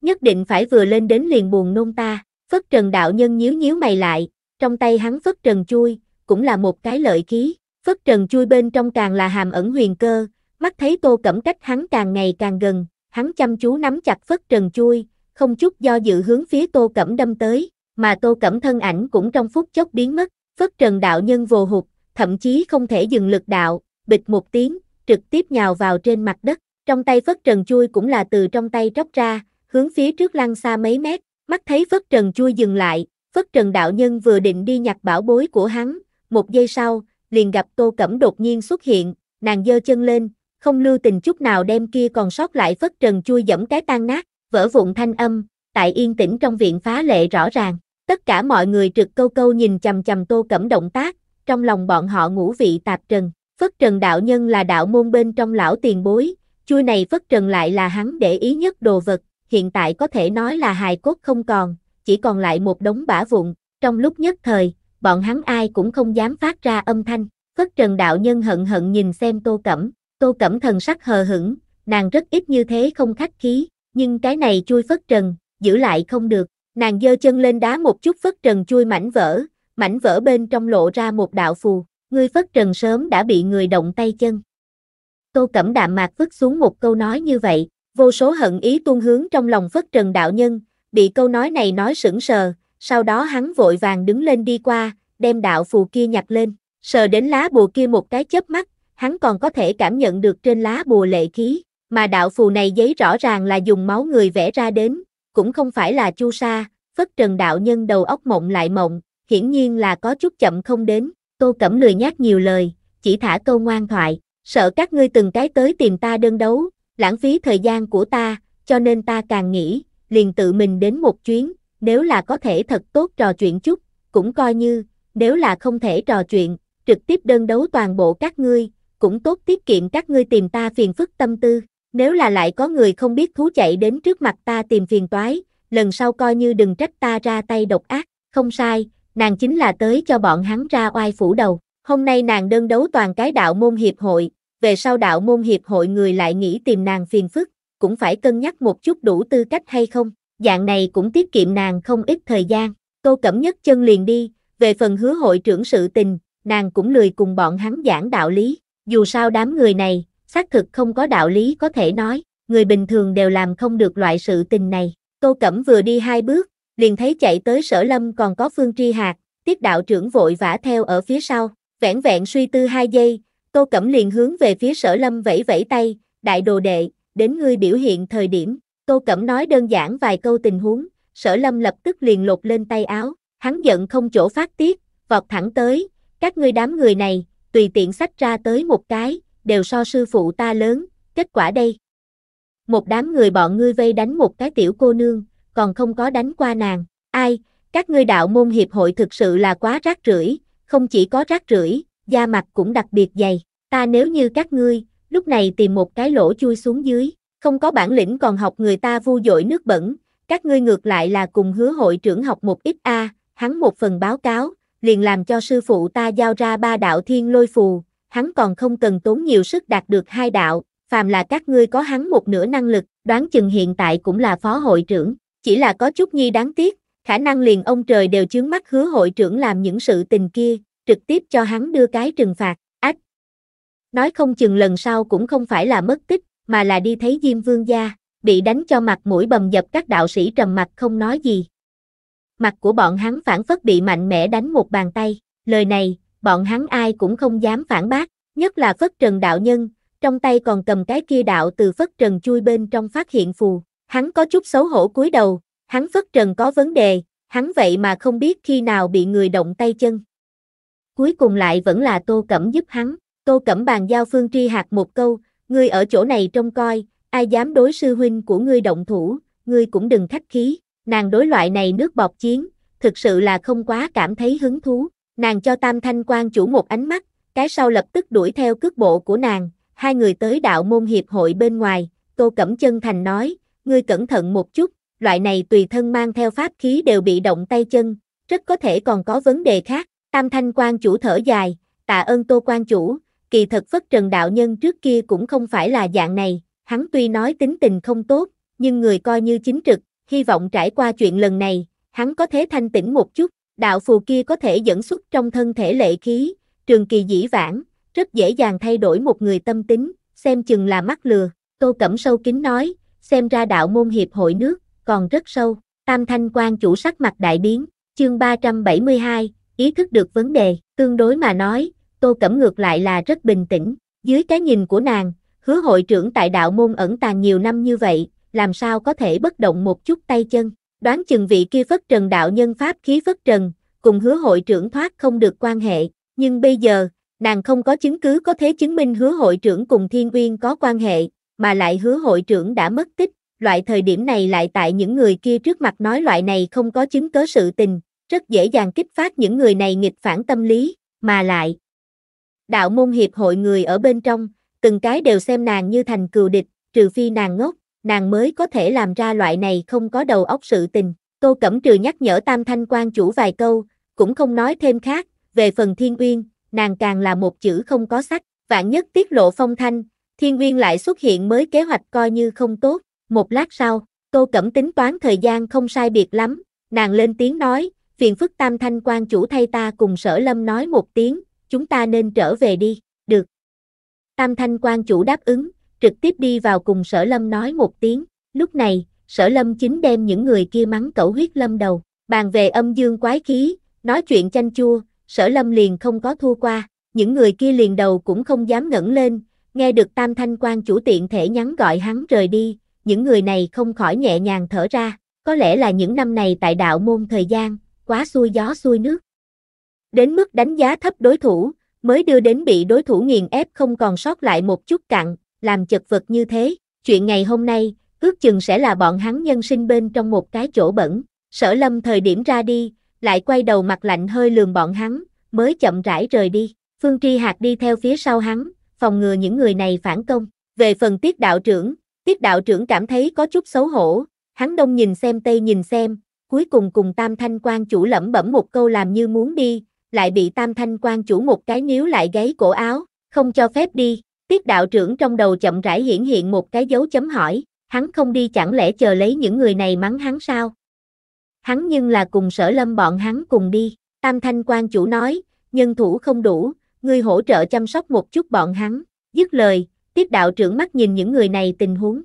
Nhất định phải vừa lên đến liền buồn nôn ta, Phất Trần Đạo Nhân nhíu nhíu mày lại, trong tay hắn Phất Trần chui, cũng là một cái lợi khí, Phất Trần chui bên trong càng là hàm ẩn huyền cơ, mắt thấy Tô Cẩm cách hắn càng ngày càng gần, hắn chăm chú nắm chặt Phất Trần chui, không chút do dự hướng phía Tô Cẩm đâm tới, mà Tô Cẩm thân ảnh cũng trong phút chốc biến mất. Phất trần đạo nhân vô hụt, thậm chí không thể dừng lực đạo, bịch một tiếng, trực tiếp nhào vào trên mặt đất. Trong tay phất trần chui cũng là từ trong tay tróc ra, hướng phía trước lăn xa mấy mét, mắt thấy phất trần chui dừng lại, phất trần đạo nhân vừa định đi nhặt bảo bối của hắn, một giây sau, liền gặp tô cẩm đột nhiên xuất hiện, nàng giơ chân lên, không lưu tình chút nào đem kia còn sót lại phất trần chui dẫm cái tan nát, vỡ vụn thanh âm, tại yên tĩnh trong viện phá lệ rõ ràng. Tất cả mọi người trực câu câu nhìn chầm chầm Tô Cẩm động tác, trong lòng bọn họ ngũ vị tạp trần. Phất Trần đạo nhân là đạo môn bên trong lão tiền bối, chui này Phất Trần lại là hắn để ý nhất đồ vật, hiện tại có thể nói là hài cốt không còn, chỉ còn lại một đống bã vụn, trong lúc nhất thời, bọn hắn ai cũng không dám phát ra âm thanh, Phất Trần đạo nhân hận hận nhìn xem Tô Cẩm, Tô Cẩm thần sắc hờ hững, nàng rất ít như thế không khách khí, nhưng cái này chui Phất Trần, giữ lại không được, Nàng giơ chân lên đá một chút phất trần chui mảnh vỡ, mảnh vỡ bên trong lộ ra một đạo phù, ngươi phất trần sớm đã bị người động tay chân. Tô Cẩm đạm mạc vứt xuống một câu nói như vậy, vô số hận ý tuôn hướng trong lòng phất trần đạo nhân, bị câu nói này nói sững sờ, sau đó hắn vội vàng đứng lên đi qua, đem đạo phù kia nhặt lên, sờ đến lá bùa kia một cái chớp mắt, hắn còn có thể cảm nhận được trên lá bùa lệ khí, mà đạo phù này giấy rõ ràng là dùng máu người vẽ ra đến, cũng không phải là chu sa, phất trần đạo nhân đầu óc mộng lại mộng, hiển nhiên là có chút chậm không đến, tô cẩm lười nhát nhiều lời, chỉ thả câu ngoan thoại, sợ các ngươi từng cái tới tìm ta đơn đấu, lãng phí thời gian của ta, cho nên ta càng nghĩ, liền tự mình đến một chuyến, nếu là có thể thật tốt trò chuyện chút, cũng coi như, nếu là không thể trò chuyện, trực tiếp đơn đấu toàn bộ các ngươi, cũng tốt tiết kiệm các ngươi tìm ta phiền phức tâm tư nếu là lại có người không biết thú chạy đến trước mặt ta tìm phiền toái, lần sau coi như đừng trách ta ra tay độc ác, không sai, nàng chính là tới cho bọn hắn ra oai phủ đầu. Hôm nay nàng đơn đấu toàn cái đạo môn hiệp hội, về sau đạo môn hiệp hội người lại nghĩ tìm nàng phiền phức, cũng phải cân nhắc một chút đủ tư cách hay không, dạng này cũng tiết kiệm nàng không ít thời gian. cô Cẩm Nhất chân liền đi, về phần hứa hội trưởng sự tình, nàng cũng lười cùng bọn hắn giảng đạo lý, dù sao đám người này, xác thực không có đạo lý có thể nói, người bình thường đều làm không được loại sự tình này. Tô Cẩm vừa đi hai bước, liền thấy chạy tới sở lâm còn có Phương Tri hạt tiếp đạo trưởng vội vã theo ở phía sau, vẻn vẹn suy tư hai giây, Tô Cẩm liền hướng về phía sở lâm vẫy vẫy tay, đại đồ đệ, đến ngươi biểu hiện thời điểm, Tô Cẩm nói đơn giản vài câu tình huống, sở lâm lập tức liền lột lên tay áo, hắn giận không chỗ phát tiết, vọt thẳng tới, các ngươi đám người này, tùy tiện sách ra tới một cái, đều so sư phụ ta lớn, kết quả đây. Một đám người bọn ngươi vây đánh một cái tiểu cô nương, còn không có đánh qua nàng. Ai, các ngươi đạo môn hiệp hội thực sự là quá rác rưởi, không chỉ có rác rưởi, da mặt cũng đặc biệt dày. Ta nếu như các ngươi, lúc này tìm một cái lỗ chui xuống dưới, không có bản lĩnh còn học người ta vu dội nước bẩn, các ngươi ngược lại là cùng hứa hội trưởng học một ít a, hắn một phần báo cáo, liền làm cho sư phụ ta giao ra ba đạo thiên lôi phù, hắn còn không cần tốn nhiều sức đạt được hai đạo, phàm là các ngươi có hắn một nửa năng lực, đoán chừng hiện tại cũng là phó hội trưởng, chỉ là có chút nhi đáng tiếc, khả năng liền ông trời đều chướng mắt hứa hội trưởng làm những sự tình kia, trực tiếp cho hắn đưa cái trừng phạt, ách. Nói không chừng lần sau cũng không phải là mất tích, mà là đi thấy Diêm Vương gia, bị đánh cho mặt mũi bầm dập các đạo sĩ trầm mặt không nói gì. Mặt của bọn hắn phản phất bị mạnh mẽ đánh một bàn tay, lời này, bọn hắn ai cũng không dám phản bác, nhất là Phất Trần đạo nhân, trong tay còn cầm cái kia đạo từ Phất Trần chui bên trong phát hiện phù, hắn có chút xấu hổ cúi đầu, hắn Phất Trần có vấn đề, hắn vậy mà không biết khi nào bị người động tay chân. Cuối cùng lại vẫn là Tô Cẩm giúp hắn, Tô Cẩm bàn giao Phương Tri Hạc một câu, ngươi ở chỗ này trông coi, ai dám đối sư huynh của ngươi động thủ, ngươi cũng đừng khách khí, nàng đối loại này nước bọt chiến, thực sự là không quá cảm thấy hứng thú. Nàng cho tam thanh quan chủ một ánh mắt, cái sau lập tức đuổi theo cước bộ của nàng, hai người tới đạo môn hiệp hội bên ngoài, Tô Cẩm Chân Thành nói, ngươi cẩn thận một chút, loại này tùy thân mang theo pháp khí đều bị động tay chân, rất có thể còn có vấn đề khác. Tam Thanh quan chủ thở dài, tạ ơn Tô quan chủ, kỳ thật Phất Trần đạo nhân trước kia cũng không phải là dạng này, hắn tuy nói tính tình không tốt, nhưng người coi như chính trực, hy vọng trải qua chuyện lần này, hắn có thể thanh tĩnh một chút, đạo phù kia có thể dẫn xuất trong thân thể lệ khí, trường kỳ dĩ vãng, rất dễ dàng thay đổi một người tâm tính, xem chừng là mắc lừa. Tô Cẩm sâu kính nói, xem ra đạo môn hiệp hội nước, còn rất sâu. Tam Thanh quan chủ sắc mặt đại biến, chương 372, ý thức được vấn đề, tương đối mà nói, Tô Cẩm ngược lại là rất bình tĩnh. Dưới cái nhìn của nàng, hứa hội trưởng tại đạo môn ẩn tàng nhiều năm như vậy, làm sao có thể bất động một chút tay chân. Đoán chừng vị kia phất trần đạo nhân pháp khí phất trần, cùng hứa hội trưởng thoát không được quan hệ, nhưng bây giờ, nàng không có chứng cứ có thể chứng minh hứa hội trưởng cùng thiên uyên có quan hệ, mà lại hứa hội trưởng đã mất tích, loại thời điểm này lại tại những người kia trước mặt nói loại này không có chứng cớ sự tình, rất dễ dàng kích phát những người này nghịch phản tâm lý, mà lại. Đạo môn hiệp hội người ở bên trong, từng cái đều xem nàng như thành cừu địch, trừ phi nàng ngốc, nàng mới có thể làm ra loại này không có đầu óc sự tình. Tô Cẩm Trừ nhắc nhở Tam Thanh Quan chủ vài câu, cũng không nói thêm khác, về phần Thiên Uyên, nàng càng là một chữ không có sách, vạn nhất tiết lộ phong thanh, Thiên Uyên lại xuất hiện mới kế hoạch coi như không tốt. Một lát sau, Tô Cẩm tính toán thời gian không sai biệt lắm, nàng lên tiếng nói, phiền phức Tam Thanh Quan chủ thay ta cùng Sở Lâm nói một tiếng, chúng ta nên trở về đi, được. Tam Thanh Quan chủ đáp ứng, trực tiếp đi vào cùng sở lâm nói một tiếng, lúc này, sở lâm chính đem những người kia mắng cẩu huyết lâm đầu, bàn về âm dương quái khí, nói chuyện chanh chua, sở lâm liền không có thua qua, những người kia liền đầu cũng không dám ngẩng lên, nghe được tam thanh quan chủ tiện thể nhắn gọi hắn rời đi, những người này không khỏi nhẹ nhàng thở ra, có lẽ là những năm này tại đạo môn thời gian, quá xuôi gió xuôi nước. Đến mức đánh giá thấp đối thủ, mới đưa đến bị đối thủ nghiền ép không còn sót lại một chút cặn, làm chật vật như thế, chuyện ngày hôm nay, ước chừng sẽ là bọn hắn nhân sinh bên trong một cái chỗ bẩn, sở lâm thời điểm ra đi, lại quay đầu mặt lạnh hơi lườm bọn hắn, mới chậm rãi rời đi, phương tri hạt đi theo phía sau hắn, phòng ngừa những người này phản công, về phần tiết đạo trưởng, tiết đạo trưởng cảm thấy có chút xấu hổ, hắn đông nhìn xem tây nhìn xem, cuối cùng cùng tam thanh quan chủ lẩm bẩm một câu làm như muốn đi, lại bị tam thanh quan chủ một cái níu lại gáy cổ áo, không cho phép đi, Tiết đạo trưởng trong đầu chậm rãi hiển hiện một cái dấu chấm hỏi, hắn không đi chẳng lẽ chờ lấy những người này mắng hắn sao? Hắn nhưng là cùng sở lâm bọn hắn cùng đi, tam thanh quan chủ nói, nhân thủ không đủ, người hỗ trợ chăm sóc một chút bọn hắn, dứt lời, tiết đạo trưởng mắt nhìn những người này tình huống.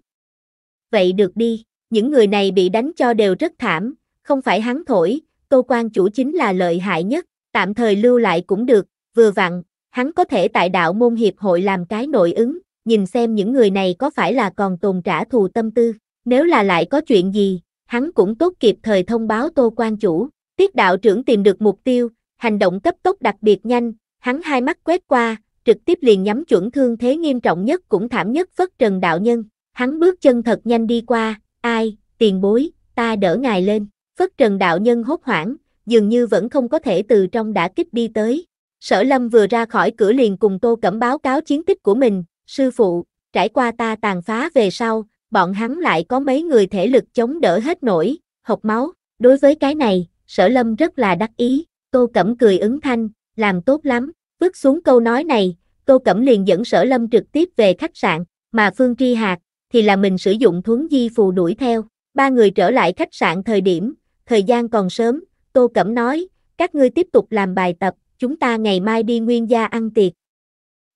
Vậy được đi, những người này bị đánh cho đều rất thảm, không phải hắn thổi, tô quan chủ chính là lợi hại nhất, tạm thời lưu lại cũng được, vừa vặn, hắn có thể tại đạo môn hiệp hội làm cái nội ứng, nhìn xem những người này có phải là còn tồn trả thù tâm tư, nếu là lại có chuyện gì, hắn cũng tốt kịp thời thông báo tô quan chủ, tiết đạo trưởng tìm được mục tiêu, hành động cấp tốc đặc biệt nhanh, hắn hai mắt quét qua, trực tiếp liền nhắm chuẩn thương thế nghiêm trọng nhất cũng thảm nhất phất trần đạo nhân, hắn bước chân thật nhanh đi qua, ai, tiền bối, ta đỡ ngài lên, phất trần đạo nhân hốt hoảng, dường như vẫn không có thể từ trong đã kích đi tới, Sở Lâm vừa ra khỏi cửa liền cùng Tô Cẩm báo cáo chiến tích của mình, sư phụ, trải qua ta tàn phá về sau, bọn hắn lại có mấy người thể lực chống đỡ hết nổi, hộc máu, đối với cái này, sở lâm rất là đắc ý, tô cẩm cười ứng thanh, làm tốt lắm, bước xuống câu nói này, tô cẩm liền dẫn sở lâm trực tiếp về khách sạn, mà Phương Tri Hạc, thì là mình sử dụng thuấn di phù đuổi theo, ba người trở lại khách sạn thời điểm, thời gian còn sớm, tô cẩm nói, các ngươi tiếp tục làm bài tập, chúng ta ngày mai đi Nguyên gia ăn tiệc.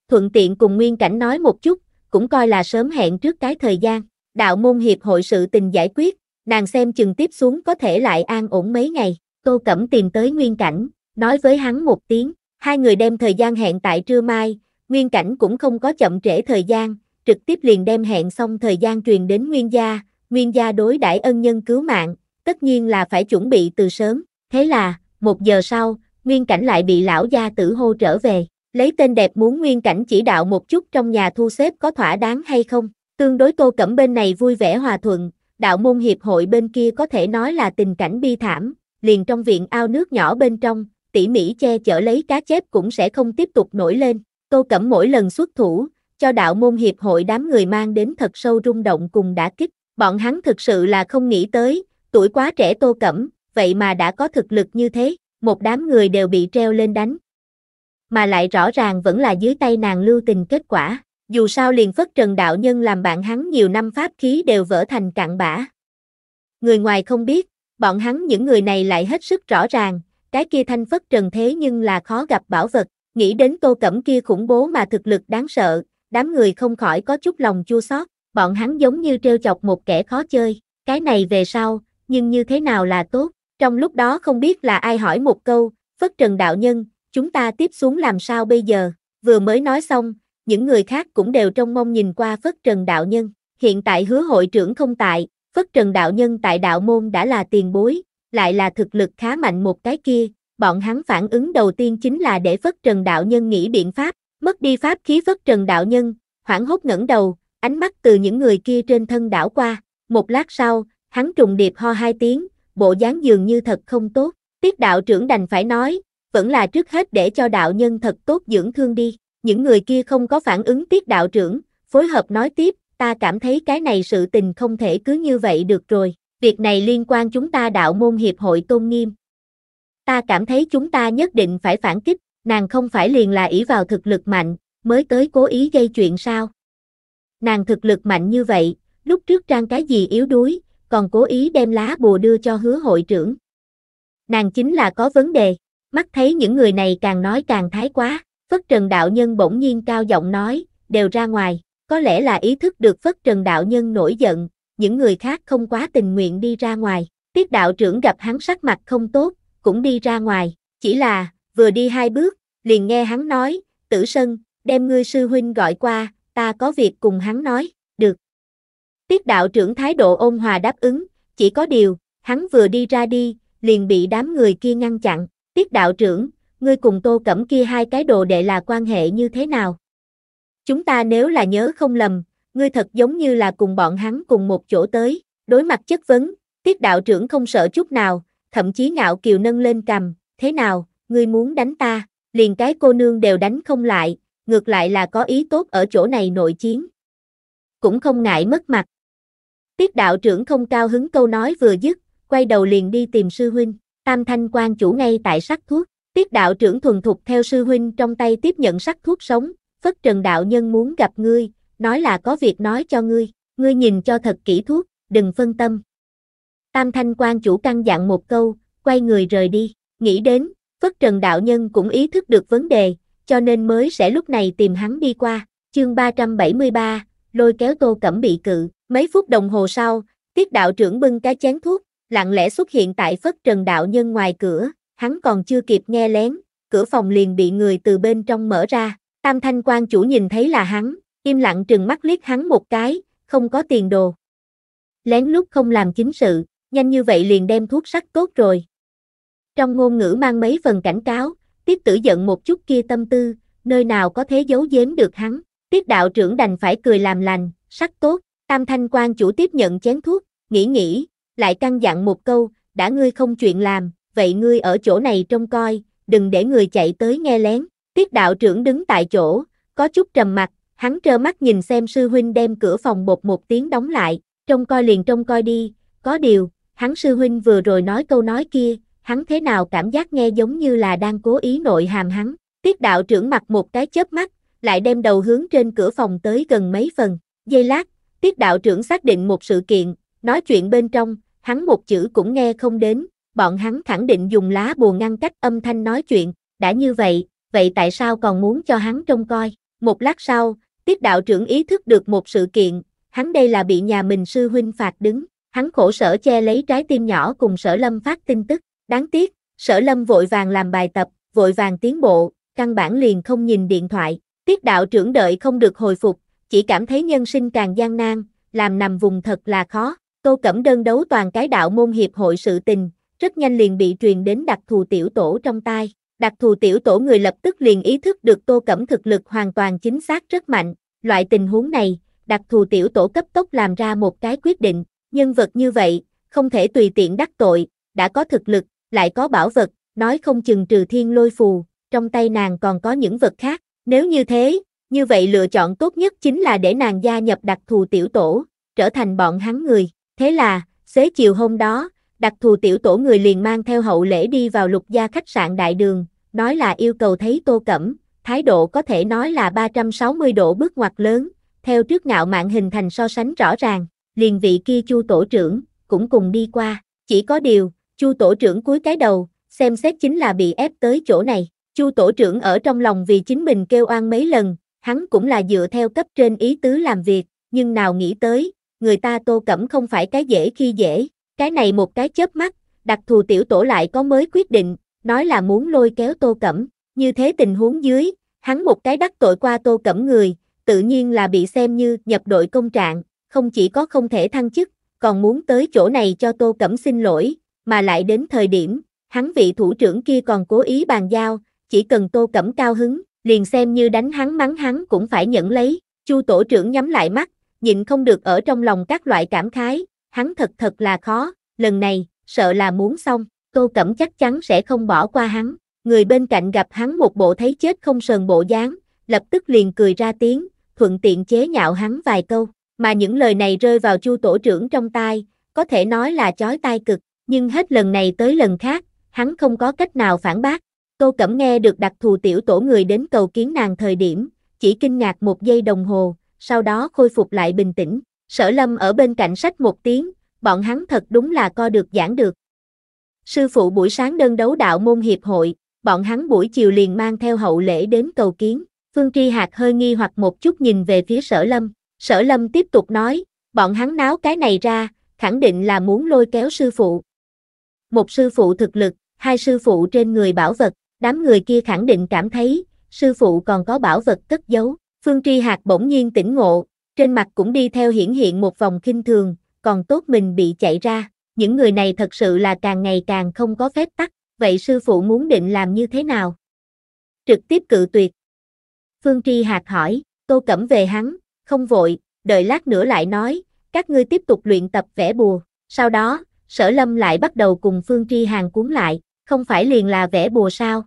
Thuận tiện cùng Nguyên Cảnh nói một chút, cũng coi là sớm hẹn trước cái thời gian, đạo môn hiệp hội sự tình giải quyết, nàng xem chừng tiếp xuống có thể lại an ổn mấy ngày, Tô Cẩm tìm tới Nguyên Cảnh, nói với hắn một tiếng, hai người đem thời gian hẹn tại trưa mai, Nguyên Cảnh cũng không có chậm trễ thời gian, trực tiếp liền đem hẹn xong thời gian truyền đến Nguyên gia, Nguyên gia đối đãi ân nhân cứu mạng, tất nhiên là phải chuẩn bị từ sớm, thế là, một giờ sau, Nguyên Cảnh lại bị lão gia tử hô trở về, lấy tên đẹp muốn Nguyên Cảnh chỉ đạo một chút trong nhà thu xếp có thỏa đáng hay không. Tương đối Tô Cẩm bên này vui vẻ hòa thuận, đạo môn hiệp hội bên kia có thể nói là tình cảnh bi thảm, liền trong viện ao nước nhỏ bên trong, tỉ mỉ che chở lấy cá chép cũng sẽ không tiếp tục nổi lên. Tô Cẩm mỗi lần xuất thủ, cho đạo môn hiệp hội đám người mang đến thật sâu rung động cùng đã kích. Bọn hắn thực sự là không nghĩ tới, tuổi quá trẻ Tô Cẩm, vậy mà đã có thực lực như thế một đám người đều bị treo lên đánh. Mà lại rõ ràng vẫn là dưới tay nàng lưu tình kết quả, dù sao liền phất trần đạo nhân làm bạn hắn nhiều năm pháp khí đều vỡ thành cạn bã. Người ngoài không biết, bọn hắn những người này lại hết sức rõ ràng, cái kia thanh phất trần thế nhưng là khó gặp bảo vật, nghĩ đến tô cẩm kia khủng bố mà thực lực đáng sợ, đám người không khỏi có chút lòng chua xót, bọn hắn giống như treo chọc một kẻ khó chơi, cái này về sau, nhưng như thế nào là tốt. Trong lúc đó không biết là ai hỏi một câu, Phất Trần Đạo Nhân, chúng ta tiếp xuống làm sao bây giờ, vừa mới nói xong, những người khác cũng đều trông mong nhìn qua Phất Trần Đạo Nhân, hiện tại hứa hội trưởng không tại, Phất Trần Đạo Nhân tại Đạo Môn đã là tiền bối, lại là thực lực khá mạnh một cái kia, bọn hắn phản ứng đầu tiên chính là để Phất Trần Đạo Nhân nghĩ biện pháp, mất đi pháp khí Phất Trần Đạo Nhân, hoảng hốt ngẩng đầu, ánh mắt từ những người kia trên thân đảo qua, một lát sau, hắn trùng điệp ho hai tiếng, bộ dáng dường như thật không tốt. Tiết đạo trưởng đành phải nói, vẫn là trước hết để cho đạo nhân thật tốt dưỡng thương đi. Những người kia không có phản ứng tiết đạo trưởng, phối hợp nói tiếp, ta cảm thấy cái này sự tình không thể cứ như vậy được rồi. Việc này liên quan chúng ta đạo môn hiệp hội tôn nghiêm. Ta cảm thấy chúng ta nhất định phải phản kích, nàng không phải liền là ỷ vào thực lực mạnh, mới tới cố ý gây chuyện sao. Nàng thực lực mạnh như vậy, lúc trước trang cái gì yếu đuối, còn cố ý đem lá bùa đưa cho hứa hội trưởng. Nàng chính là có vấn đề, mắt thấy những người này càng nói càng thái quá, Phất Trần Đạo Nhân bỗng nhiên cao giọng nói, đều ra ngoài, có lẽ là ý thức được Phất Trần Đạo Nhân nổi giận, những người khác không quá tình nguyện đi ra ngoài, tiết đạo trưởng gặp hắn sắc mặt không tốt, cũng đi ra ngoài, chỉ là, vừa đi hai bước, liền nghe hắn nói, tử sân, đem ngươi sư huynh gọi qua, ta có việc cùng hắn nói. Tiết đạo trưởng thái độ ôn hòa đáp ứng, chỉ có điều, hắn vừa đi ra đi, liền bị đám người kia ngăn chặn. Tiết đạo trưởng, ngươi cùng tô cẩm kia hai cái đồ đệ là quan hệ như thế nào? Chúng ta nếu là nhớ không lầm, ngươi thật giống như là cùng bọn hắn cùng một chỗ tới, đối mặt chất vấn, tiết đạo trưởng không sợ chút nào, thậm chí ngạo kiều nâng lên cầm, thế nào, ngươi muốn đánh ta, liền cái cô nương đều đánh không lại, ngược lại là có ý tốt ở chỗ này nội chiến. Cũng không ngại mất mặt, Tiết đạo trưởng không cao hứng câu nói vừa dứt, quay đầu liền đi tìm sư huynh, tam thanh quan chủ ngay tại sắc thuốc. Tiết đạo trưởng thuần thục theo sư huynh trong tay tiếp nhận sắc thuốc sống, phất trần đạo nhân muốn gặp ngươi, nói là có việc nói cho ngươi, ngươi nhìn cho thật kỹ thuốc, đừng phân tâm. Tam thanh quan chủ căn dặn một câu, quay người rời đi, nghĩ đến, phất trần đạo nhân cũng ý thức được vấn đề, cho nên mới sẽ lúc này tìm hắn đi qua, chương 373, lôi kéo tô cẩm bị cự. Mấy phút đồng hồ sau, tiết đạo trưởng bưng cái chén thuốc, lặng lẽ xuất hiện tại phất trần đạo nhân ngoài cửa, hắn còn chưa kịp nghe lén, cửa phòng liền bị người từ bên trong mở ra, tam thanh quan chủ nhìn thấy là hắn, im lặng trừng mắt liếc hắn một cái, không có tiền đồ. Lén lút không làm chính sự, nhanh như vậy liền đem thuốc sắc tốt rồi. Trong ngôn ngữ mang mấy phần cảnh cáo, tiết tử giận một chút kia tâm tư, nơi nào có thế giấu giếm được hắn, tiết đạo trưởng đành phải cười làm lành, sắc tốt. Tam thanh quan chủ tiếp nhận chén thuốc, nghĩ nghĩ, lại căn dặn một câu, đã ngươi không chuyện làm, vậy ngươi ở chỗ này trông coi, đừng để người chạy tới nghe lén. Tiết đạo trưởng đứng tại chỗ, có chút trầm mặt, hắn trơ mắt nhìn xem sư huynh đem cửa phòng bột một tiếng đóng lại, trông coi liền trông coi đi, có điều, hắn sư huynh vừa rồi nói câu nói kia, hắn thế nào cảm giác nghe giống như là đang cố ý nội hàm hắn. Tiết đạo trưởng mặt một cái chớp mắt, lại đem đầu hướng trên cửa phòng tới gần mấy phần, giây lát, Tiết đạo trưởng xác định một sự kiện, nói chuyện bên trong, hắn một chữ cũng nghe không đến, bọn hắn khẳng định dùng lá bùa ngăn cách âm thanh nói chuyện, đã như vậy, vậy tại sao còn muốn cho hắn trông coi? Một lát sau, tiết đạo trưởng ý thức được một sự kiện, hắn đây là bị nhà mình sư huynh phạt đứng, hắn khổ sở che lấy trái tim nhỏ cùng sở lâm phát tin tức, đáng tiếc, sở lâm vội vàng làm bài tập, vội vàng tiến bộ, căn bản liền không nhìn điện thoại, tiết đạo trưởng đợi không được hồi phục, chỉ cảm thấy nhân sinh càng gian nan, làm nằm vùng thật là khó. Tô Cẩm đơn đấu toàn cái đạo môn hiệp hội sự tình, rất nhanh liền bị truyền đến đặc thù tiểu tổ trong tai. Đặc thù tiểu tổ người lập tức liền ý thức được Tô Cẩm thực lực hoàn toàn chính xác rất mạnh. Loại tình huống này, đặc thù tiểu tổ cấp tốc làm ra một cái quyết định, nhân vật như vậy, không thể tùy tiện đắc tội, đã có thực lực, lại có bảo vật, nói không chừng trừ thiên lôi phù, trong tay nàng còn có những vật khác. Nếu như thế, như vậy lựa chọn tốt nhất chính là để nàng gia nhập đặc thù tiểu tổ, trở thành bọn hắn người. Thế là, xế chiều hôm đó, đặc thù tiểu tổ người liền mang theo hậu lễ đi vào lục gia khách sạn đại đường, nói là yêu cầu thấy tô cẩm, thái độ có thể nói là 360 độ bước ngoặt lớn, theo trước ngạo mạng hình thành so sánh rõ ràng, liền vị kia chu tổ trưởng, cũng cùng đi qua, chỉ có điều, chu tổ trưởng cuối cái đầu, xem xét chính là bị ép tới chỗ này, chu tổ trưởng ở trong lòng vì chính mình kêu oan mấy lần, hắn cũng là dựa theo cấp trên ý tứ làm việc, nhưng nào nghĩ tới, người ta Tô Cẩm không phải cái dễ khi dễ, cái này một cái chớp mắt, đặc thù tiểu tổ lại có mới quyết định, nói là muốn lôi kéo Tô Cẩm, như thế tình huống dưới, hắn một cái đắc tội qua Tô Cẩm người, tự nhiên là bị xem như nhập đội công trạng, không chỉ có không thể thăng chức, còn muốn tới chỗ này cho Tô Cẩm xin lỗi, mà lại đến thời điểm, hắn vị thủ trưởng kia còn cố ý bàn giao, chỉ cần Tô Cẩm cao hứng, liền xem như đánh hắn mắng hắn cũng phải nhận lấy, Chu tổ trưởng nhắm lại mắt, nhịn không được ở trong lòng các loại cảm khái, hắn thật thật là khó, lần này, sợ là muốn xong, Tô Cẩm chắc chắn sẽ không bỏ qua hắn, người bên cạnh gặp hắn một bộ thấy chết không sờn bộ dáng, lập tức liền cười ra tiếng, thuận tiện chế nhạo hắn vài câu, mà những lời này rơi vào Chu tổ trưởng trong tai, có thể nói là chói tai cực, nhưng hết lần này tới lần khác, hắn không có cách nào phản bác, Câu cẩm nghe được đặc thù tiểu tổ người đến cầu kiến nàng thời điểm, chỉ kinh ngạc một giây đồng hồ, sau đó khôi phục lại bình tĩnh, sở lâm ở bên cạnh sách một tiếng, bọn hắn thật đúng là co được giảng được. Sư phụ buổi sáng đơn đấu đạo môn hiệp hội, bọn hắn buổi chiều liền mang theo hậu lễ đến cầu kiến, Phương Tri Hạc hơi nghi hoặc một chút nhìn về phía sở lâm, sở lâm tiếp tục nói, bọn hắn náo cái này ra, khẳng định là muốn lôi kéo sư phụ. Một sư phụ thực lực, hai sư phụ trên người bảo vật, Đám người kia khẳng định cảm thấy, sư phụ còn có bảo vật cất giấu. Phương Tri Hạc bỗng nhiên tỉnh ngộ, trên mặt cũng đi theo hiển hiện một vòng kinh thường, còn tốt mình bị chạy ra. Những người này thật sự là càng ngày càng không có phép tắc, vậy sư phụ muốn định làm như thế nào? Trực tiếp cự tuyệt. Phương Tri Hạc hỏi, câu cẩm về hắn, không vội, đợi lát nữa lại nói, các ngươi tiếp tục luyện tập vẽ bùa. Sau đó, sở lâm lại bắt đầu cùng Phương Tri Hàng cuốn lại, không phải liền là vẽ bùa sao.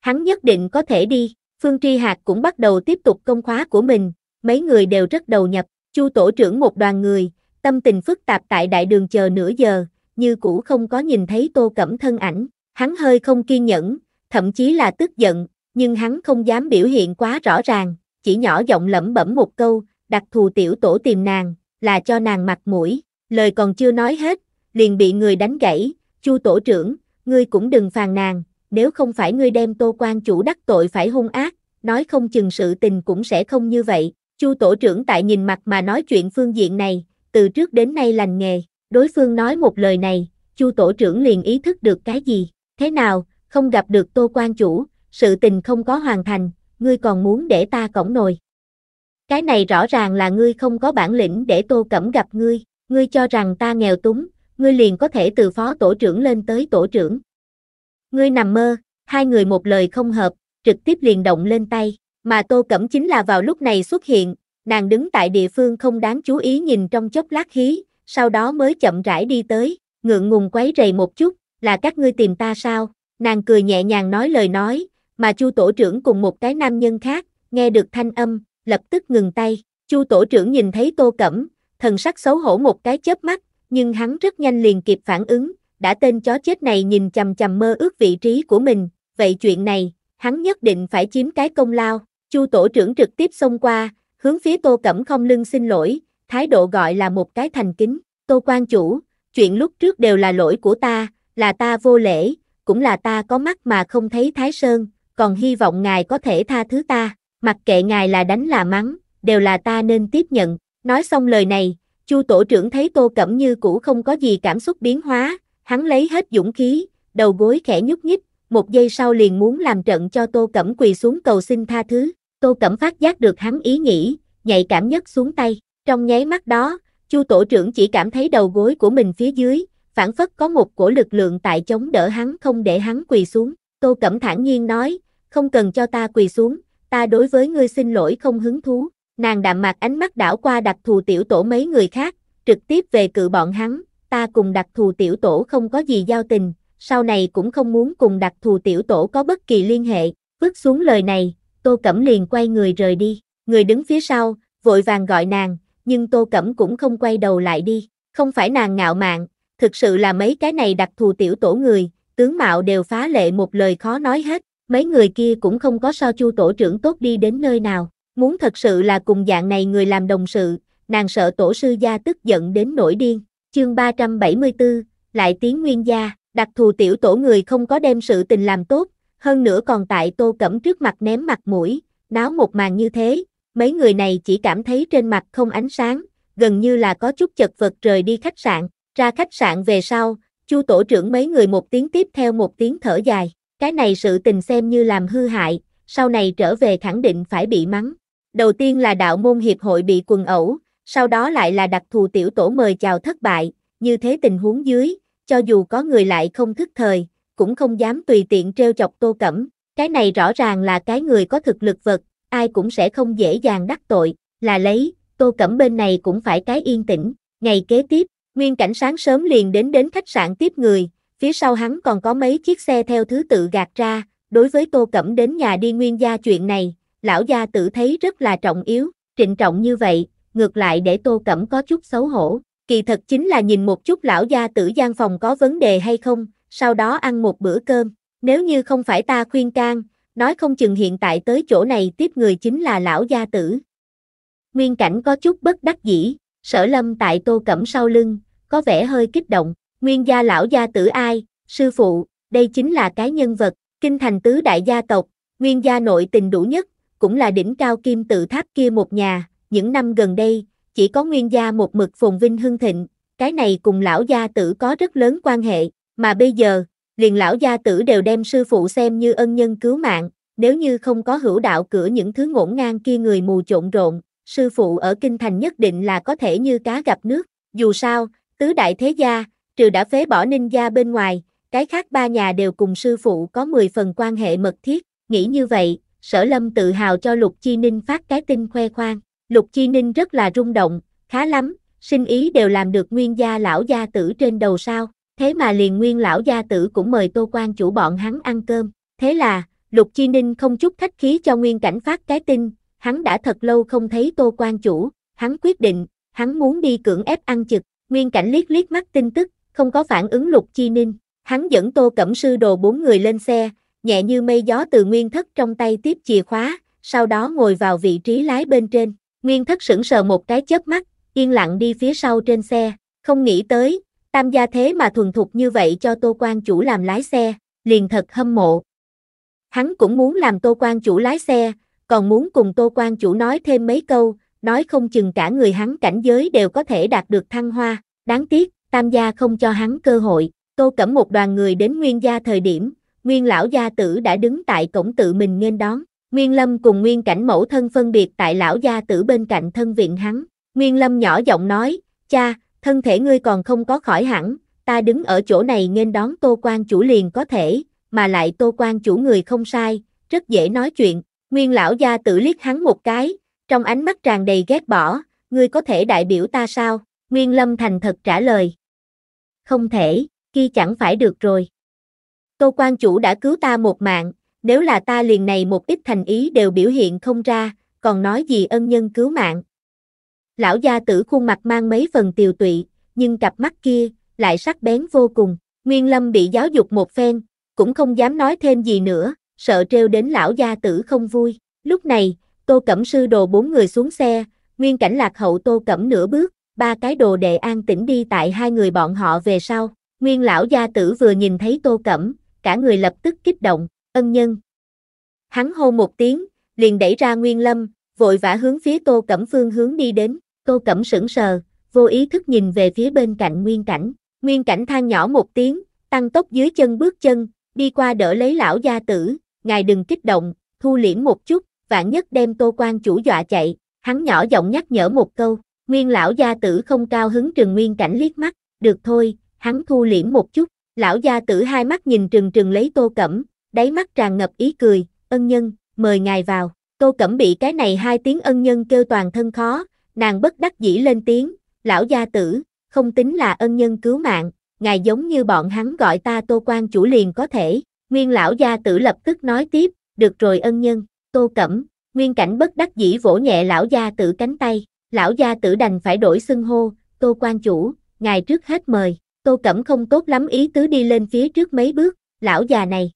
Hắn nhất định có thể đi, Phương Tri Hạc cũng bắt đầu tiếp tục công khóa của mình, mấy người đều rất đầu nhập, Chu tổ trưởng một đoàn người, tâm tình phức tạp tại đại đường chờ nửa giờ, như cũ không có nhìn thấy Tô Cẩm thân ảnh, hắn hơi không kiên nhẫn, thậm chí là tức giận, nhưng hắn không dám biểu hiện quá rõ ràng, chỉ nhỏ giọng lẩm bẩm một câu, đặc thù tiểu tổ tìm nàng, là cho nàng mặt mũi, lời còn chưa nói hết, liền bị người đánh gãy, Chu tổ trưởng, ngươi cũng đừng phàn nàn, nếu không phải ngươi đem Tô Quan chủ đắc tội phải hung ác, nói không chừng sự tình cũng sẽ không như vậy. Chu tổ trưởng tại nhìn mặt mà nói chuyện phương diện này, từ trước đến nay lành nghề, đối phương nói một lời này, Chu tổ trưởng liền ý thức được cái gì, thế nào, không gặp được Tô Quan chủ, sự tình không có hoàn thành, ngươi còn muốn để ta cõng nồi. Cái này rõ ràng là ngươi không có bản lĩnh để Tô Cẩm gặp ngươi, ngươi cho rằng ta nghèo túng, ngươi liền có thể từ phó tổ trưởng lên tới tổ trưởng. Ngươi nằm mơ, hai người một lời không hợp, trực tiếp liền động lên tay, mà Tô Cẩm chính là vào lúc này xuất hiện, nàng đứng tại địa phương không đáng chú ý nhìn trong chốc lát khí, sau đó mới chậm rãi đi tới, ngượng ngùng quấy rầy một chút, là các ngươi tìm ta sao? Nàng cười nhẹ nhàng nói lời nói, mà Chu tổ trưởng cùng một cái nam nhân khác, nghe được thanh âm, lập tức ngừng tay. Chu tổ trưởng nhìn thấy Tô Cẩm, thần sắc xấu hổ một cái chớp mắt, nhưng hắn rất nhanh liền kịp phản ứng, đã tên chó chết này nhìn chầm chầm mơ ước vị trí của mình, vậy chuyện này, hắn nhất định phải chiếm cái công lao, Chu tổ trưởng trực tiếp xông qua, hướng phía Tô Cẩm không lưng xin lỗi, thái độ gọi là một cái thành kính, Tô quan chủ, chuyện lúc trước đều là lỗi của ta, là ta vô lễ, cũng là ta có mắt mà không thấy Thái Sơn, còn hy vọng ngài có thể tha thứ ta, mặc kệ ngài là đánh là mắng, đều là ta nên tiếp nhận, nói xong lời này, Chu tổ trưởng thấy Tô Cẩm Như cũ không có gì cảm xúc biến hóa, hắn lấy hết dũng khí, đầu gối khẽ nhúc nhích, một giây sau liền muốn làm trận cho Tô Cẩm quỳ xuống cầu xin tha thứ. Tô Cẩm phát giác được hắn ý nghĩ, nhạy cảm nhất xuống tay. Trong nháy mắt đó, Chu tổ trưởng chỉ cảm thấy đầu gối của mình phía dưới, phản phất có một cổ lực lượng tại chống đỡ hắn không để hắn quỳ xuống. Tô Cẩm thản nhiên nói, không cần cho ta quỳ xuống, ta đối với ngươi xin lỗi không hứng thú. Nàng đạm mạc ánh mắt đảo qua đặc thù tiểu tổ mấy người khác, trực tiếp về cự bọn hắn, ta cùng đặc thù tiểu tổ không có gì giao tình, sau này cũng không muốn cùng đặc thù tiểu tổ có bất kỳ liên hệ, vứt xuống lời này, Tô Cẩm liền quay người rời đi, người đứng phía sau, vội vàng gọi nàng, nhưng Tô Cẩm cũng không quay đầu lại đi, không phải nàng ngạo mạn, thực sự là mấy cái này đặc thù tiểu tổ người, tướng mạo đều phá lệ một lời khó nói hết, mấy người kia cũng không có so chu tổ trưởng tốt đi đến nơi nào, Muốn thật sự là cùng dạng này người làm đồng sự, nàng sợ tổ sư gia tức giận đến nổi điên. Chương 374, lại tiếng nguyên gia, đặc thù tiểu tổ người không có đem sự tình làm tốt, hơn nữa còn tại tô cẩm trước mặt ném mặt mũi, náo một màn như thế, mấy người này chỉ cảm thấy trên mặt không ánh sáng, gần như là có chút chật vật rời đi khách sạn, ra khách sạn về sau, chu tổ trưởng mấy người một tiếng tiếp theo một tiếng thở dài, cái này sự tình xem như làm hư hại, sau này trở về khẳng định phải bị mắng, Đầu tiên là đạo môn hiệp hội bị quần ẩu, sau đó lại là đặc thù tiểu tổ mời chào thất bại, như thế tình huống dưới, cho dù có người lại không thức thời, cũng không dám tùy tiện treo chọc Tô Cẩm, cái này rõ ràng là cái người có thực lực vật, ai cũng sẽ không dễ dàng đắc tội, là lấy, Tô Cẩm bên này cũng phải cái yên tĩnh, ngày kế tiếp, Nguyên Cảnh sáng sớm liền đến đến khách sạn tiếp người, phía sau hắn còn có mấy chiếc xe theo thứ tự gạt ra, đối với Tô Cẩm đến nhà đi Nguyên gia chuyện này, lão gia tử thấy rất là trọng yếu, trịnh trọng như vậy, ngược lại để Tô Cẩm có chút xấu hổ. Kỳ thật chính là nhìn một chút lão gia tử gian phòng có vấn đề hay không, sau đó ăn một bữa cơm. Nếu như không phải ta khuyên can, nói không chừng hiện tại tới chỗ này tiếp người chính là lão gia tử. Nguyên cảnh có chút bất đắc dĩ, sở lâm tại Tô Cẩm sau lưng, có vẻ hơi kích động. Nguyên gia lão gia tử ai, sư phụ, đây chính là cái nhân vật, kinh thành tứ đại gia tộc, nguyên gia nội tình đủ nhất, cũng là đỉnh cao kim tự tháp kia một nhà, những năm gần đây, chỉ có nguyên gia một mực phồn vinh hưng thịnh, cái này cùng lão gia tử có rất lớn quan hệ, mà bây giờ, liền lão gia tử đều đem sư phụ xem như ân nhân cứu mạng, nếu như không có hữu đạo cửa những thứ ngổn ngang kia người mù trộn rộn, sư phụ ở kinh thành nhất định là có thể như cá gặp nước, dù sao, tứ đại thế gia, trừ đã phế bỏ ninh gia bên ngoài, cái khác ba nhà đều cùng sư phụ có 10 phần quan hệ mật thiết, nghĩ như vậy, Sở Lâm tự hào cho Lục Chi Ninh phát cái tin khoe khoang. Lục Chi Ninh rất là rung động, khá lắm, sinh ý đều làm được nguyên gia lão gia tử trên đầu sao, thế mà liền nguyên lão gia tử cũng mời Tô quan chủ bọn hắn ăn cơm. Thế là, Lục Chi Ninh không chút khách khí cho Nguyên Cảnh phát cái tin, hắn đã thật lâu không thấy Tô quan chủ, hắn quyết định, hắn muốn đi cưỡng ép ăn trực. Nguyên Cảnh liếc liếc mắt tin tức, không có phản ứng Lục Chi Ninh, hắn dẫn Tô Cẩm Sư đồ bốn người lên xe, nhẹ như mây gió từ nguyên thất trong tay tiếp chìa khóa, sau đó ngồi vào vị trí lái bên trên. Nguyên thất sững sờ một cái chớp mắt, yên lặng đi phía sau trên xe, không nghĩ tới, tam gia thế mà thuần thục như vậy cho tô quan chủ làm lái xe, liền thật hâm mộ. Hắn cũng muốn làm tô quan chủ lái xe, còn muốn cùng tô quan chủ nói thêm mấy câu, nói không chừng cả người hắn cảnh giới đều có thể đạt được thăng hoa, đáng tiếc, tam gia không cho hắn cơ hội, tô cẩm một đoàn người đến nguyên gia thời điểm, nguyên lão gia tử đã đứng tại cổng tự mình nên đón. Nguyên Lâm cùng Nguyên Cảnh mẫu thân phân biệt tại lão gia tử bên cạnh thân viện hắn. Nguyên Lâm nhỏ giọng nói, cha, thân thể ngươi còn không có khỏi hẳn, ta đứng ở chỗ này nên đón Tô quan chủ liền có thể, mà lại Tô quan chủ người không sai, rất dễ nói chuyện. Nguyên lão gia tử liếc hắn một cái, trong ánh mắt tràn đầy ghét bỏ, ngươi có thể đại biểu ta sao? Nguyên Lâm thành thật trả lời. Không thể, khi chẳng phải được rồi. Tô quan chủ đã cứu ta một mạng, nếu là ta liền này một ít thành ý đều biểu hiện không ra, còn nói gì ân nhân cứu mạng. Lão gia tử khuôn mặt mang mấy phần tiều tụy, nhưng cặp mắt kia lại sắc bén vô cùng. Nguyên Lâm bị giáo dục một phen, cũng không dám nói thêm gì nữa, sợ trêu đến lão gia tử không vui. Lúc này, Tô Cẩm sư đồ bốn người xuống xe, Nguyên Cảnh lạc hậu Tô Cẩm nửa bước, ba cái đồ đệ an tĩnh đi tại hai người bọn họ về sau. Nguyên lão gia tử vừa nhìn thấy Tô Cẩm, cả người lập tức kích động, ân nhân. Hắn hô một tiếng, liền đẩy ra Nguyên Lâm, vội vã hướng phía Tô Cẩm Phương hướng đi đến, Tô Cẩm sững sờ, vô ý thức nhìn về phía bên cạnh Nguyên Cảnh, Nguyên Cảnh than nhỏ một tiếng, tăng tốc dưới chân bước chân, đi qua đỡ lấy lão gia tử, ngài đừng kích động, thu liễm một chút, vạn nhất đem Tô Quan chủ dọa chạy, hắn nhỏ giọng nhắc nhở một câu, Nguyên lão gia tử không cao hứng trừng Nguyên Cảnh liếc mắt, được thôi, hắn thu liễm một chút, Lão gia tử hai mắt nhìn trừng trừng lấy tô cẩm, đáy mắt tràn ngập ý cười, ân nhân, mời ngài vào. Tô cẩm bị cái này hai tiếng ân nhân kêu toàn thân khó, nàng bất đắc dĩ lên tiếng, lão gia tử, không tính là ân nhân cứu mạng, ngài giống như bọn hắn gọi ta tô quan chủ liền có thể. Nguyên lão gia tử lập tức nói tiếp, được rồi ân nhân, tô cẩm, nguyên cảnh bất đắc dĩ vỗ nhẹ lão gia tử cánh tay, lão gia tử đành phải đổi xưng hô, tô quan chủ, ngài trước hết mời, Tô Cẩm không tốt lắm ý tứ đi lên phía trước mấy bước, lão già này.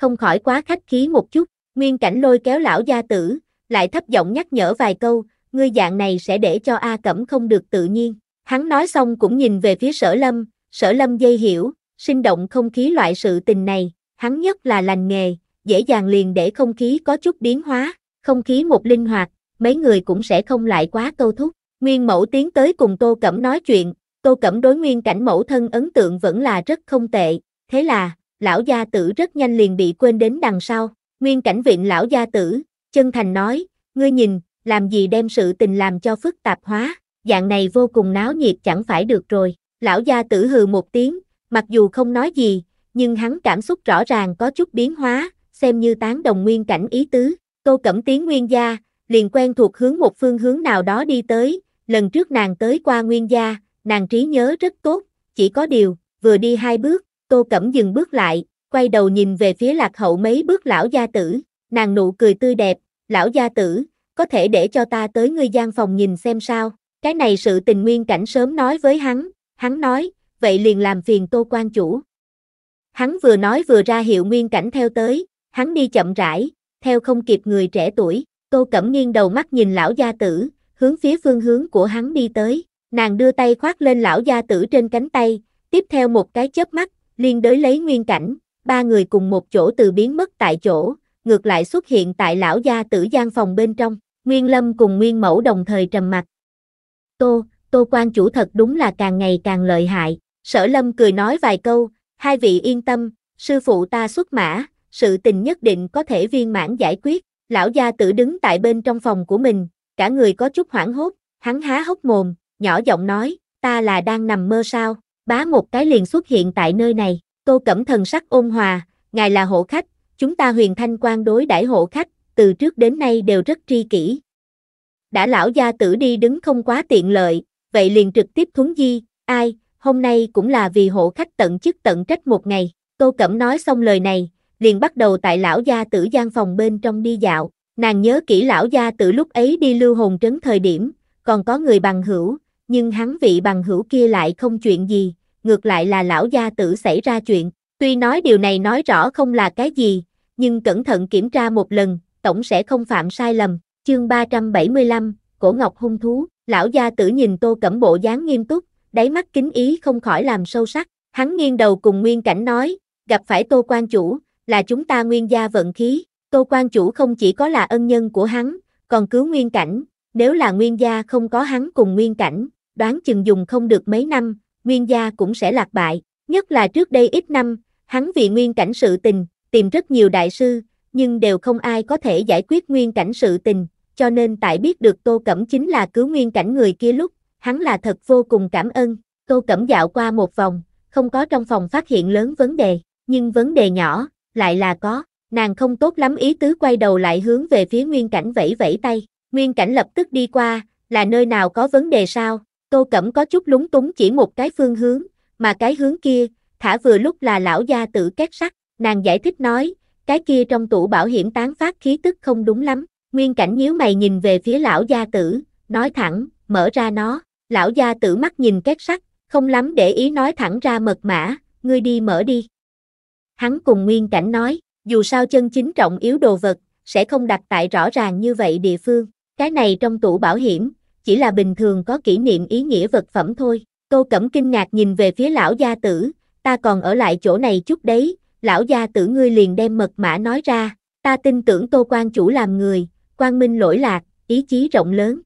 Không khỏi quá khách khí một chút, Nguyên Cảnh lôi kéo lão gia tử, lại thấp giọng nhắc nhở vài câu, ngươi dạng này sẽ để cho A Cẩm không được tự nhiên. Hắn nói xong cũng nhìn về phía sở lâm, sở lâm dây hiểu, sinh động không khí loại sự tình này, hắn nhất là lành nghề, dễ dàng liền để không khí có chút biến hóa, không khí một linh hoạt, mấy người cũng sẽ không lại quá câu thúc. Nguyên mẫu tiến tới cùng Tô Cẩm nói chuyện, Tô Cẩm đối nguyên cảnh mẫu thân ấn tượng vẫn là rất không tệ, thế là, lão gia tử rất nhanh liền bị quên đến đằng sau. Nguyên cảnh viện lão gia tử, chân thành nói, ngươi nhìn, làm gì đem sự tình làm cho phức tạp hóa, dạng này vô cùng náo nhiệt chẳng phải được rồi. Lão gia tử hừ một tiếng, mặc dù không nói gì, nhưng hắn cảm xúc rõ ràng có chút biến hóa, xem như tán đồng nguyên cảnh ý tứ. Tô Cẩm Tiến nguyên gia, liền quen thuộc hướng một phương hướng nào đó đi tới, lần trước nàng tới qua nguyên gia, nàng trí nhớ rất tốt, chỉ có điều, vừa đi hai bước, Tô Cẩm dừng bước lại, quay đầu nhìn về phía lạc hậu mấy bước lão gia tử, nàng nụ cười tươi đẹp, lão gia tử, có thể để cho ta tới ngươi gian phòng nhìn xem sao, cái này sự tình nguyên cảnh sớm nói với hắn, hắn nói, vậy liền làm phiền Tô quan chủ. Hắn vừa nói vừa ra hiệu nguyên cảnh theo tới, hắn đi chậm rãi, theo không kịp người trẻ tuổi, Tô Cẩm nghiêng đầu mắt nhìn lão gia tử, hướng phía phương hướng của hắn đi tới. Nàng đưa tay khoác lên lão gia tử trên cánh tay, tiếp theo một cái chớp mắt, liên đới lấy nguyên cảnh, ba người cùng một chỗ từ biến mất tại chỗ, ngược lại xuất hiện tại lão gia tử gian phòng bên trong, Nguyên Lâm cùng Nguyên Mẫu đồng thời trầm mặt. Tô, Tô quan chủ thật đúng là càng ngày càng lợi hại, sở Lâm cười nói vài câu, hai vị yên tâm, sư phụ ta xuất mã, sự tình nhất định có thể viên mãn giải quyết, lão gia tử đứng tại bên trong phòng của mình, cả người có chút hoảng hốt, hắn há hốc mồm, nhỏ giọng nói, ta là đang nằm mơ sao, bá một cái liền xuất hiện tại nơi này, tô cẩm thần sắc ôn hòa, ngài là hộ khách, chúng ta huyền thanh quan đối đãi hộ khách, từ trước đến nay đều rất tri kỷ. Đã lão gia tử đi đứng không quá tiện lợi, vậy liền trực tiếp thuấn di, ai, hôm nay cũng là vì hộ khách tận chức tận trách một ngày, tô cẩm nói xong lời này, liền bắt đầu tại lão gia tử gian phòng bên trong đi dạo, nàng nhớ kỹ lão gia tử lúc ấy đi lưu hồn trấn thời điểm, còn có người bằng hữu, nhưng hắn vị bằng hữu kia lại không chuyện gì, ngược lại là lão gia tử xảy ra chuyện. Tuy nói điều này nói rõ không là cái gì, nhưng cẩn thận kiểm tra một lần, tổng sẽ không phạm sai lầm. Chương 375, Cổ Ngọc hung thú, lão gia tử nhìn Tô Cẩm Bộ dáng nghiêm túc, đáy mắt kính ý không khỏi làm sâu sắc. Hắn nghiêng đầu cùng Nguyên Cảnh nói, gặp phải Tô Quan Chủ, là chúng ta Nguyên gia vận khí. Tô Quan Chủ không chỉ có là ân nhân của hắn, còn cứu Nguyên Cảnh. Nếu là Nguyên gia không có hắn cùng Nguyên Cảnh, đoán chừng dùng không được mấy năm, nguyên gia cũng sẽ lạc bại, nhất là trước đây ít năm, hắn vì nguyên cảnh sự tình, tìm rất nhiều đại sư, nhưng đều không ai có thể giải quyết nguyên cảnh sự tình, cho nên tại biết được Tô Cẩm chính là cứu nguyên cảnh người kia lúc, hắn là thật vô cùng cảm ơn, Tô Cẩm dạo qua một vòng, không có trong phòng phát hiện lớn vấn đề, nhưng vấn đề nhỏ, lại là có, nàng không tốt lắm ý tứ quay đầu lại hướng về phía nguyên cảnh vẫy vẫy tay, nguyên cảnh lập tức đi qua, là nơi nào có vấn đề sao, Tô Cẩm có chút lúng túng chỉ một cái phương hướng, mà cái hướng kia, thả vừa lúc là lão gia tử két sắt, nàng giải thích nói, cái kia trong tủ bảo hiểm tán phát khí tức không đúng lắm, nguyên cảnh nhíu mày nhìn về phía lão gia tử, nói thẳng, mở ra nó, lão gia tử mắt nhìn két sắt, không lắm để ý nói thẳng ra mật mã, ngươi đi mở đi. Hắn cùng nguyên cảnh nói, dù sao chân chính trọng yếu đồ vật, sẽ không đặt tại rõ ràng như vậy địa phương, cái này trong tủ bảo hiểm, chỉ là bình thường có kỷ niệm ý nghĩa vật phẩm thôi. Tô Cẩm kinh ngạc nhìn về phía lão gia tử, ta còn ở lại chỗ này chút đấy, lão gia tử ngươi liền đem mật mã nói ra, ta tin tưởng Tô quan chủ làm người, quan minh lỗi lạc, ý chí rộng lớn.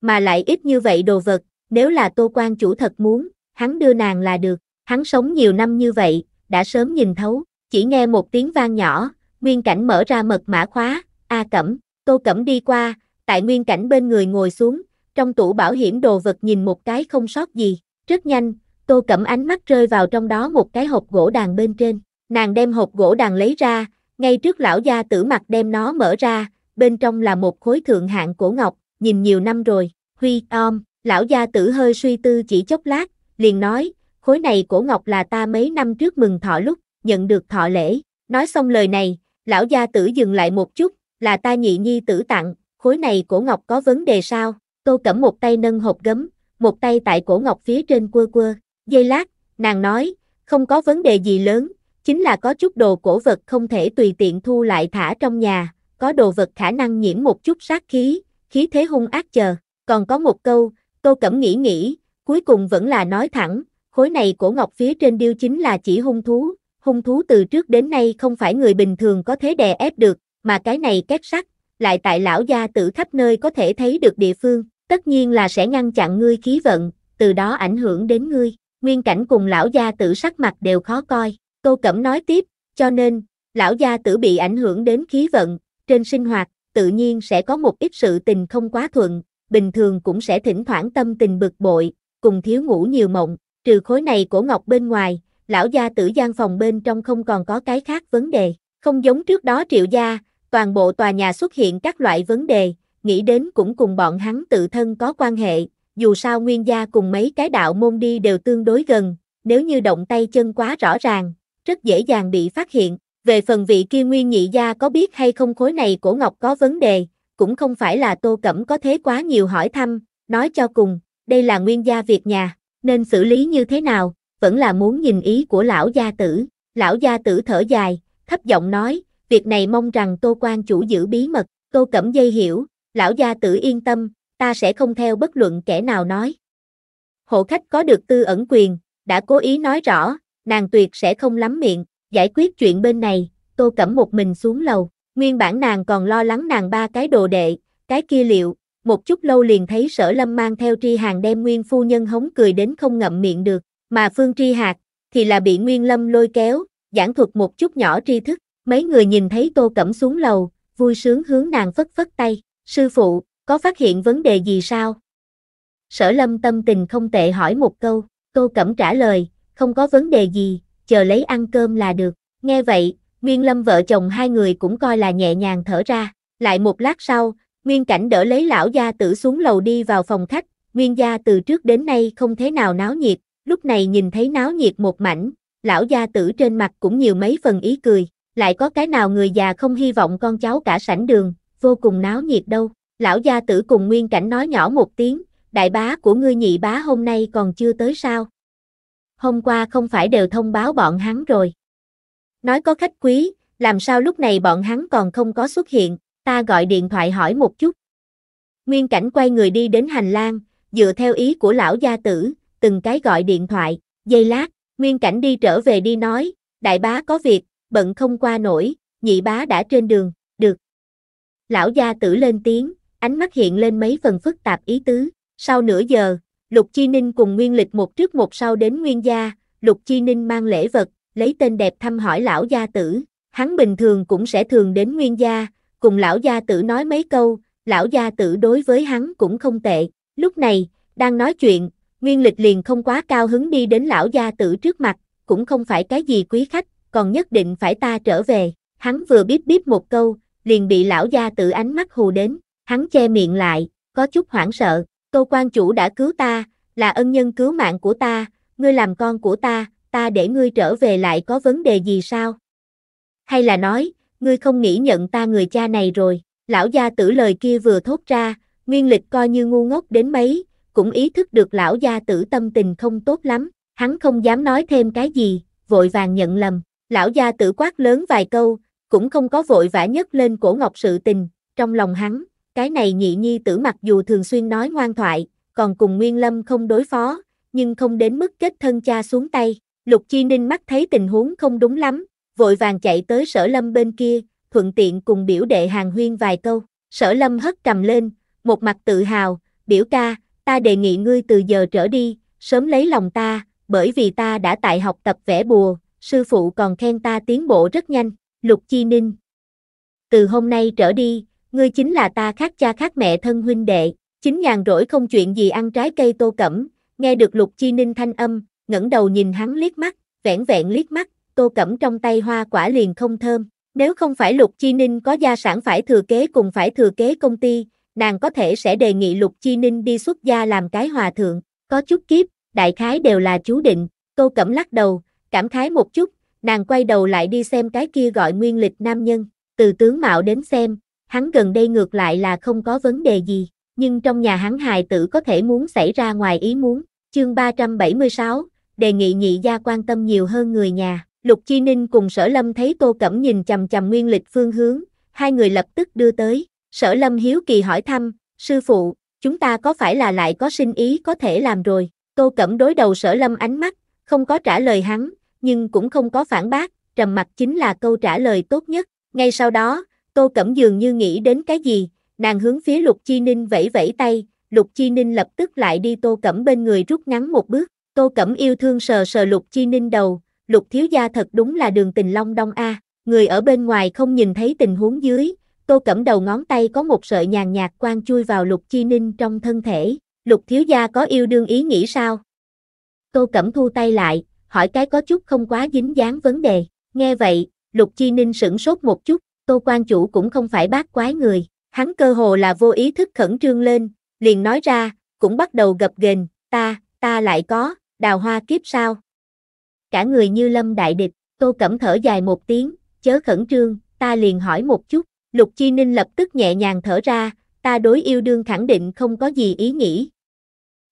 Mà lại ít như vậy đồ vật, nếu là Tô quan chủ thật muốn, hắn đưa nàng là được, hắn sống nhiều năm như vậy, đã sớm nhìn thấu, chỉ nghe một tiếng vang nhỏ, nguyên cảnh mở ra mật mã khóa, A Cẩm, Tô Cẩm đi qua, tại nguyên cảnh bên người ngồi xuống, trong tủ bảo hiểm đồ vật nhìn một cái không sót gì, rất nhanh, Tô Cẩm ánh mắt rơi vào trong đó một cái hộp gỗ đàn bên trên, nàng đem hộp gỗ đàn lấy ra, ngay trước lão gia tử mặt đem nó mở ra, bên trong là một khối thượng hạng cổ ngọc, nhìn nhiều năm rồi, huy om, lão gia tử hơi suy tư chỉ chốc lát, liền nói, khối này cổ ngọc là ta mấy năm trước mừng thọ lúc, nhận được thọ lễ, nói xong lời này, lão gia tử dừng lại một chút, là ta nhị nhi tử tặng, khối này cổ ngọc có vấn đề sao? Tô Cẩm một tay nâng hộp gấm, một tay tại cổ ngọc phía trên quơ quơ. Giây lát, nàng nói, không có vấn đề gì lớn, chính là có chút đồ cổ vật không thể tùy tiện thu lại thả trong nhà, có đồ vật khả năng nhiễm một chút sát khí, khí thế hung ác chờ. Còn có một câu, Tô Cẩm nghĩ nghĩ, cuối cùng vẫn là nói thẳng, khối này cổ ngọc phía trên điêu chính là chỉ hung thú, hung thú từ trước đến nay không phải người bình thường có thế đè ép được, mà cái này két sắt, lại tại lão gia tử khắp nơi có thể thấy được địa phương, tất nhiên là sẽ ngăn chặn ngươi khí vận, từ đó ảnh hưởng đến ngươi. Nguyên cảnh cùng lão gia tử sắc mặt đều khó coi, câu cẩm nói tiếp, cho nên, lão gia tử bị ảnh hưởng đến khí vận, trên sinh hoạt, tự nhiên sẽ có một ít sự tình không quá thuận, bình thường cũng sẽ thỉnh thoảng tâm tình bực bội, cùng thiếu ngủ nhiều mộng, trừ khối này cổ ngọc bên ngoài, lão gia tử gian phòng bên trong không còn có cái khác vấn đề, không giống trước đó triệu gia, toàn bộ tòa nhà xuất hiện các loại vấn đề, nghĩ đến cũng cùng bọn hắn tự thân có quan hệ, dù sao nguyên gia cùng mấy cái đạo môn đi đều tương đối gần, nếu như động tay chân quá rõ ràng, rất dễ dàng bị phát hiện. Về phần vị kia nguyên nhị gia có biết hay không khối này cổ ngọc có vấn đề, cũng không phải là tô cẩm có thế quá nhiều hỏi thăm, nói cho cùng, đây là nguyên gia việc nhà, nên xử lý như thế nào, vẫn là muốn nhìn ý của lão gia tử. Lão gia tử thở dài, thấp giọng nói, việc này mong rằng Tô Quan chủ giữ bí mật, Tô Cẩm Dây hiểu, lão gia tử yên tâm, ta sẽ không theo bất luận kẻ nào nói. Hộ khách có được tư ẩn quyền, đã cố ý nói rõ, nàng tuyệt sẽ không lắm miệng, giải quyết chuyện bên này, Tô Cẩm một mình xuống lầu, nguyên bản nàng còn lo lắng nàng ba cái đồ đệ, cái kia liệu, một chút lâu liền thấy sở lâm mang theo tri hàng đem nguyên phu nhân hống cười đến không ngậm miệng được, mà phương tri hạt, thì là bị nguyên lâm lôi kéo, giảng thuật một chút nhỏ tri thức, Mấy người nhìn thấy Tô Cẩm xuống lầu, vui sướng hướng nàng phất phất tay. Sư phụ, có phát hiện vấn đề gì sao? Sở lâm tâm tình không tệ hỏi một câu, Tô Cẩm trả lời, không có vấn đề gì, chờ lấy ăn cơm là được. Nghe vậy, Nguyên Lâm vợ chồng hai người cũng coi là nhẹ nhàng thở ra. Lại một lát sau, Nguyên Cảnh đỡ lấy lão gia tử xuống lầu đi vào phòng khách. Nguyên gia từ trước đến nay không thế nào náo nhiệt, lúc này nhìn thấy náo nhiệt một mảnh, lão gia tử trên mặt cũng nhiều mấy phần ý cười lại có cái nào người già không hy vọng con cháu cả sảnh đường, vô cùng náo nhiệt đâu. Lão gia tử cùng Nguyên Cảnh nói nhỏ một tiếng, đại bá của ngươi nhị bá hôm nay còn chưa tới sao? Hôm qua không phải đều thông báo bọn hắn rồi. Nói có khách quý, làm sao lúc này bọn hắn còn không có xuất hiện, ta gọi điện thoại hỏi một chút. Nguyên Cảnh quay người đi đến hành lang, dựa theo ý của lão gia tử, từng cái gọi điện thoại, giây lát, Nguyên Cảnh đi trở về đi nói, đại bá có việc, bận không qua nổi, nhị bá đã trên đường, được. Lão gia tử lên tiếng, ánh mắt hiện lên mấy phần phức tạp ý tứ, sau nửa giờ, Lục Chi Ninh cùng Nguyên Lịch một trước một sau đến Nguyên gia, Lục Chi Ninh mang lễ vật, lấy tên đẹp thăm hỏi lão gia tử, hắn bình thường cũng sẽ thường đến Nguyên gia, cùng lão gia tử nói mấy câu, lão gia tử đối với hắn cũng không tệ, lúc này, đang nói chuyện, Nguyên Lịch liền không quá cao hứng đi đến lão gia tử trước mặt, cũng không phải cái gì quý khách, còn nhất định phải ta trở về. Hắn vừa bíp bíp một câu, liền bị lão gia tự ánh mắt hù đến, hắn che miệng lại, có chút hoảng sợ, câu quan chủ đã cứu ta, là ân nhân cứu mạng của ta, ngươi làm con của ta, ta để ngươi trở về lại có vấn đề gì sao? Hay là nói, ngươi không nghĩ nhận ta người cha này rồi, lão gia tử lời kia vừa thốt ra, nguyên lịch coi như ngu ngốc đến mấy, cũng ý thức được lão gia tử tâm tình không tốt lắm, hắn không dám nói thêm cái gì, vội vàng nhận lầm, Lão gia tử quát lớn vài câu, cũng không có vội vã nhất lên cổ ngọc sự tình, trong lòng hắn, cái này nhị nhi tử mặc dù thường xuyên nói ngoan thoại, còn cùng Nguyên Lâm không đối phó, nhưng không đến mức kết thân cha xuống tay. Lục Chi Ninh mắt thấy tình huống không đúng lắm, vội vàng chạy tới sở lâm bên kia, thuận tiện cùng biểu đệ hàng huyên vài câu. Sở lâm hất cầm lên, một mặt tự hào, biểu ca, ta đề nghị ngươi từ giờ trở đi, sớm lấy lòng ta, bởi vì ta đã tại học tập vẽ bùa, sư phụ còn khen ta tiến bộ rất nhanh, Lục Chi Ninh. Từ hôm nay trở đi, ngươi chính là ta khác cha khác mẹ thân huynh đệ, chính nhàn rỗi không chuyện gì ăn trái cây tô cẩm, nghe được Lục Chi Ninh thanh âm, ngẩng đầu nhìn hắn liếc mắt, vẻn vẹn liếc mắt, tô cẩm trong tay hoa quả liền không thơm, nếu không phải Lục Chi Ninh có gia sản phải thừa kế cùng phải thừa kế công ty, nàng có thể sẽ đề nghị Lục Chi Ninh đi xuất gia làm cái hòa thượng, có chút kiếp, đại khái đều là chú định, tô cẩm lắc đầu, Cảm khái một chút, nàng quay đầu lại đi xem cái kia gọi nguyên lịch nam nhân, từ tướng mạo đến xem, hắn gần đây ngược lại là không có vấn đề gì, nhưng trong nhà hắn hài tử có thể muốn xảy ra ngoài ý muốn. Chương 376, đề nghị nhị gia quan tâm nhiều hơn người nhà. Lục Chi Ninh cùng Sở Lâm thấy Tô Cẩm nhìn chầm chầm nguyên lịch phương hướng, hai người lập tức đưa tới. Sở Lâm hiếu kỳ hỏi thăm, sư phụ, chúng ta có phải là lại có sinh ý có thể làm rồi? Tô Cẩm đối đầu Sở Lâm ánh mắt, không có trả lời hắn, nhưng cũng không có phản bác, trầm mặc chính là câu trả lời tốt nhất. Ngay sau đó, Tô Cẩm dường như nghĩ đến cái gì, nàng hướng phía Lục Chi Ninh vẫy vẫy tay, Lục Chi Ninh lập tức lại đi Tô Cẩm bên người rút ngắn một bước. Tô Cẩm yêu thương sờ sờ Lục Chi Ninh đầu, Lục thiếu gia thật đúng là đường tình long đông a, người ở bên ngoài không nhìn thấy tình huống dưới, Tô Cẩm đầu ngón tay có một sợi nhàn nhạt quang chui vào Lục Chi Ninh trong thân thể. Lục thiếu gia có yêu đương ý nghĩ sao? Tô Cẩm Thu tay lại, hỏi cái có chút không quá dính dáng vấn đề. Nghe vậy, Lục Chi Ninh sửng sốt một chút, Tô Quan Chủ cũng không phải bác quái người. Hắn cơ hồ là vô ý thức khẩn trương lên, liền nói ra, cũng bắt đầu gập ghềnh, ta, ta lại có, đào hoa kiếp sao. Cả người như lâm đại địch, Tô Cẩm thở dài một tiếng, chớ khẩn trương, ta liền hỏi một chút. Lục Chi Ninh lập tức nhẹ nhàng thở ra, ta đối yêu đương khẳng định không có gì ý nghĩ.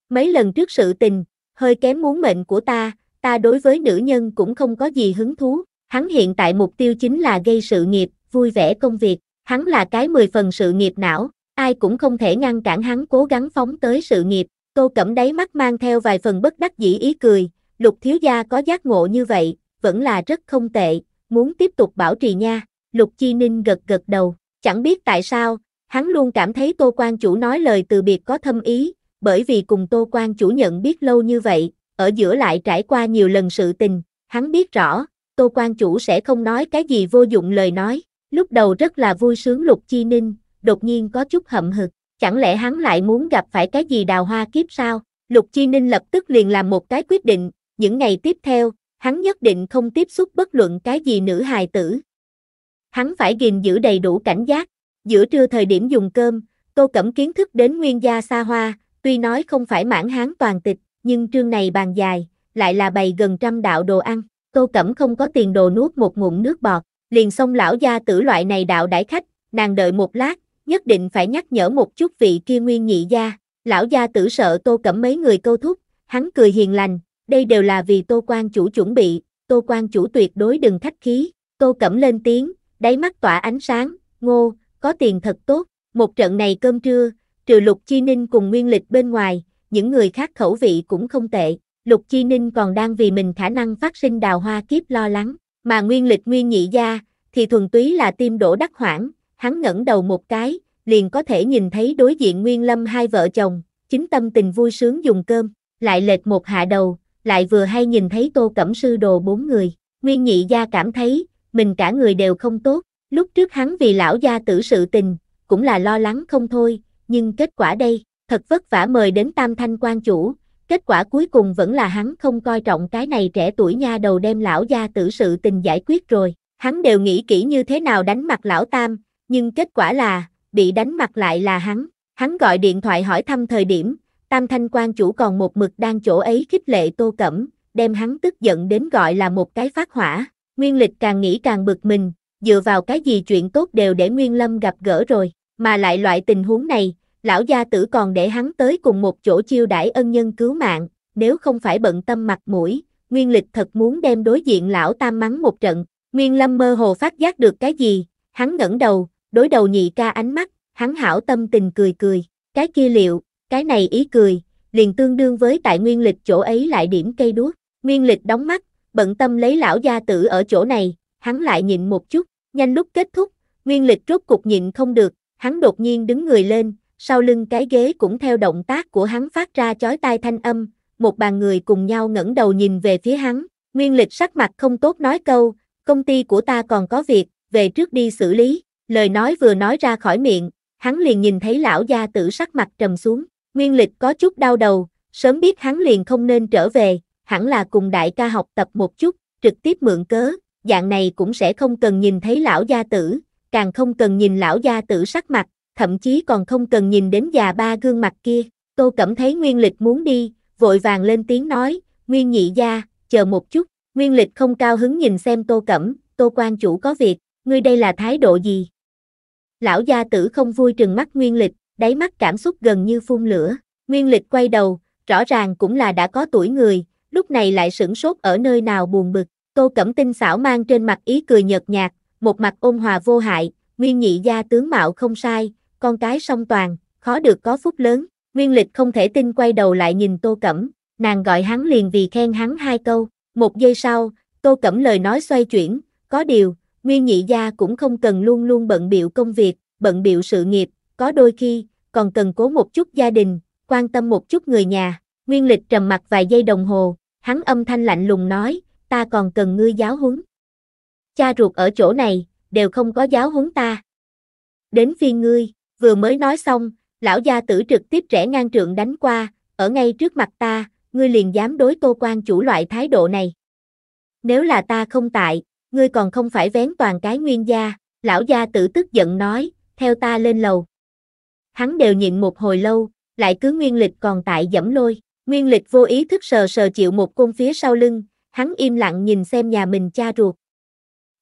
Mấy lần trước sự tình, hơi kém muốn mệnh của ta, ta đối với nữ nhân cũng không có gì hứng thú, hắn hiện tại mục tiêu chính là gây sự nghiệp, vui vẻ công việc, hắn là cái mười phần sự nghiệp não, ai cũng không thể ngăn cản hắn cố gắng phóng tới sự nghiệp, tô cẩm đáy mắt mang theo vài phần bất đắc dĩ ý cười, lục thiếu gia có giác ngộ như vậy, vẫn là rất không tệ, muốn tiếp tục bảo trì nha, lục chi ninh gật gật đầu, chẳng biết tại sao, hắn luôn cảm thấy tô quan chủ nói lời từ biệt có thâm ý, bởi vì cùng Tô quang chủ nhận biết lâu như vậy, ở giữa lại trải qua nhiều lần sự tình, hắn biết rõ, Tô quang chủ sẽ không nói cái gì vô dụng lời nói, lúc đầu rất là vui sướng Lục Chi Ninh, đột nhiên có chút hậm hực, chẳng lẽ hắn lại muốn gặp phải cái gì đào hoa kiếp sao? Lục Chi Ninh lập tức liền làm một cái quyết định, những ngày tiếp theo, hắn nhất định không tiếp xúc bất luận cái gì nữ hài tử. Hắn phải gìn giữ đầy đủ cảnh giác, giữa trưa thời điểm dùng cơm, Tô Cẩm kiến thức đến nguyên gia xa hoa, Tuy nói không phải mãn hán toàn tịch, nhưng trương này bàn dài, lại là bày gần trăm đạo đồ ăn. Tô Cẩm không có tiền đồ nuốt một ngụm nước bọt, liền xông lão gia tử loại này đạo đãi khách, nàng đợi một lát, nhất định phải nhắc nhở một chút vị kia nguyên nhị gia. Lão gia tử sợ Tô Cẩm mấy người câu thúc, hắn cười hiền lành, đây đều là vì Tô quan chủ chuẩn bị, Tô quan chủ tuyệt đối đừng khách khí. Tô Cẩm lên tiếng, đáy mắt tỏa ánh sáng, ngô, có tiền thật tốt, một trận này cơm trưa, trừ Lục Chi Ninh cùng Nguyên Lịch bên ngoài, những người khác khẩu vị cũng không tệ. Lục Chi Ninh còn đang vì mình khả năng phát sinh đào hoa kiếp lo lắng, mà Nguyên Lịch Nguyên Nhị Gia thì thuần túy là tim đổ đắc hoảng, hắn ngẩng đầu một cái, liền có thể nhìn thấy đối diện Nguyên Lâm hai vợ chồng, chính tâm tình vui sướng dùng cơm, lại lệch một hạ đầu, lại vừa hay nhìn thấy Tô Cẩm Sư đồ bốn người, Nguyên Nhị Gia cảm thấy, mình cả người đều không tốt, lúc trước hắn vì lão gia tử sự tình, cũng là lo lắng không thôi, nhưng kết quả đây, thật vất vả mời đến tam thanh quan chủ, kết quả cuối cùng vẫn là hắn không coi trọng cái này trẻ tuổi nha đầu đem lão gia tử sự tình giải quyết rồi. Hắn đều nghĩ kỹ như thế nào đánh mặt lão tam, nhưng kết quả là, bị đánh mặt lại là hắn. Hắn gọi điện thoại hỏi thăm thời điểm, tam thanh quan chủ còn một mực đang chỗ ấy khích lệ tô cẩm, đem hắn tức giận đến gọi là một cái phát hỏa. Nguyên lịch càng nghĩ càng bực mình, dựa vào cái gì chuyện tốt đều để Nguyên Lâm gặp gỡ rồi mà lại loại tình huống này, lão gia tử còn để hắn tới cùng một chỗ chiêu đãi ân nhân cứu mạng, nếu không phải bận tâm mặt mũi, Nguyên Lịch thật muốn đem đối diện lão tam mắng một trận, Nguyên Lâm mơ hồ phát giác được cái gì, hắn ngẩng đầu, đối đầu nhị ca ánh mắt, hắn hảo tâm tình cười cười, cái kia liệu, cái này ý cười, liền tương đương với tại Nguyên Lịch chỗ ấy lại điểm cây đuốc, Nguyên Lịch đóng mắt, bận tâm lấy lão gia tử ở chỗ này, hắn lại nhịn một chút, nhanh lúc kết thúc, Nguyên Lịch rốt cục nhịn không được, hắn đột nhiên đứng người lên, sau lưng cái ghế cũng theo động tác của hắn phát ra chói tai thanh âm, một bàn người cùng nhau ngẩng đầu nhìn về phía hắn, nguyên lịch sắc mặt không tốt nói câu, công ty của ta còn có việc, về trước đi xử lý, lời nói vừa nói ra khỏi miệng, hắn liền nhìn thấy lão gia tử sắc mặt trầm xuống, nguyên lịch có chút đau đầu, sớm biết hắn liền không nên trở về, hẳn là cùng đại ca học tập một chút, trực tiếp mượn cớ, dạng này cũng sẽ không cần nhìn thấy lão gia tử, càng không cần nhìn lão gia tử sắc mặt, thậm chí còn không cần nhìn đến già ba gương mặt kia. Tô Cẩm thấy Nguyên Lịch muốn đi, vội vàng lên tiếng nói, Nguyên nhị gia, chờ một chút. Nguyên Lịch không cao hứng nhìn xem Tô Cẩm, Tô quan chủ có việc, ngươi đây là thái độ gì? Lão gia tử không vui trừng mắt Nguyên Lịch, đáy mắt cảm xúc gần như phun lửa. Nguyên Lịch quay đầu, rõ ràng cũng là đã có tuổi người, lúc này lại sửng sốt ở nơi nào buồn bực. Tô Cẩm tinh xảo mang trên mặt ý cười nhợt nhạt, một mặt ôn hòa vô hại, nguyên nhị gia tướng mạo không sai, con cái song toàn, khó được có phúc lớn, nguyên lịch không thể tin quay đầu lại nhìn tô cẩm, nàng gọi hắn liền vì khen hắn hai câu, một giây sau, tô cẩm lời nói xoay chuyển, có điều, nguyên nhị gia cũng không cần luôn luôn bận biệu công việc, bận biệu sự nghiệp, có đôi khi, còn cần cố một chút gia đình, quan tâm một chút người nhà, nguyên lịch trầm mặt vài giây đồng hồ, hắn âm thanh lạnh lùng nói, ta còn cần ngươi giáo huấn, cha ruột ở chỗ này, đều không có giáo huấn ta. Đến phi ngươi, vừa mới nói xong, lão gia tử trực tiếp rẽ ngang trượng đánh qua, ở ngay trước mặt ta, ngươi liền dám đối tô quan chủ loại thái độ này. Nếu là ta không tại, ngươi còn không phải vén toàn cái nguyên gia, lão gia tử tức giận nói, theo ta lên lầu. Hắn đều nhịn một hồi lâu, lại cứ nguyên lịch còn tại dẫm lôi, nguyên lịch vô ý thức sờ sờ chịu một côn phía sau lưng, hắn im lặng nhìn xem nhà mình cha ruột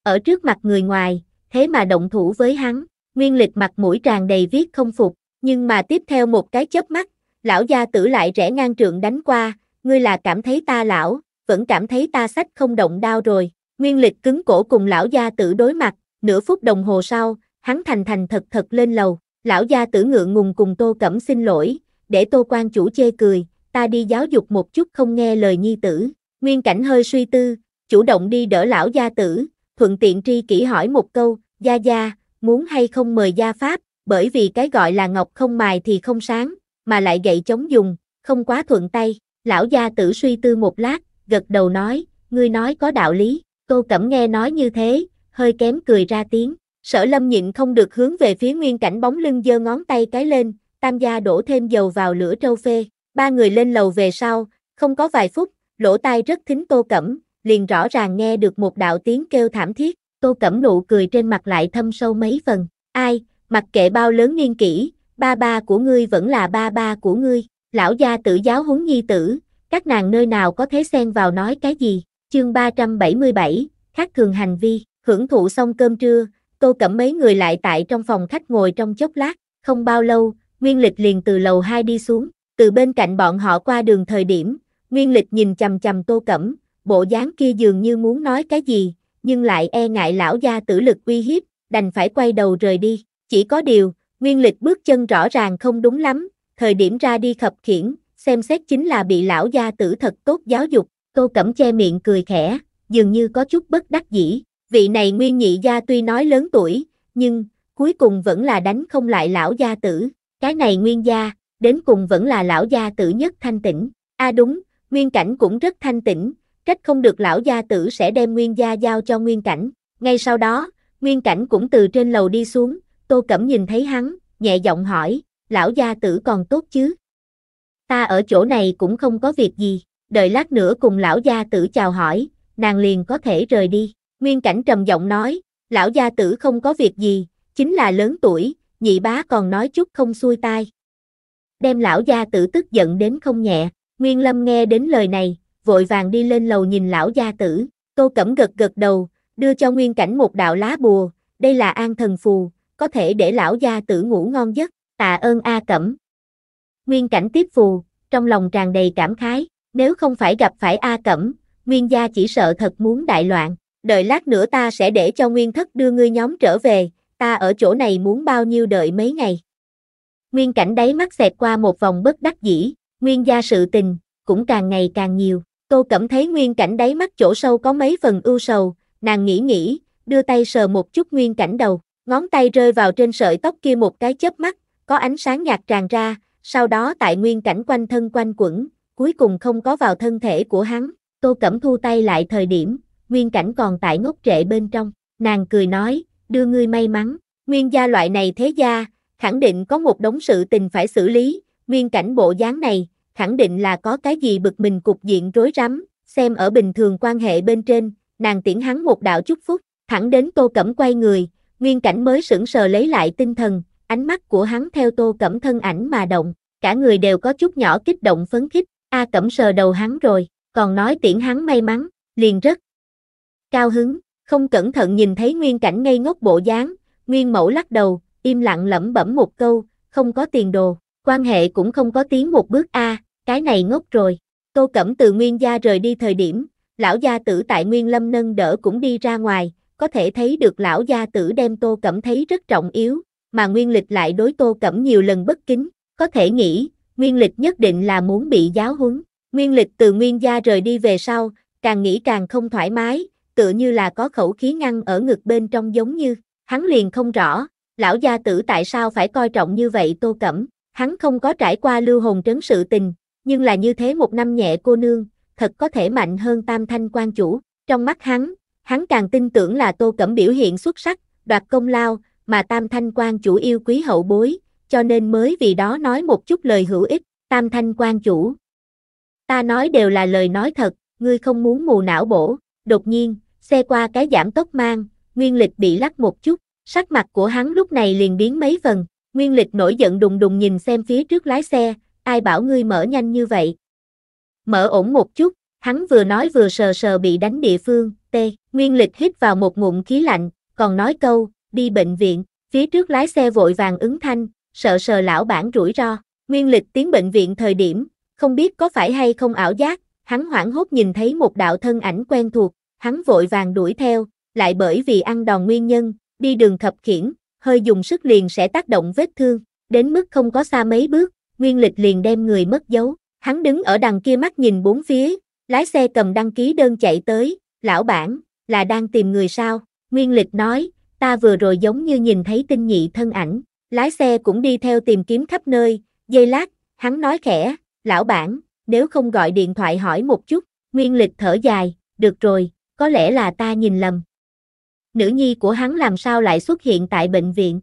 ở trước mặt người ngoài, thế mà động thủ với hắn, nguyên lịch mặt mũi tràn đầy viết không phục, nhưng mà tiếp theo một cái chớp mắt, lão gia tử lại rẽ ngang trượng đánh qua, ngươi là cảm thấy ta lão, vẫn cảm thấy ta sách không động đao rồi, nguyên lịch cứng cổ cùng lão gia tử đối mặt, nửa phút đồng hồ sau, hắn thành thành thật thật lên lầu, lão gia tử ngượng ngùng cùng tô cẩm xin lỗi, để tô quan chủ chê cười, ta đi giáo dục một chút không nghe lời nhi tử, nguyên cảnh hơi suy tư, chủ động đi đỡ lão gia tử, thuận tiện tri kỷ hỏi một câu, Gia Gia, muốn hay không mời Gia Pháp, bởi vì cái gọi là ngọc không mài thì không sáng, mà lại gậy chống dùng, không quá thuận tay. Lão gia tử suy tư một lát, gật đầu nói, ngươi nói có đạo lý, cô cẩm nghe nói như thế, hơi kém cười ra tiếng, sở lâm nhịn không được hướng về phía nguyên cảnh bóng lưng giơ ngón tay cái lên, tam gia đổ thêm dầu vào lửa trâu phê, ba người lên lầu về sau, không có vài phút, lỗ tai rất thính cô cẩm, liền rõ ràng nghe được một đạo tiếng kêu thảm thiết, Tô Cẩm Nụ cười trên mặt lại thâm sâu mấy phần, ai, mặc kệ bao lớn niên kỷ, ba ba của ngươi vẫn là ba ba của ngươi, lão gia tử giáo huấn nhi tử, các nàng nơi nào có thế xen vào nói cái gì, chương 377, khác thường hành vi, hưởng thụ xong cơm trưa, Tô Cẩm mấy người lại tại trong phòng khách ngồi trong chốc lát, không bao lâu, Nguyên Lịch liền từ lầu 2 đi xuống, từ bên cạnh bọn họ qua đường thời điểm, Nguyên Lịch nhìn chầm chầm Tô Cẩm, bộ dáng kia dường như muốn nói cái gì, nhưng lại e ngại lão gia tử lực uy hiếp, đành phải quay đầu rời đi. Chỉ có điều, nguyên lịch bước chân rõ ràng không đúng lắm, thời điểm ra đi khập khiển, xem xét chính là bị lão gia tử thật tốt giáo dục, cô cẩm che miệng cười khẽ, dường như có chút bất đắc dĩ. Vị này nguyên nhị gia tuy nói lớn tuổi, nhưng, cuối cùng vẫn là đánh không lại lão gia tử. Cái này nguyên gia, đến cùng vẫn là lão gia tử nhất thanh tĩnh. a à đúng, nguyên cảnh cũng rất thanh tĩnh, trách không được lão gia tử sẽ đem nguyên gia giao cho nguyên cảnh. Ngay sau đó, nguyên cảnh cũng từ trên lầu đi xuống, tô cẩm nhìn thấy hắn, nhẹ giọng hỏi, lão gia tử còn tốt chứ? Ta ở chỗ này cũng không có việc gì, đợi lát nữa cùng lão gia tử chào hỏi, nàng liền có thể rời đi. Nguyên cảnh trầm giọng nói, lão gia tử không có việc gì, chính là lớn tuổi, nhị bá còn nói chút không xuôi tai. Đem lão gia tử tức giận đến không nhẹ, Nguyên Lâm nghe đến lời này, vội vàng đi lên lầu nhìn lão gia tử, Tô Cẩm gật gật đầu, đưa cho Nguyên Cảnh một đạo lá bùa, đây là an thần phù, có thể để lão gia tử ngủ ngon giấc, tạ ơn A Cẩm. Nguyên Cảnh tiếp phù, trong lòng tràn đầy cảm khái, nếu không phải gặp phải A Cẩm, Nguyên gia chỉ sợ thật muốn đại loạn, đợi lát nữa ta sẽ để cho Nguyên thất đưa ngươi nhóm trở về, ta ở chỗ này muốn bao nhiêu đợi mấy ngày. Nguyên Cảnh đáy mắt xẹt qua một vòng bất đắc dĩ, Nguyên gia sự tình, cũng càng ngày càng nhiều. Tô Cẩm thấy Nguyên Cảnh đáy mắt chỗ sâu có mấy phần ưu sầu, nàng nghĩ nghĩ, đưa tay sờ một chút Nguyên Cảnh đầu, ngón tay rơi vào trên sợi tóc kia một cái chớp mắt, có ánh sáng nhạt tràn ra, sau đó tại Nguyên Cảnh quanh thân quanh quẩn, cuối cùng không có vào thân thể của hắn. Tô Cẩm thu tay lại thời điểm, Nguyên Cảnh còn tại ngốc trệ bên trong, nàng cười nói, đưa ngươi may mắn, Nguyên gia loại này thế gia, khẳng định có một đống sự tình phải xử lý, Nguyên Cảnh bộ dáng này, khẳng định là có cái gì bực mình cục diện rối rắm, xem ở bình thường quan hệ bên trên, nàng tiễn hắn một đạo chúc phúc, thẳng đến Tô Cẩm quay người, Nguyên Cảnh mới sững sờ lấy lại tinh thần, ánh mắt của hắn theo Tô Cẩm thân ảnh mà động, cả người đều có chút nhỏ kích động phấn khích, A Cẩm sờ đầu hắn rồi, còn nói tiễn hắn may mắn, liền rất cao hứng, không cẩn thận nhìn thấy Nguyên Cảnh ngây ngốc bộ dáng, Nguyên Mẫu lắc đầu, im lặng lẩm bẩm một câu, không có tiền đồ. Quan hệ cũng không có tiến một bước a, cái này ngốc rồi. Tô Cẩm từ Nguyên gia rời đi thời điểm, lão gia tử tại Nguyên Lâm nâng đỡ cũng đi ra ngoài, có thể thấy được lão gia tử đem Tô Cẩm thấy rất trọng yếu, mà Nguyên Lịch lại đối Tô Cẩm nhiều lần bất kính, có thể nghĩ, Nguyên Lịch nhất định là muốn bị giáo huấn. Nguyên Lịch từ Nguyên gia rời đi về sau, càng nghĩ càng không thoải mái, tựa như là có khẩu khí ngăn ở ngực bên trong giống như, hắn liền không rõ, lão gia tử tại sao phải coi trọng như vậy Tô Cẩm. Hắn không có trải qua lưu hồn trấn sự tình, nhưng là như thế một năm nhẹ cô nương, thật có thể mạnh hơn tam thanh quan chủ. Trong mắt hắn, hắn càng tin tưởng là Tô Cẩm biểu hiện xuất sắc, đoạt công lao, mà tam thanh quan chủ yêu quý hậu bối, cho nên mới vì đó nói một chút lời hữu ích, tam thanh quan chủ. Ta nói đều là lời nói thật, ngươi không muốn mù não bổ, đột nhiên, xe qua cái giảm tốc mang, nguyên lịch bị lắc một chút, sắc mặt của hắn lúc này liền biến mấy phần, Nguyên Lịch nổi giận đùng đùng nhìn xem phía trước lái xe, ai bảo ngươi mở nhanh như vậy. Mở ổn một chút, hắn vừa nói vừa sờ sờ bị đánh địa phương, Tê. Nguyên Lịch hít vào một ngụm khí lạnh, còn nói câu, đi bệnh viện, phía trước lái xe vội vàng ứng thanh, sợ sờ lão bản rủi ro. Nguyên Lịch tiến bệnh viện thời điểm, không biết có phải hay không ảo giác, hắn hoảng hốt nhìn thấy một đạo thân ảnh quen thuộc, hắn vội vàng đuổi theo, lại bởi vì ăn đòn nguyên nhân, đi đường thập khiển, hơi dùng sức liền sẽ tác động vết thương, đến mức không có xa mấy bước, Nguyên Lịch liền đem người mất dấu. Hắn đứng ở đằng kia mắt nhìn bốn phía, lái xe cầm đăng ký đơn chạy tới, lão bản, là đang tìm người sao? Nguyên Lịch nói, ta vừa rồi giống như nhìn thấy tinh nhị thân ảnh, lái xe cũng đi theo tìm kiếm khắp nơi, dây lát, hắn nói khẽ, lão bản, nếu không gọi điện thoại hỏi một chút, Nguyên Lịch thở dài, được rồi, có lẽ là ta nhìn lầm, nữ nhi của hắn làm sao lại xuất hiện tại bệnh viện.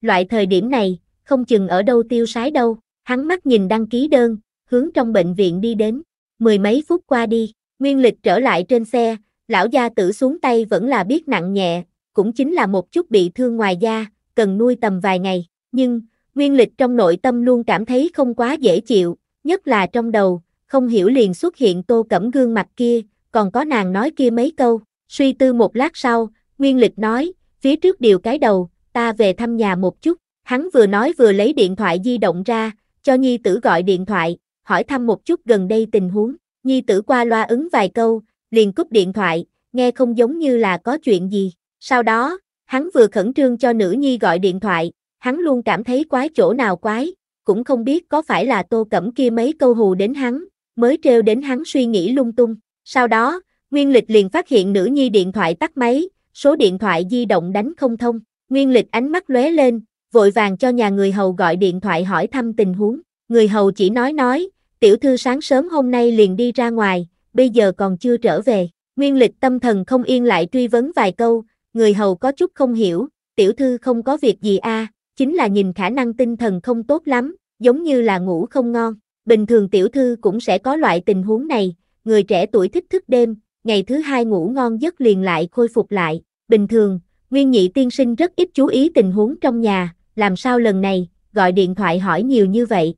Loại thời điểm này, không chừng ở đâu tiêu sái đâu, hắn mắt nhìn đăng ký đơn, hướng trong bệnh viện đi đến, mười mấy phút qua đi, nguyên lịch trở lại trên xe, lão gia tử xuống tay vẫn là biết nặng nhẹ, cũng chính là một chút bị thương ngoài da, cần nuôi tầm vài ngày, nhưng, nguyên lịch trong nội tâm luôn cảm thấy không quá dễ chịu, nhất là trong đầu, không hiểu liền xuất hiện tô cẩm gương mặt kia, còn có nàng nói kia mấy câu, Suy tư một lát sau, Nguyên Lịch nói, phía trước điều cái đầu, ta về thăm nhà một chút. Hắn vừa nói vừa lấy điện thoại di động ra, cho Nhi tử gọi điện thoại, hỏi thăm một chút gần đây tình huống. Nhi tử qua loa ứng vài câu, liền cúp điện thoại, nghe không giống như là có chuyện gì. Sau đó, hắn vừa khẩn trương cho nữ Nhi gọi điện thoại, hắn luôn cảm thấy quái chỗ nào quái, cũng không biết có phải là tô cẩm kia mấy câu hù đến hắn, mới treo đến hắn suy nghĩ lung tung. Sau đó, Nguyên Lịch liền phát hiện nữ nhi điện thoại tắt máy, số điện thoại di động đánh không thông. Nguyên Lịch ánh mắt lóe lên, vội vàng cho nhà người hầu gọi điện thoại hỏi thăm tình huống. Người hầu chỉ nói nói, tiểu thư sáng sớm hôm nay liền đi ra ngoài, bây giờ còn chưa trở về. Nguyên Lịch tâm thần không yên lại truy vấn vài câu, người hầu có chút không hiểu, tiểu thư không có việc gì a, à, chính là nhìn khả năng tinh thần không tốt lắm, giống như là ngủ không ngon. Bình thường tiểu thư cũng sẽ có loại tình huống này, người trẻ tuổi thích thức đêm, ngày thứ hai ngủ ngon giấc liền lại khôi phục lại, bình thường, Nguyên Nhị tiên sinh rất ít chú ý tình huống trong nhà, làm sao lần này, gọi điện thoại hỏi nhiều như vậy.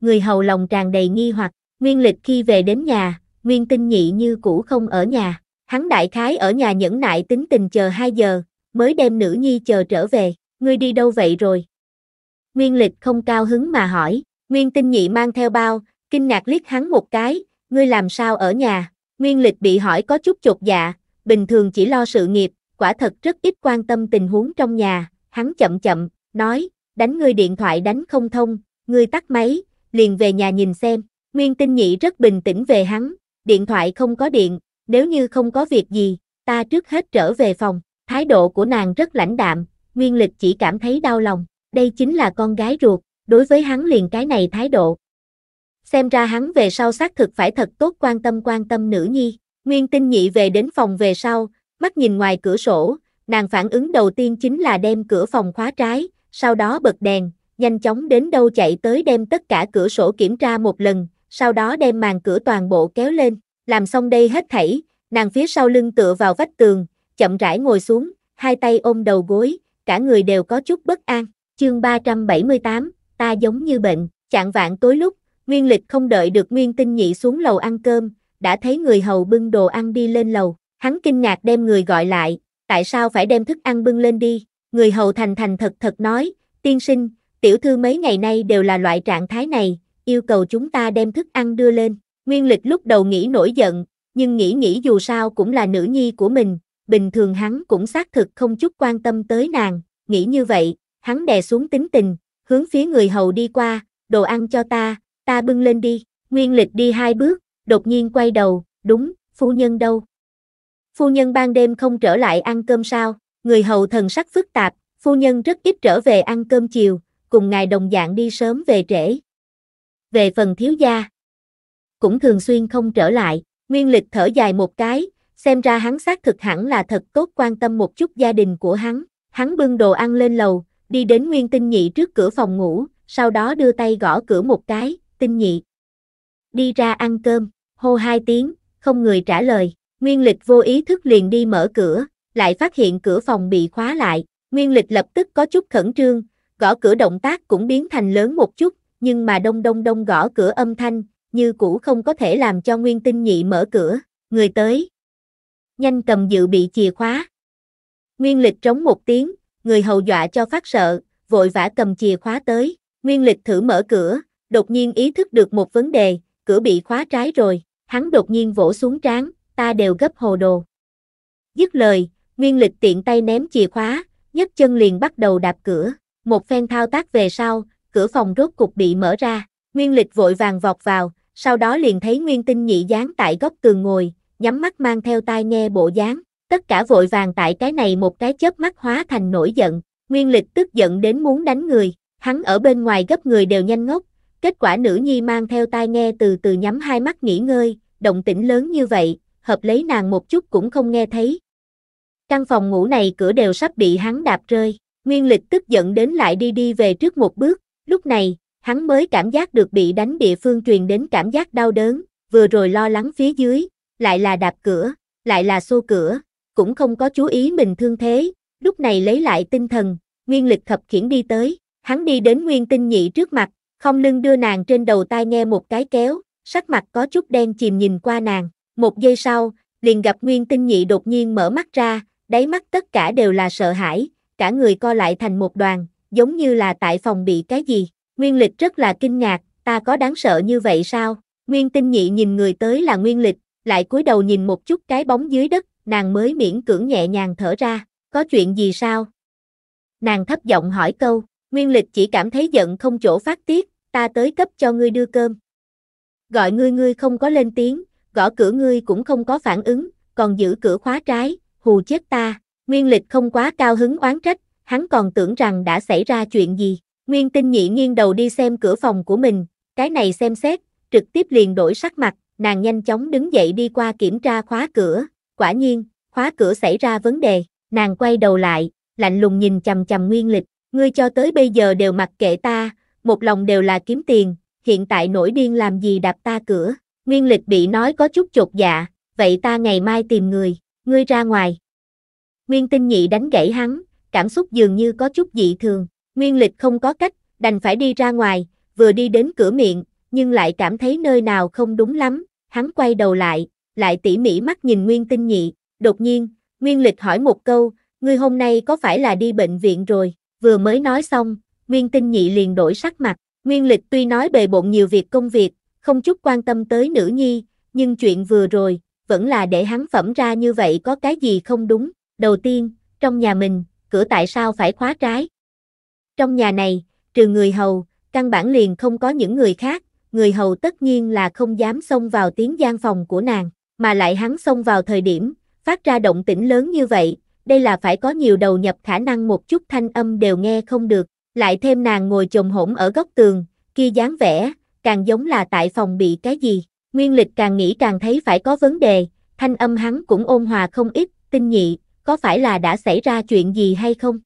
Người hầu lòng tràn đầy nghi hoặc, Nguyên Lịch khi về đến nhà, Nguyên Tinh Nhị như cũ không ở nhà, hắn đại khái ở nhà nhẫn nại tính tình chờ 2 giờ, mới đem nữ nhi chờ trở về, ngươi đi đâu vậy rồi? Nguyên Lịch không cao hứng mà hỏi, Nguyên Tinh Nhị mang theo bao, kinh ngạc liếc hắn một cái, ngươi làm sao ở nhà, Nguyên lịch bị hỏi có chút chột dạ, bình thường chỉ lo sự nghiệp, quả thật rất ít quan tâm tình huống trong nhà, hắn chậm chậm, nói, đánh ngươi điện thoại đánh không thông, ngươi tắt máy, liền về nhà nhìn xem, Nguyên tinh nhị rất bình tĩnh về hắn, điện thoại không có điện, nếu như không có việc gì, ta trước hết trở về phòng, thái độ của nàng rất lãnh đạm, Nguyên lịch chỉ cảm thấy đau lòng, đây chính là con gái ruột, đối với hắn liền cái này thái độ, xem ra hắn về sau xác thực phải thật tốt quan tâm quan tâm nữ nhi. Nguyên tinh nhị về đến phòng về sau, mắt nhìn ngoài cửa sổ, nàng phản ứng đầu tiên chính là đem cửa phòng khóa trái, sau đó bật đèn, nhanh chóng đến đâu chạy tới đem tất cả cửa sổ kiểm tra một lần, sau đó đem màn cửa toàn bộ kéo lên, làm xong đây hết thảy, nàng phía sau lưng tựa vào vách tường, chậm rãi ngồi xuống, hai tay ôm đầu gối, cả người đều có chút bất an. Chương 378, ta giống như bệnh, chạng vạn tối lúc, Nguyên lịch không đợi được Nguyên Tinh Nhị xuống lầu ăn cơm, đã thấy người hầu bưng đồ ăn đi lên lầu. Hắn kinh ngạc đem người gọi lại, tại sao phải đem thức ăn bưng lên đi? Người hầu thành thành thật thật nói, tiên sinh, tiểu thư mấy ngày nay đều là loại trạng thái này, yêu cầu chúng ta đem thức ăn đưa lên. Nguyên lịch lúc đầu nghĩ nổi giận, nhưng nghĩ nghĩ dù sao cũng là nữ nhi của mình, bình thường hắn cũng xác thực không chút quan tâm tới nàng, nghĩ như vậy, hắn đè xuống tính tình, hướng phía người hầu đi qua, đồ ăn cho ta, ta bưng lên đi, nguyên lịch đi hai bước, đột nhiên quay đầu, đúng, phu nhân đâu? Phu nhân ban đêm không trở lại ăn cơm sao, người hầu thần sắc phức tạp, phu nhân rất ít trở về ăn cơm chiều, cùng ngài đồng dạng đi sớm về trễ. Về phần thiếu gia, cũng thường xuyên không trở lại, nguyên lịch thở dài một cái, xem ra hắn xác thực hẳn là thật tốt quan tâm một chút gia đình của hắn, hắn bưng đồ ăn lên lầu, đi đến nguyên tinh nhị trước cửa phòng ngủ, sau đó đưa tay gõ cửa một cái, tinh nhị. Đi ra ăn cơm, hô hai tiếng, không người trả lời, Nguyên Lịch vô ý thức liền đi mở cửa, lại phát hiện cửa phòng bị khóa lại, Nguyên Lịch lập tức có chút khẩn trương, gõ cửa động tác cũng biến thành lớn một chút, nhưng mà đông đông đông gõ cửa âm thanh, như cũ không có thể làm cho Nguyên Tinh Nhị mở cửa, người tới. Nhanh cầm dự bị chìa khóa. Nguyên Lịch trống một tiếng, người hầu dọa cho phát sợ, vội vã cầm chìa khóa tới, Nguyên Lịch thử mở cửa, đột nhiên ý thức được một vấn đề, cửa bị khóa trái rồi, hắn đột nhiên vỗ xuống trán, ta đều gấp hồ đồ. Dứt lời, Nguyên Lịch tiện tay ném chìa khóa, nhấc chân liền bắt đầu đạp cửa, một phen thao tác về sau, cửa phòng rốt cục bị mở ra, Nguyên Lịch vội vàng vọt vào, sau đó liền thấy Nguyên Tinh Nhị dáng tại góc tường ngồi, nhắm mắt mang theo tai nghe bộ dáng, tất cả vội vàng tại cái này một cái chớp mắt hóa thành nổi giận, Nguyên Lịch tức giận đến muốn đánh người, hắn ở bên ngoài gấp người đều nhanh ngốc, Kết quả nữ nhi mang theo tai nghe từ từ nhắm hai mắt nghỉ ngơi, động tĩnh lớn như vậy, hợp lấy nàng một chút cũng không nghe thấy. Căn phòng ngủ này cửa đều sắp bị hắn đạp rơi, nguyên lịch tức giận đến lại đi đi về trước một bước, lúc này, hắn mới cảm giác được bị đánh địa phương truyền đến cảm giác đau đớn, vừa rồi lo lắng phía dưới, lại là đạp cửa, lại là xô cửa, cũng không có chú ý mình thương thế, lúc này lấy lại tinh thần, nguyên lịch khập khiển đi tới, hắn đi đến nguyên tinh nhị trước mặt, không lưng đưa nàng trên đầu tai nghe một cái kéo, sắc mặt có chút đen chìm nhìn qua nàng. Một giây sau, liền gặp Nguyên Tinh Nhị đột nhiên mở mắt ra, đáy mắt tất cả đều là sợ hãi, cả người co lại thành một đoàn, giống như là tại phòng bị cái gì. Nguyên Lịch rất là kinh ngạc, ta có đáng sợ như vậy sao? Nguyên Tinh Nhị nhìn người tới là Nguyên Lịch, lại cúi đầu nhìn một chút cái bóng dưới đất, nàng mới miễn cưỡng nhẹ nhàng thở ra, có chuyện gì sao? Nàng thấp giọng hỏi câu, Nguyên lịch chỉ cảm thấy giận không chỗ phát tiết, ta tới cấp cho ngươi đưa cơm. Gọi ngươi ngươi không có lên tiếng, gõ cửa ngươi cũng không có phản ứng, còn giữ cửa khóa trái, hù chết ta. Nguyên lịch không quá cao hứng oán trách, hắn còn tưởng rằng đã xảy ra chuyện gì. Nguyên tinh nhị nghiêng đầu đi xem cửa phòng của mình, cái này xem xét, trực tiếp liền đổi sắc mặt, nàng nhanh chóng đứng dậy đi qua kiểm tra khóa cửa, quả nhiên, khóa cửa xảy ra vấn đề, nàng quay đầu lại, lạnh lùng nhìn chầm chầm nguyên lịch, Ngươi cho tới bây giờ đều mặc kệ ta, một lòng đều là kiếm tiền, hiện tại nổi điên làm gì đạp ta cửa. Nguyên lịch bị nói có chút chột dạ, vậy ta ngày mai tìm người, ngươi ra ngoài. Nguyên tinh nhị đánh gãy hắn, cảm xúc dường như có chút dị thường. Nguyên lịch không có cách, đành phải đi ra ngoài, vừa đi đến cửa miệng, nhưng lại cảm thấy nơi nào không đúng lắm. Hắn quay đầu lại, lại tỉ mỉ mắt nhìn Nguyên tinh nhị. Đột nhiên, Nguyên lịch hỏi một câu, ngươi hôm nay có phải là đi bệnh viện rồi? vừa mới nói xong, Nguyên Tinh Nhị liền đổi sắc mặt, Nguyên Lịch tuy nói bề bộn nhiều việc công việc, không chút quan tâm tới nữ nhi, nhưng chuyện vừa rồi, vẫn là để hắn phẩm ra như vậy có cái gì không đúng, đầu tiên, trong nhà mình, cửa tại sao phải khóa trái? Trong nhà này, trừ người hầu, căn bản liền không có những người khác, người hầu tất nhiên là không dám xông vào tiếng gian phòng của nàng, mà lại hắn xông vào thời điểm, phát ra động tĩnh lớn như vậy, đây là phải có nhiều đầu nhập khả năng một chút thanh âm đều nghe không được, lại thêm nàng ngồi chồng hổm ở góc tường, kia dáng vẻ, càng giống là tại phòng bị cái gì, nguyên lịch càng nghĩ càng thấy phải có vấn đề, thanh âm hắn cũng ôn hòa không ít, tinh nhị, có phải là đã xảy ra chuyện gì hay không?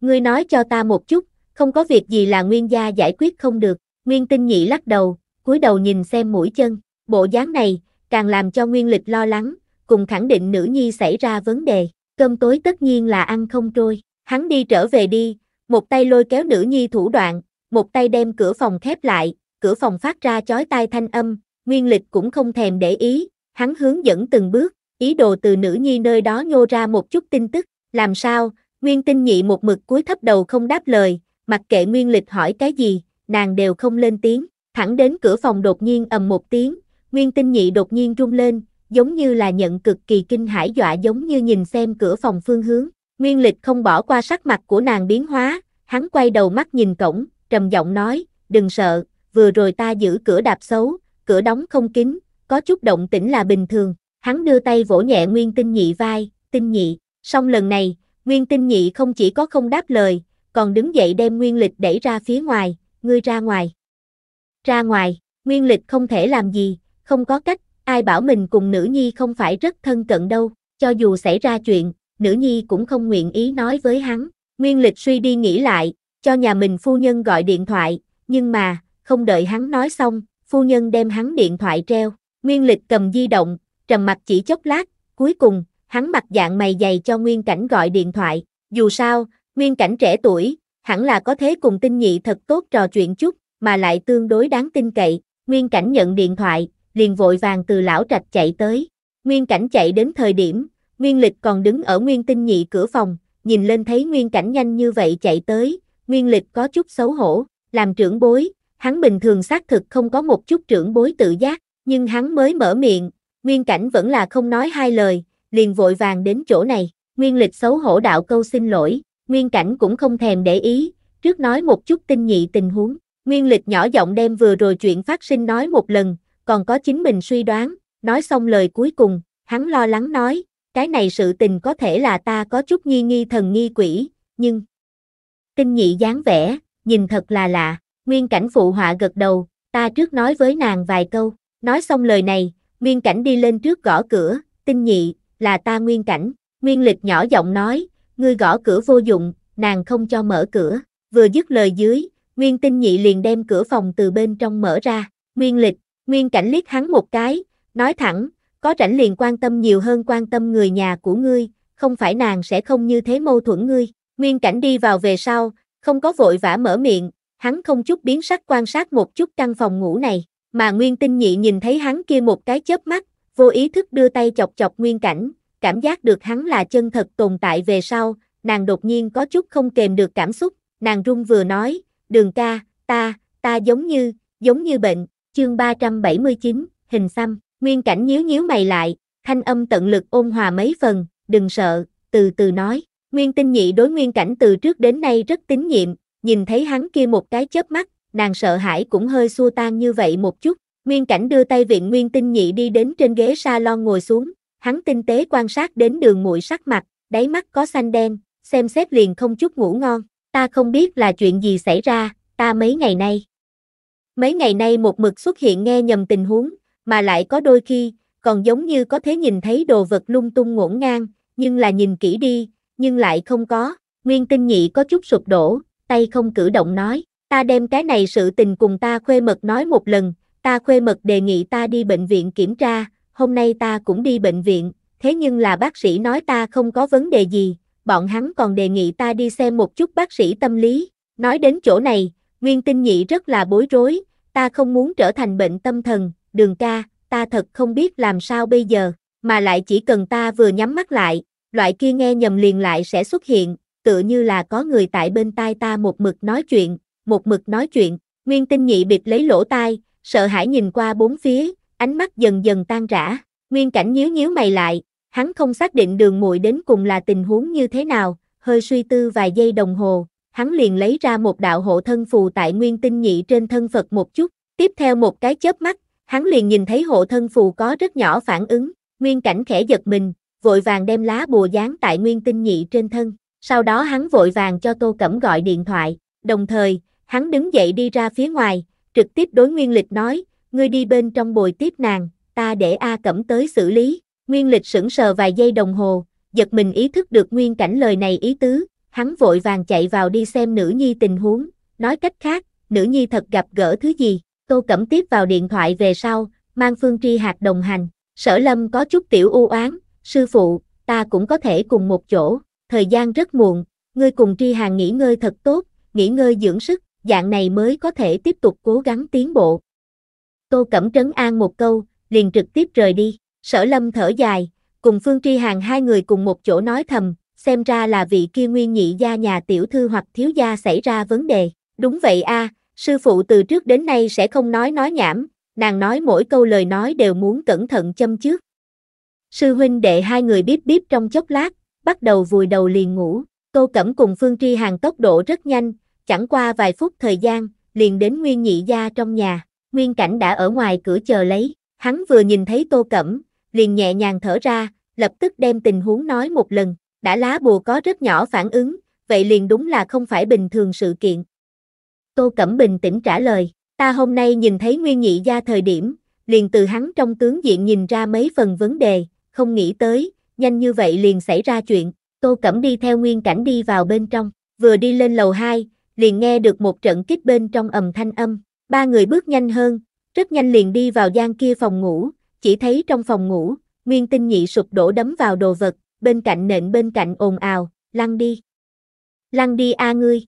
Ngươi nói cho ta một chút, không có việc gì là nguyên gia giải quyết không được, nguyên tinh nhị lắc đầu, cúi đầu nhìn xem mũi chân, bộ dáng này, càng làm cho nguyên lịch lo lắng, cùng khẳng định nữ nhi xảy ra vấn đề cơm tối tất nhiên là ăn không trôi, hắn đi trở về đi, một tay lôi kéo nữ nhi thủ đoạn, một tay đem cửa phòng khép lại, cửa phòng phát ra chói tai thanh âm, nguyên lịch cũng không thèm để ý, hắn hướng dẫn từng bước, ý đồ từ nữ nhi nơi đó nhô ra một chút tin tức, làm sao, nguyên tinh nhị một mực cúi thấp đầu không đáp lời, mặc kệ nguyên lịch hỏi cái gì, nàng đều không lên tiếng, thẳng đến cửa phòng đột nhiên ầm một tiếng, nguyên tinh nhị đột nhiên rung lên, giống như là nhận cực kỳ kinh hãi dọa giống như nhìn xem cửa phòng phương hướng. Nguyên lịch không bỏ qua sắc mặt của nàng biến hóa, hắn quay đầu mắt nhìn cổng, trầm giọng nói, đừng sợ, vừa rồi ta giữ cửa đạp xấu, cửa đóng không kín, có chút động tĩnh là bình thường. Hắn đưa tay vỗ nhẹ Nguyên Tinh Nhị vai, Tinh Nhị, xong lần này, Nguyên Tinh Nhị không chỉ có không đáp lời, còn đứng dậy đem Nguyên Lịch đẩy ra phía ngoài, ngươi ra ngoài. Ra ngoài, Nguyên Lịch không thể làm gì, không có cách, ai bảo mình cùng nữ nhi không phải rất thân cận đâu, cho dù xảy ra chuyện, nữ nhi cũng không nguyện ý nói với hắn. Nguyên lịch suy đi nghĩ lại, cho nhà mình phu nhân gọi điện thoại, nhưng mà, không đợi hắn nói xong, phu nhân đem hắn điện thoại treo. Nguyên lịch cầm di động, trầm mặt chỉ chốc lát, cuối cùng, hắn mặt dạng mày dày cho Nguyên Cảnh gọi điện thoại. Dù sao, Nguyên Cảnh trẻ tuổi, hẳn là có thế cùng tinh nhị thật tốt trò chuyện chút, mà lại tương đối đáng tin cậy. Nguyên Cảnh nhận điện thoại, liền vội vàng từ lão trạch chạy tới. Nguyên cảnh chạy đến thời điểm, Nguyên lịch còn đứng ở Nguyên tinh nhị cửa phòng, nhìn lên thấy Nguyên cảnh nhanh như vậy chạy tới, Nguyên lịch có chút xấu hổ, làm trưởng bối, hắn bình thường xác thực không có một chút trưởng bối tự giác, nhưng hắn mới mở miệng, Nguyên cảnh vẫn là không nói hai lời, liền vội vàng đến chỗ này, Nguyên lịch xấu hổ đạo câu xin lỗi, Nguyên cảnh cũng không thèm để ý, trước nói một chút tinh nhị tình huống, Nguyên lịch nhỏ giọng đem vừa rồi chuyện phát sinh nói một lần, còn có chính mình suy đoán, nói xong lời cuối cùng, hắn lo lắng nói, cái này sự tình có thể là ta có chút nghi nghi thần nghi quỷ, nhưng... Tinh nhị dáng vẻ, nhìn thật là lạ, nguyên cảnh phụ họa gật đầu, ta trước nói với nàng vài câu, nói xong lời này, nguyên cảnh đi lên trước gõ cửa, tinh nhị, là ta nguyên cảnh, nguyên lịch nhỏ giọng nói, ngươi gõ cửa vô dụng, nàng không cho mở cửa, vừa dứt lời dưới, nguyên tinh nhị liền đem cửa phòng từ bên trong mở ra, nguyên lịch, Nguyên Cảnh liếc hắn một cái, nói thẳng, có rảnh liền quan tâm nhiều hơn quan tâm người nhà của ngươi, không phải nàng sẽ không như thế mâu thuẫn ngươi. Nguyên Cảnh đi vào về sau, không có vội vã mở miệng, hắn không chút biến sắc quan sát một chút căn phòng ngủ này, mà Nguyên Tinh Nhị nhìn thấy hắn kia một cái chớp mắt, vô ý thức đưa tay chọc chọc Nguyên Cảnh, cảm giác được hắn là chân thật tồn tại về sau, nàng đột nhiên có chút không kềm được cảm xúc, nàng run vừa nói, đường ca, ta, ta giống như, giống như bệnh, Chương 379, hình xăm, Nguyên Cảnh nhíu nhíu mày lại, thanh âm tận lực ôn hòa mấy phần, đừng sợ, từ từ nói. Nguyên Tinh Nhị đối Nguyên Cảnh từ trước đến nay rất tín nhiệm, nhìn thấy hắn kia một cái chớp mắt, nàng sợ hãi cũng hơi xua tan như vậy một chút. Nguyên Cảnh đưa tay viện Nguyên Tinh Nhị đi đến trên ghế salon ngồi xuống, hắn tinh tế quan sát đến đường mũi sắc mặt, đáy mắt có xanh đen, xem xét liền không chút ngủ ngon. Ta không biết là chuyện gì xảy ra, ta mấy ngày nay Mấy ngày nay một mực xuất hiện nghe nhầm tình huống, mà lại có đôi khi, còn giống như có thể nhìn thấy đồ vật lung tung ngổn ngang, nhưng là nhìn kỹ đi, nhưng lại không có. Nguyên tinh nhị có chút sụp đổ, tay không cử động nói, ta đem cái này sự tình cùng ta khuê mật nói một lần, ta khuê mật đề nghị ta đi bệnh viện kiểm tra, hôm nay ta cũng đi bệnh viện, thế nhưng là bác sĩ nói ta không có vấn đề gì, bọn hắn còn đề nghị ta đi xem một chút bác sĩ tâm lý. Nói đến chỗ này, Nguyên Tinh Nhị rất là bối rối, ta không muốn trở thành bệnh tâm thần, đường ca, ta thật không biết làm sao bây giờ, mà lại chỉ cần ta vừa nhắm mắt lại, loại kia nghe nhầm liền lại sẽ xuất hiện, tựa như là có người tại bên tai ta một mực nói chuyện, một mực nói chuyện, nguyên tinh nhị bịt lấy lỗ tai, sợ hãi nhìn qua bốn phía, ánh mắt dần dần tan rã, nguyên cảnh nhíu nhíu mày lại, hắn không xác định đường muội đến cùng là tình huống như thế nào, hơi suy tư vài giây đồng hồ, hắn liền lấy ra một đạo hộ thân phù tại nguyên tinh nhị trên thân Phật một chút, tiếp theo một cái chớp mắt, hắn liền nhìn thấy hộ thân phù có rất nhỏ phản ứng, nguyên cảnh khẽ giật mình, vội vàng đem lá bùa dán tại nguyên tinh nhị trên thân, sau đó hắn vội vàng cho Tô Cẩm gọi điện thoại, đồng thời, hắn đứng dậy đi ra phía ngoài, trực tiếp đối nguyên lịch nói, ngươi đi bên trong bồi tiếp nàng, ta để A Cẩm tới xử lý, nguyên lịch sững sờ vài giây đồng hồ, giật mình ý thức được nguyên cảnh lời này ý tứ, hắn vội vàng chạy vào đi xem nữ nhi tình huống, nói cách khác, nữ nhi thật gặp gỡ thứ gì, tô cẩm tiếp vào điện thoại về sau, mang phương tri hạt đồng hành, sở lâm có chút tiểu u oán sư phụ, ta cũng có thể cùng một chỗ, thời gian rất muộn, ngươi cùng tri hàng nghỉ ngơi thật tốt, nghỉ ngơi dưỡng sức, dạng này mới có thể tiếp tục cố gắng tiến bộ. Tô Cẩm trấn an một câu, liền trực tiếp rời đi, sở lâm thở dài, cùng Phương Tri Hàng hai người cùng một chỗ nói thầm, xem ra là vị kia nguyên nhị gia nhà tiểu thư hoặc thiếu gia xảy ra vấn đề. Đúng vậy a, sư phụ từ trước đến nay sẽ không nói nói nhảm, nàng nói mỗi câu lời nói đều muốn cẩn thận châm trước. Sư huynh đệ hai người bíp bíp trong chốc lát, bắt đầu vùi đầu liền ngủ, Tô Cẩm cùng Phương Tri Hàng tốc độ rất nhanh, chẳng qua vài phút thời gian, liền đến Nguyên Nhị Gia trong nhà, Nguyên Cảnh đã ở ngoài cửa chờ lấy, hắn vừa nhìn thấy Tô Cẩm, liền nhẹ nhàng thở ra, lập tức đem tình huống nói một lần, đã lá bùa có rất nhỏ phản ứng, vậy liền đúng là không phải bình thường sự kiện. Tô Cẩm Bình tĩnh trả lời, ta hôm nay nhìn thấy Nguyên Nhị Gia thời điểm, liền từ hắn trong tướng diện nhìn ra mấy phần vấn đề, không nghĩ tới, nhanh như vậy liền xảy ra chuyện, Tô Cẩm đi theo Nguyên Cảnh đi vào bên trong, vừa đi lên lầu 2, liền nghe được một trận kích bên trong ầm thanh âm, ba người bước nhanh hơn, rất nhanh liền đi vào gian kia phòng ngủ, chỉ thấy trong phòng ngủ, Nguyên Tinh Nhị sụp đổ đấm vào đồ vật, bên cạnh nện bên cạnh ồn ào, lăn đi. Lăn đi a ngươi.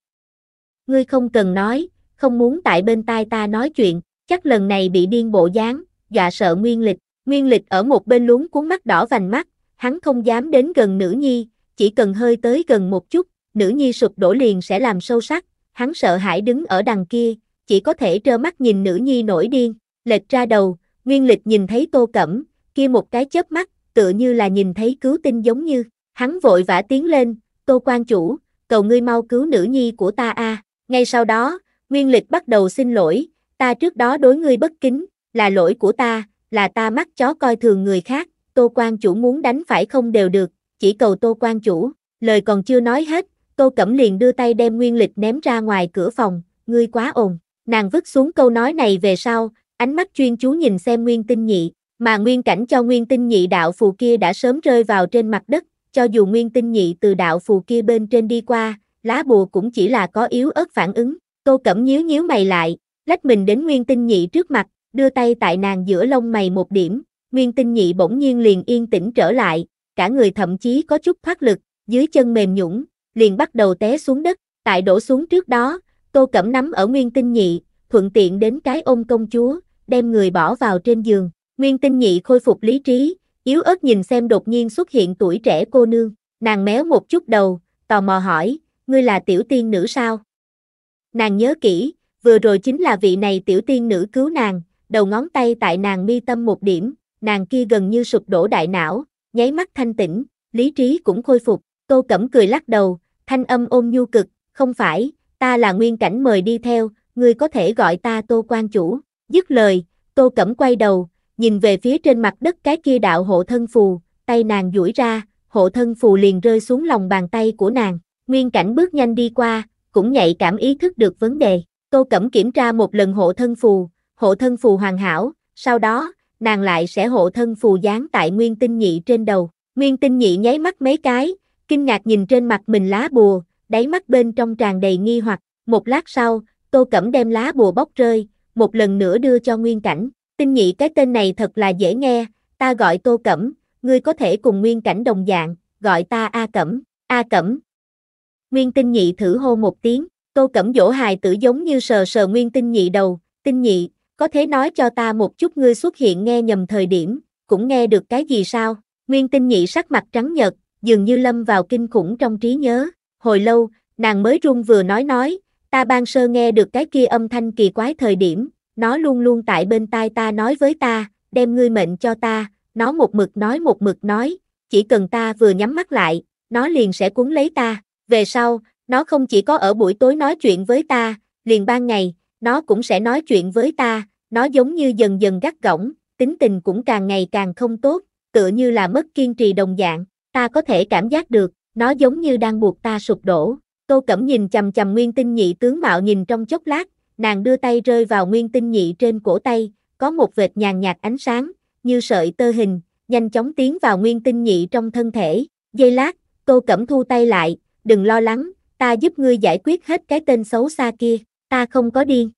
Ngươi không cần nói, không muốn tại bên tai ta nói chuyện, chắc lần này bị điên bộ dáng, dọa sợ Nguyên Lịch. Nguyên Lịch ở một bên luống cuốn mắt đỏ vành mắt, hắn không dám đến gần nữ nhi, chỉ cần hơi tới gần một chút, nữ nhi sụp đổ liền sẽ làm sâu sắc, hắn sợ hãi đứng ở đằng kia, chỉ có thể trơ mắt nhìn nữ nhi nổi điên, lệch ra đầu, Nguyên Lịch nhìn thấy Tô Cẩm, kia một cái chớp mắt, tựa như là nhìn thấy cứu tinh giống như, hắn vội vã tiến lên, tô quan chủ, cầu ngươi mau cứu nữ nhi của ta a ngay sau đó, nguyên lịch bắt đầu xin lỗi, ta trước đó đối ngươi bất kính, là lỗi của ta, là ta mắt chó coi thường người khác, tô quan chủ muốn đánh phải không đều được, chỉ cầu tô quan chủ, lời còn chưa nói hết, tô cẩm liền đưa tay đem nguyên lịch ném ra ngoài cửa phòng, ngươi quá ồn, nàng vứt xuống câu nói này về sau, ánh mắt chuyên chú nhìn xem nguyên tinh nhị, mà nguyên cảnh cho nguyên tinh nhị đạo phù kia đã sớm rơi vào trên mặt đất, cho dù nguyên tinh nhị từ đạo phù kia bên trên đi qua, lá bùa cũng chỉ là có yếu ớt phản ứng, tô cẩm nhíu nhíu mày lại, lách mình đến nguyên tinh nhị trước mặt, đưa tay tại nàng giữa lông mày một điểm, nguyên tinh nhị bỗng nhiên liền yên tĩnh trở lại, cả người thậm chí có chút thoát lực, dưới chân mềm nhũng, liền bắt đầu té xuống đất, tại đổ xuống trước đó, tô cẩm nắm ở nguyên tinh nhị, thuận tiện đến cái ôm công chúa, đem người bỏ vào trên giường. Nguyên tinh nhị khôi phục lý trí, yếu ớt nhìn xem đột nhiên xuất hiện tuổi trẻ cô nương, nàng méo một chút đầu, tò mò hỏi, ngươi là tiểu tiên nữ sao? Nàng nhớ kỹ, vừa rồi chính là vị này tiểu tiên nữ cứu nàng, đầu ngón tay tại nàng mi tâm một điểm, nàng kia gần như sụp đổ đại não, nháy mắt thanh tĩnh, lý trí cũng khôi phục, tô cẩm cười lắc đầu, thanh âm ôm nhu cực, không phải, ta là nguyên cảnh mời đi theo, ngươi có thể gọi ta tô quan chủ, dứt lời, tô cẩm quay đầu, nhìn về phía trên mặt đất cái kia đạo hộ thân phù, tay nàng duỗi ra, hộ thân phù liền rơi xuống lòng bàn tay của nàng. Nguyên cảnh bước nhanh đi qua, cũng nhạy cảm ý thức được vấn đề. Tô Cẩm kiểm tra một lần hộ thân phù, hộ thân phù hoàn hảo, sau đó, nàng lại sẽ hộ thân phù dán tại Nguyên Tinh Nhị trên đầu. Nguyên Tinh Nhị nháy mắt mấy cái, kinh ngạc nhìn trên mặt mình lá bùa, đáy mắt bên trong tràn đầy nghi hoặc. Một lát sau, Tô Cẩm đem lá bùa bóc rơi, một lần nữa đưa cho Nguyên Cảnh. Tinh nhị cái tên này thật là dễ nghe, ta gọi Tô Cẩm, ngươi có thể cùng nguyên cảnh đồng dạng, gọi ta A Cẩm, A Cẩm. Nguyên tinh nhị thử hô một tiếng, Tô Cẩm dỗ hài tử giống như sờ sờ nguyên tinh nhị đầu, tinh nhị, có thể nói cho ta một chút ngươi xuất hiện nghe nhầm thời điểm, cũng nghe được cái gì sao? Nguyên tinh nhị sắc mặt trắng nhợt, dường như lâm vào kinh khủng trong trí nhớ, hồi lâu, nàng mới run vừa nói nói, ta ban sơ nghe được cái kia âm thanh kỳ quái thời điểm, nó luôn luôn tại bên tai ta nói với ta, đem ngươi mệnh cho ta, nó một mực nói một mực nói, chỉ cần ta vừa nhắm mắt lại, nó liền sẽ cuốn lấy ta, về sau, nó không chỉ có ở buổi tối nói chuyện với ta, liền ban ngày, nó cũng sẽ nói chuyện với ta, nó giống như dần dần gắt gỏng, tính tình cũng càng ngày càng không tốt, tựa như là mất kiên trì đồng dạng, ta có thể cảm giác được, nó giống như đang buộc ta sụp đổ. Tô Cẩm nhìn chầm chầm Nguyên Tinh Nhị tướng mạo nhìn trong chốc lát, nàng đưa tay rơi vào nguyên tinh nhị trên cổ tay, có một vệt nhàn nhạt ánh sáng, như sợi tơ hình, nhanh chóng tiến vào nguyên tinh nhị trong thân thể. Giây lát, cô Cẩm Thu tay lại, đừng lo lắng, ta giúp ngươi giải quyết hết cái tên xấu xa kia, ta không có điên.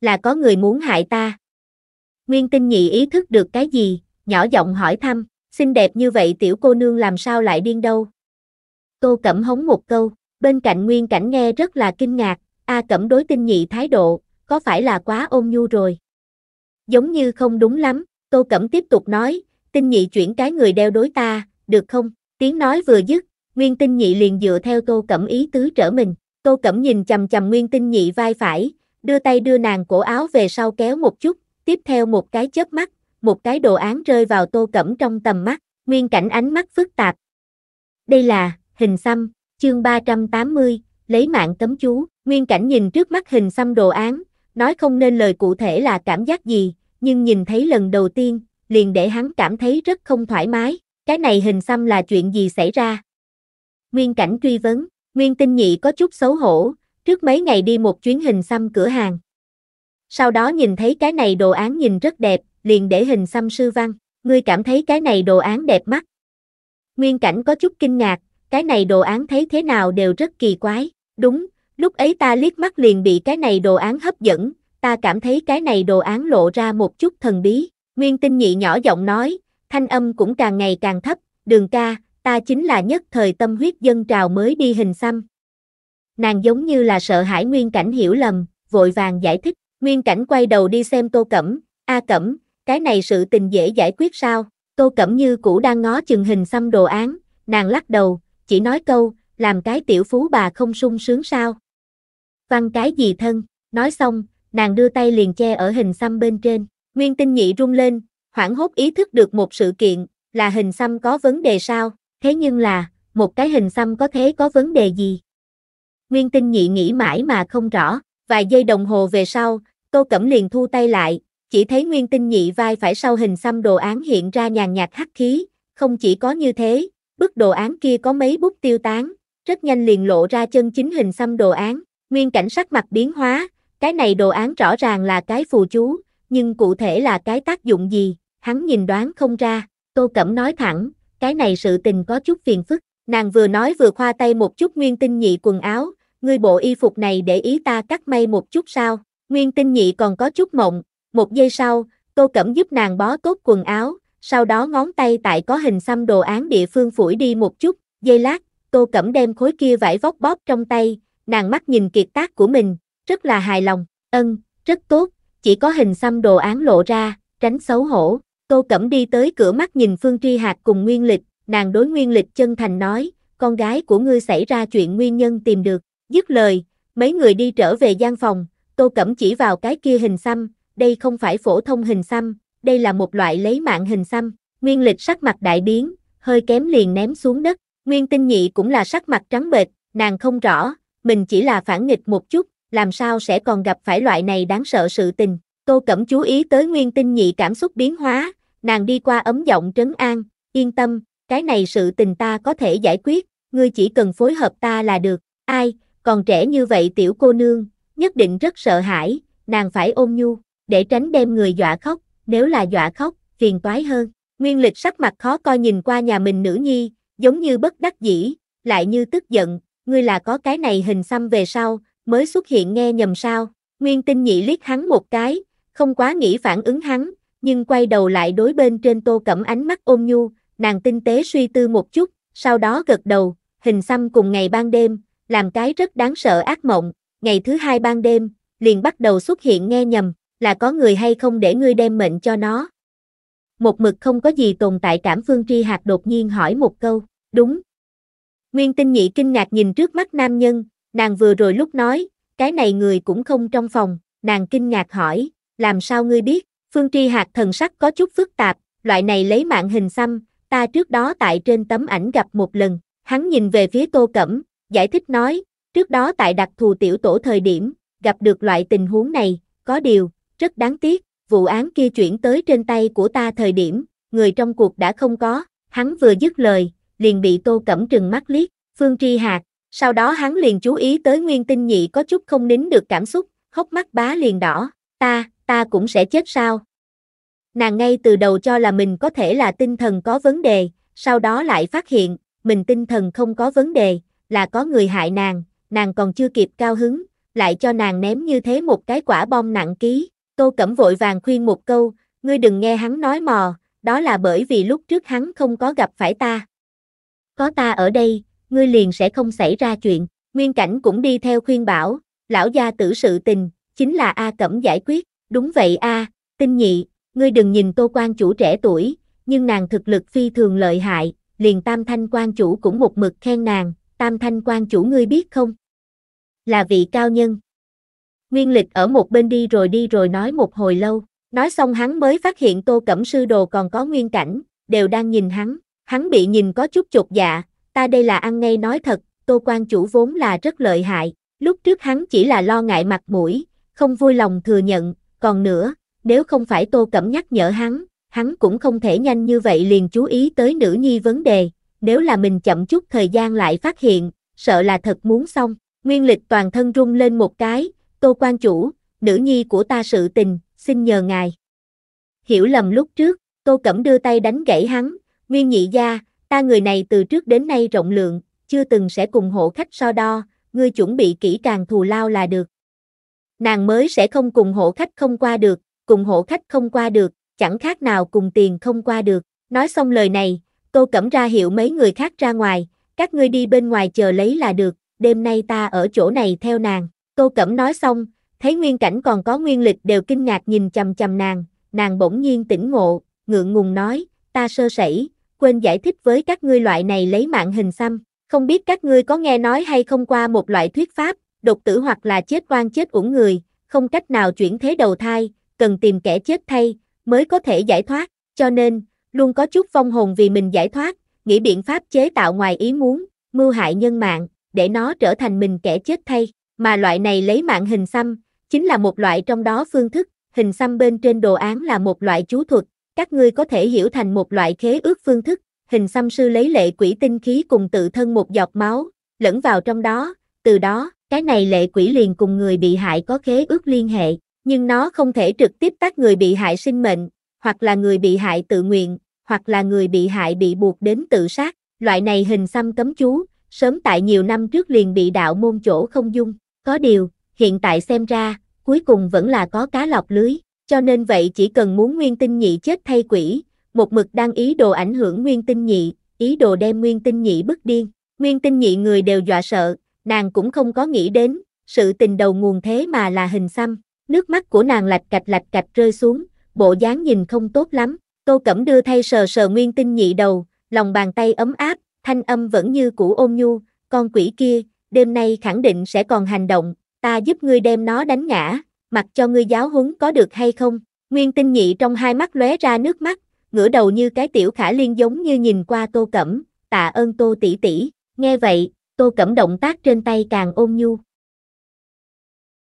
Là có người muốn hại ta. Nguyên tinh nhị ý thức được cái gì, nhỏ giọng hỏi thăm, xinh đẹp như vậy tiểu cô nương làm sao lại điên đâu. cô Cẩm hống một câu, bên cạnh Nguyên Cảnh nghe rất là kinh ngạc, A Cẩm đối tinh nhị thái độ, có phải là quá ôn nhu rồi? Giống như không đúng lắm, Tô Cẩm tiếp tục nói, tinh nhị chuyển cái người đeo đối ta, được không? Tiếng nói vừa dứt, Nguyên tinh nhị liền dựa theo Tô Cẩm ý tứ trở mình. Tô Cẩm nhìn chầm chầm Nguyên tinh nhị vai phải, đưa tay đưa nàng cổ áo về sau kéo một chút, tiếp theo một cái chớp mắt, một cái đồ án rơi vào Tô Cẩm trong tầm mắt, nguyên cảnh ánh mắt phức tạp. Đây là, hình xăm, chương 380, lấy mạng tấm chú. Nguyên cảnh nhìn trước mắt hình xăm đồ án, nói không nên lời cụ thể là cảm giác gì, nhưng nhìn thấy lần đầu tiên, liền để hắn cảm thấy rất không thoải mái. Cái này hình xăm là chuyện gì xảy ra? Nguyên cảnh truy vấn, Nguyên tinh nhị có chút xấu hổ, trước mấy ngày đi một chuyến hình xăm cửa hàng. Sau đó nhìn thấy cái này đồ án nhìn rất đẹp, liền để hình xăm sư văn, ngươi cảm thấy cái này đồ án đẹp mắt. Nguyên cảnh có chút kinh ngạc, cái này đồ án thấy thế nào đều rất kỳ quái, đúng, Lúc ấy ta liếc mắt liền bị cái này đồ án hấp dẫn, ta cảm thấy cái này đồ án lộ ra một chút thần bí. Nguyên tinh nhị nhỏ giọng nói, thanh âm cũng càng ngày càng thấp, đường ca, ta chính là nhất thời tâm huyết dân trào mới đi hình xăm. Nàng giống như là sợ hãi Nguyên Cảnh hiểu lầm, vội vàng giải thích, Nguyên Cảnh quay đầu đi xem Tô Cẩm, A Cẩm, cái này sự tình dễ giải quyết sao, Tô Cẩm như cũ đang ngó chừng hình xăm đồ án, nàng lắc đầu, chỉ nói câu, làm cái tiểu phú bà không sung sướng sao. Văn cái gì thân, nói xong, nàng đưa tay liền che ở hình xăm bên trên. Nguyên tinh nhị rung lên, hoảng hốt ý thức được một sự kiện, là hình xăm có vấn đề sao, thế nhưng là, một cái hình xăm có thế có vấn đề gì? Nguyên tinh nhị nghĩ mãi mà không rõ, vài giây đồng hồ về sau, tô cẩm liền thu tay lại, chỉ thấy nguyên tinh nhị vai phải sau hình xăm đồ án hiện ra nhàn nhạt hắc khí, không chỉ có như thế, bức đồ án kia có mấy bút tiêu tán, rất nhanh liền lộ ra chân chính hình xăm đồ án, Nguyên cảnh sắc mặt biến hóa, cái này đồ án rõ ràng là cái phù chú, nhưng cụ thể là cái tác dụng gì, hắn nhìn đoán không ra, Tô Cẩm nói thẳng, cái này sự tình có chút phiền phức, nàng vừa nói vừa khoa tay một chút Nguyên Tinh Nhị quần áo, ngươi bộ y phục này để ý ta cắt may một chút sao, Nguyên Tinh Nhị còn có chút mộng, một giây sau, Tô Cẩm giúp nàng bó tốt quần áo, sau đó ngón tay tại có hình xăm đồ án địa phương phủi đi một chút, giây lát, Tô Cẩm đem khối kia vải vóc bóp trong tay, nàng mắt nhìn kiệt tác của mình, rất là hài lòng, ân, rất tốt, chỉ có hình xăm đồ án lộ ra, tránh xấu hổ. Tô Cẩm đi tới cửa mắt nhìn Phương Tri Hạc cùng Nguyên Lịch, nàng đối Nguyên Lịch chân thành nói, con gái của ngươi xảy ra chuyện nguyên nhân tìm được, dứt lời, mấy người đi trở về gian phòng, Tô Cẩm chỉ vào cái kia hình xăm, đây không phải phổ thông hình xăm, đây là một loại lấy mạng hình xăm, Nguyên Lịch sắc mặt đại biến, hơi kém liền ném xuống đất, Nguyên Tinh Nhị cũng là sắc mặt trắng bệch, nàng không rõ, mình chỉ là phản nghịch một chút, làm sao sẽ còn gặp phải loại này đáng sợ sự tình. Tô Cẩm chú ý tới nguyên tinh nhị cảm xúc biến hóa, nàng đi qua ấm giọng trấn an, yên tâm, cái này sự tình ta có thể giải quyết, ngươi chỉ cần phối hợp ta là được, ai, còn trẻ như vậy tiểu cô nương, nhất định rất sợ hãi, nàng phải ôm nhu, để tránh đem người dọa khóc, nếu là dọa khóc, phiền toái hơn. Nguyên lịch sắc mặt khó coi nhìn qua nhà mình nữ nhi, giống như bất đắc dĩ, lại như tức giận, ngươi là có cái này hình xăm về sau, mới xuất hiện nghe nhầm sao. Nguyên tinh nhị liếc hắn một cái, không quá nghĩ phản ứng hắn, nhưng quay đầu lại đối bên trên tô cẩm ánh mắt ôm nhu, nàng tinh tế suy tư một chút, sau đó gật đầu, hình xăm cùng ngày ban đêm, làm cái rất đáng sợ ác mộng, ngày thứ hai ban đêm, liền bắt đầu xuất hiện nghe nhầm, là có người hay không để ngươi đem mệnh cho nó. Một mực không có gì tồn tại cảm Phương Tri hạt đột nhiên hỏi một câu, đúng, Nguyên tinh nhị kinh ngạc nhìn trước mắt nam nhân, nàng vừa rồi lúc nói, cái này người cũng không trong phòng, nàng kinh ngạc hỏi, làm sao ngươi biết, phương tri hạt thần sắc có chút phức tạp, loại này lấy mạng hình xăm, ta trước đó tại trên tấm ảnh gặp một lần, hắn nhìn về phía tô cẩm, giải thích nói, trước đó tại đặc thù tiểu tổ thời điểm, gặp được loại tình huống này, có điều, rất đáng tiếc, vụ án kia chuyển tới trên tay của ta thời điểm, người trong cuộc đã không có, hắn vừa dứt lời, liền bị Tô Cẩm trừng mắt liếc, Phương Tri Hạc, sau đó hắn liền chú ý tới Nguyên Tinh Nhị có chút không nín được cảm xúc, hốc mắt bá liền đỏ, ta, ta cũng sẽ chết sao? Nàng ngay từ đầu cho là mình có thể là tinh thần có vấn đề, sau đó lại phát hiện, mình tinh thần không có vấn đề, là có người hại nàng, nàng còn chưa kịp cao hứng, lại cho nàng ném như thế một cái quả bom nặng ký. Tô Cẩm vội vàng khuyên một câu, ngươi đừng nghe hắn nói mò, đó là bởi vì lúc trước hắn không có gặp phải ta có ta ở đây, ngươi liền sẽ không xảy ra chuyện. Nguyên cảnh cũng đi theo khuyên bảo, lão gia tử sự tình, chính là A Cẩm giải quyết, đúng vậy A, tinh nhị, ngươi đừng nhìn tô quan chủ trẻ tuổi, nhưng nàng thực lực phi thường lợi hại, liền tam thanh quan chủ cũng một mực khen nàng, tam thanh quan chủ ngươi biết không? Là vị cao nhân. Nguyên lịch ở một bên đi rồi đi rồi nói một hồi lâu, nói xong hắn mới phát hiện tô cẩm sư đồ còn có nguyên cảnh, đều đang nhìn hắn. Hắn bị nhìn có chút chột dạ, ta đây là ăn ngay nói thật, Tô Quan chủ vốn là rất lợi hại, lúc trước hắn chỉ là lo ngại mặt mũi, không vui lòng thừa nhận, còn nữa, nếu không phải Tô Cẩm nhắc nhở hắn, hắn cũng không thể nhanh như vậy liền chú ý tới nữ nhi vấn đề, nếu là mình chậm chút thời gian lại phát hiện, sợ là thật muốn xong, nguyên lịch toàn thân rung lên một cái, Tô Quan chủ, nữ nhi của ta sự tình, xin nhờ ngài. Hiểu lầm lúc trước, Tô Cẩm đưa tay đánh gãy hắn, Nguyên nhị gia, ta người này từ trước đến nay rộng lượng, chưa từng sẽ cùng hộ khách so đo, ngươi chuẩn bị kỹ càng thù lao là được. Nàng mới sẽ không cùng hộ khách không qua được, cùng hộ khách không qua được, chẳng khác nào cùng tiền không qua được. Nói xong lời này, cô Cẩm ra hiệu mấy người khác ra ngoài, các ngươi đi bên ngoài chờ lấy là được, đêm nay ta ở chỗ này theo nàng. Cô Cẩm nói xong, thấy nguyên cảnh còn có nguyên lịch đều kinh ngạc nhìn chầm chầm nàng, nàng bỗng nhiên tỉnh ngộ, ngượng ngùng nói, ta sơ sẩy, quên giải thích với các ngươi loại này lấy mạng hình xăm, không biết các ngươi có nghe nói hay không qua một loại thuyết pháp, đột tử hoặc là chết oan chết uổng người, không cách nào chuyển thế đầu thai, cần tìm kẻ chết thay, mới có thể giải thoát, cho nên, luôn có chút vong hồn vì mình giải thoát, nghĩ biện pháp chế tạo ngoài ý muốn, mưu hại nhân mạng, để nó trở thành mình kẻ chết thay, mà loại này lấy mạng hình xăm, chính là một loại trong đó phương thức, hình xăm bên trên đồ án là một loại chú thuật, các ngươi có thể hiểu thành một loại khế ước phương thức, hình xăm sư lấy lệ quỷ tinh khí cùng tự thân một giọt máu, lẫn vào trong đó, từ đó, cái này lệ quỷ liền cùng người bị hại có khế ước liên hệ, nhưng nó không thể trực tiếp tác người bị hại sinh mệnh, hoặc là người bị hại tự nguyện, hoặc là người bị hại bị buộc đến tự sát, loại này hình xăm cấm chú, sớm tại nhiều năm trước liền bị đạo môn chỗ không dung, có điều, hiện tại xem ra, cuối cùng vẫn là có cá lọc lưới. Cho nên vậy chỉ cần muốn Nguyên Tinh Nhị chết thay quỷ, một mực đang ý đồ ảnh hưởng Nguyên Tinh Nhị, ý đồ đem Nguyên Tinh Nhị bức điên. Nguyên Tinh Nhị người đều dọa sợ, nàng cũng không có nghĩ đến, sự tình đầu nguồn thế mà là hình xăm. Nước mắt của nàng lạch cạch lạch cạch rơi xuống, bộ dáng nhìn không tốt lắm. Tô Cẩm đưa thay sờ sờ Nguyên Tinh Nhị đầu, lòng bàn tay ấm áp, thanh âm vẫn như cũ ôm nhu, con quỷ kia, đêm nay khẳng định sẽ còn hành động, ta giúp ngươi đem nó đánh ngã, mặc cho ngươi giáo huấn có được hay không? Nguyên tinh nhị trong hai mắt lóe ra nước mắt, ngửa đầu như cái tiểu khả liên giống như nhìn qua tô cẩm, tạ ơn tô tỷ tỷ. Nghe vậy, tô cẩm động tác trên tay càng ôm nhu.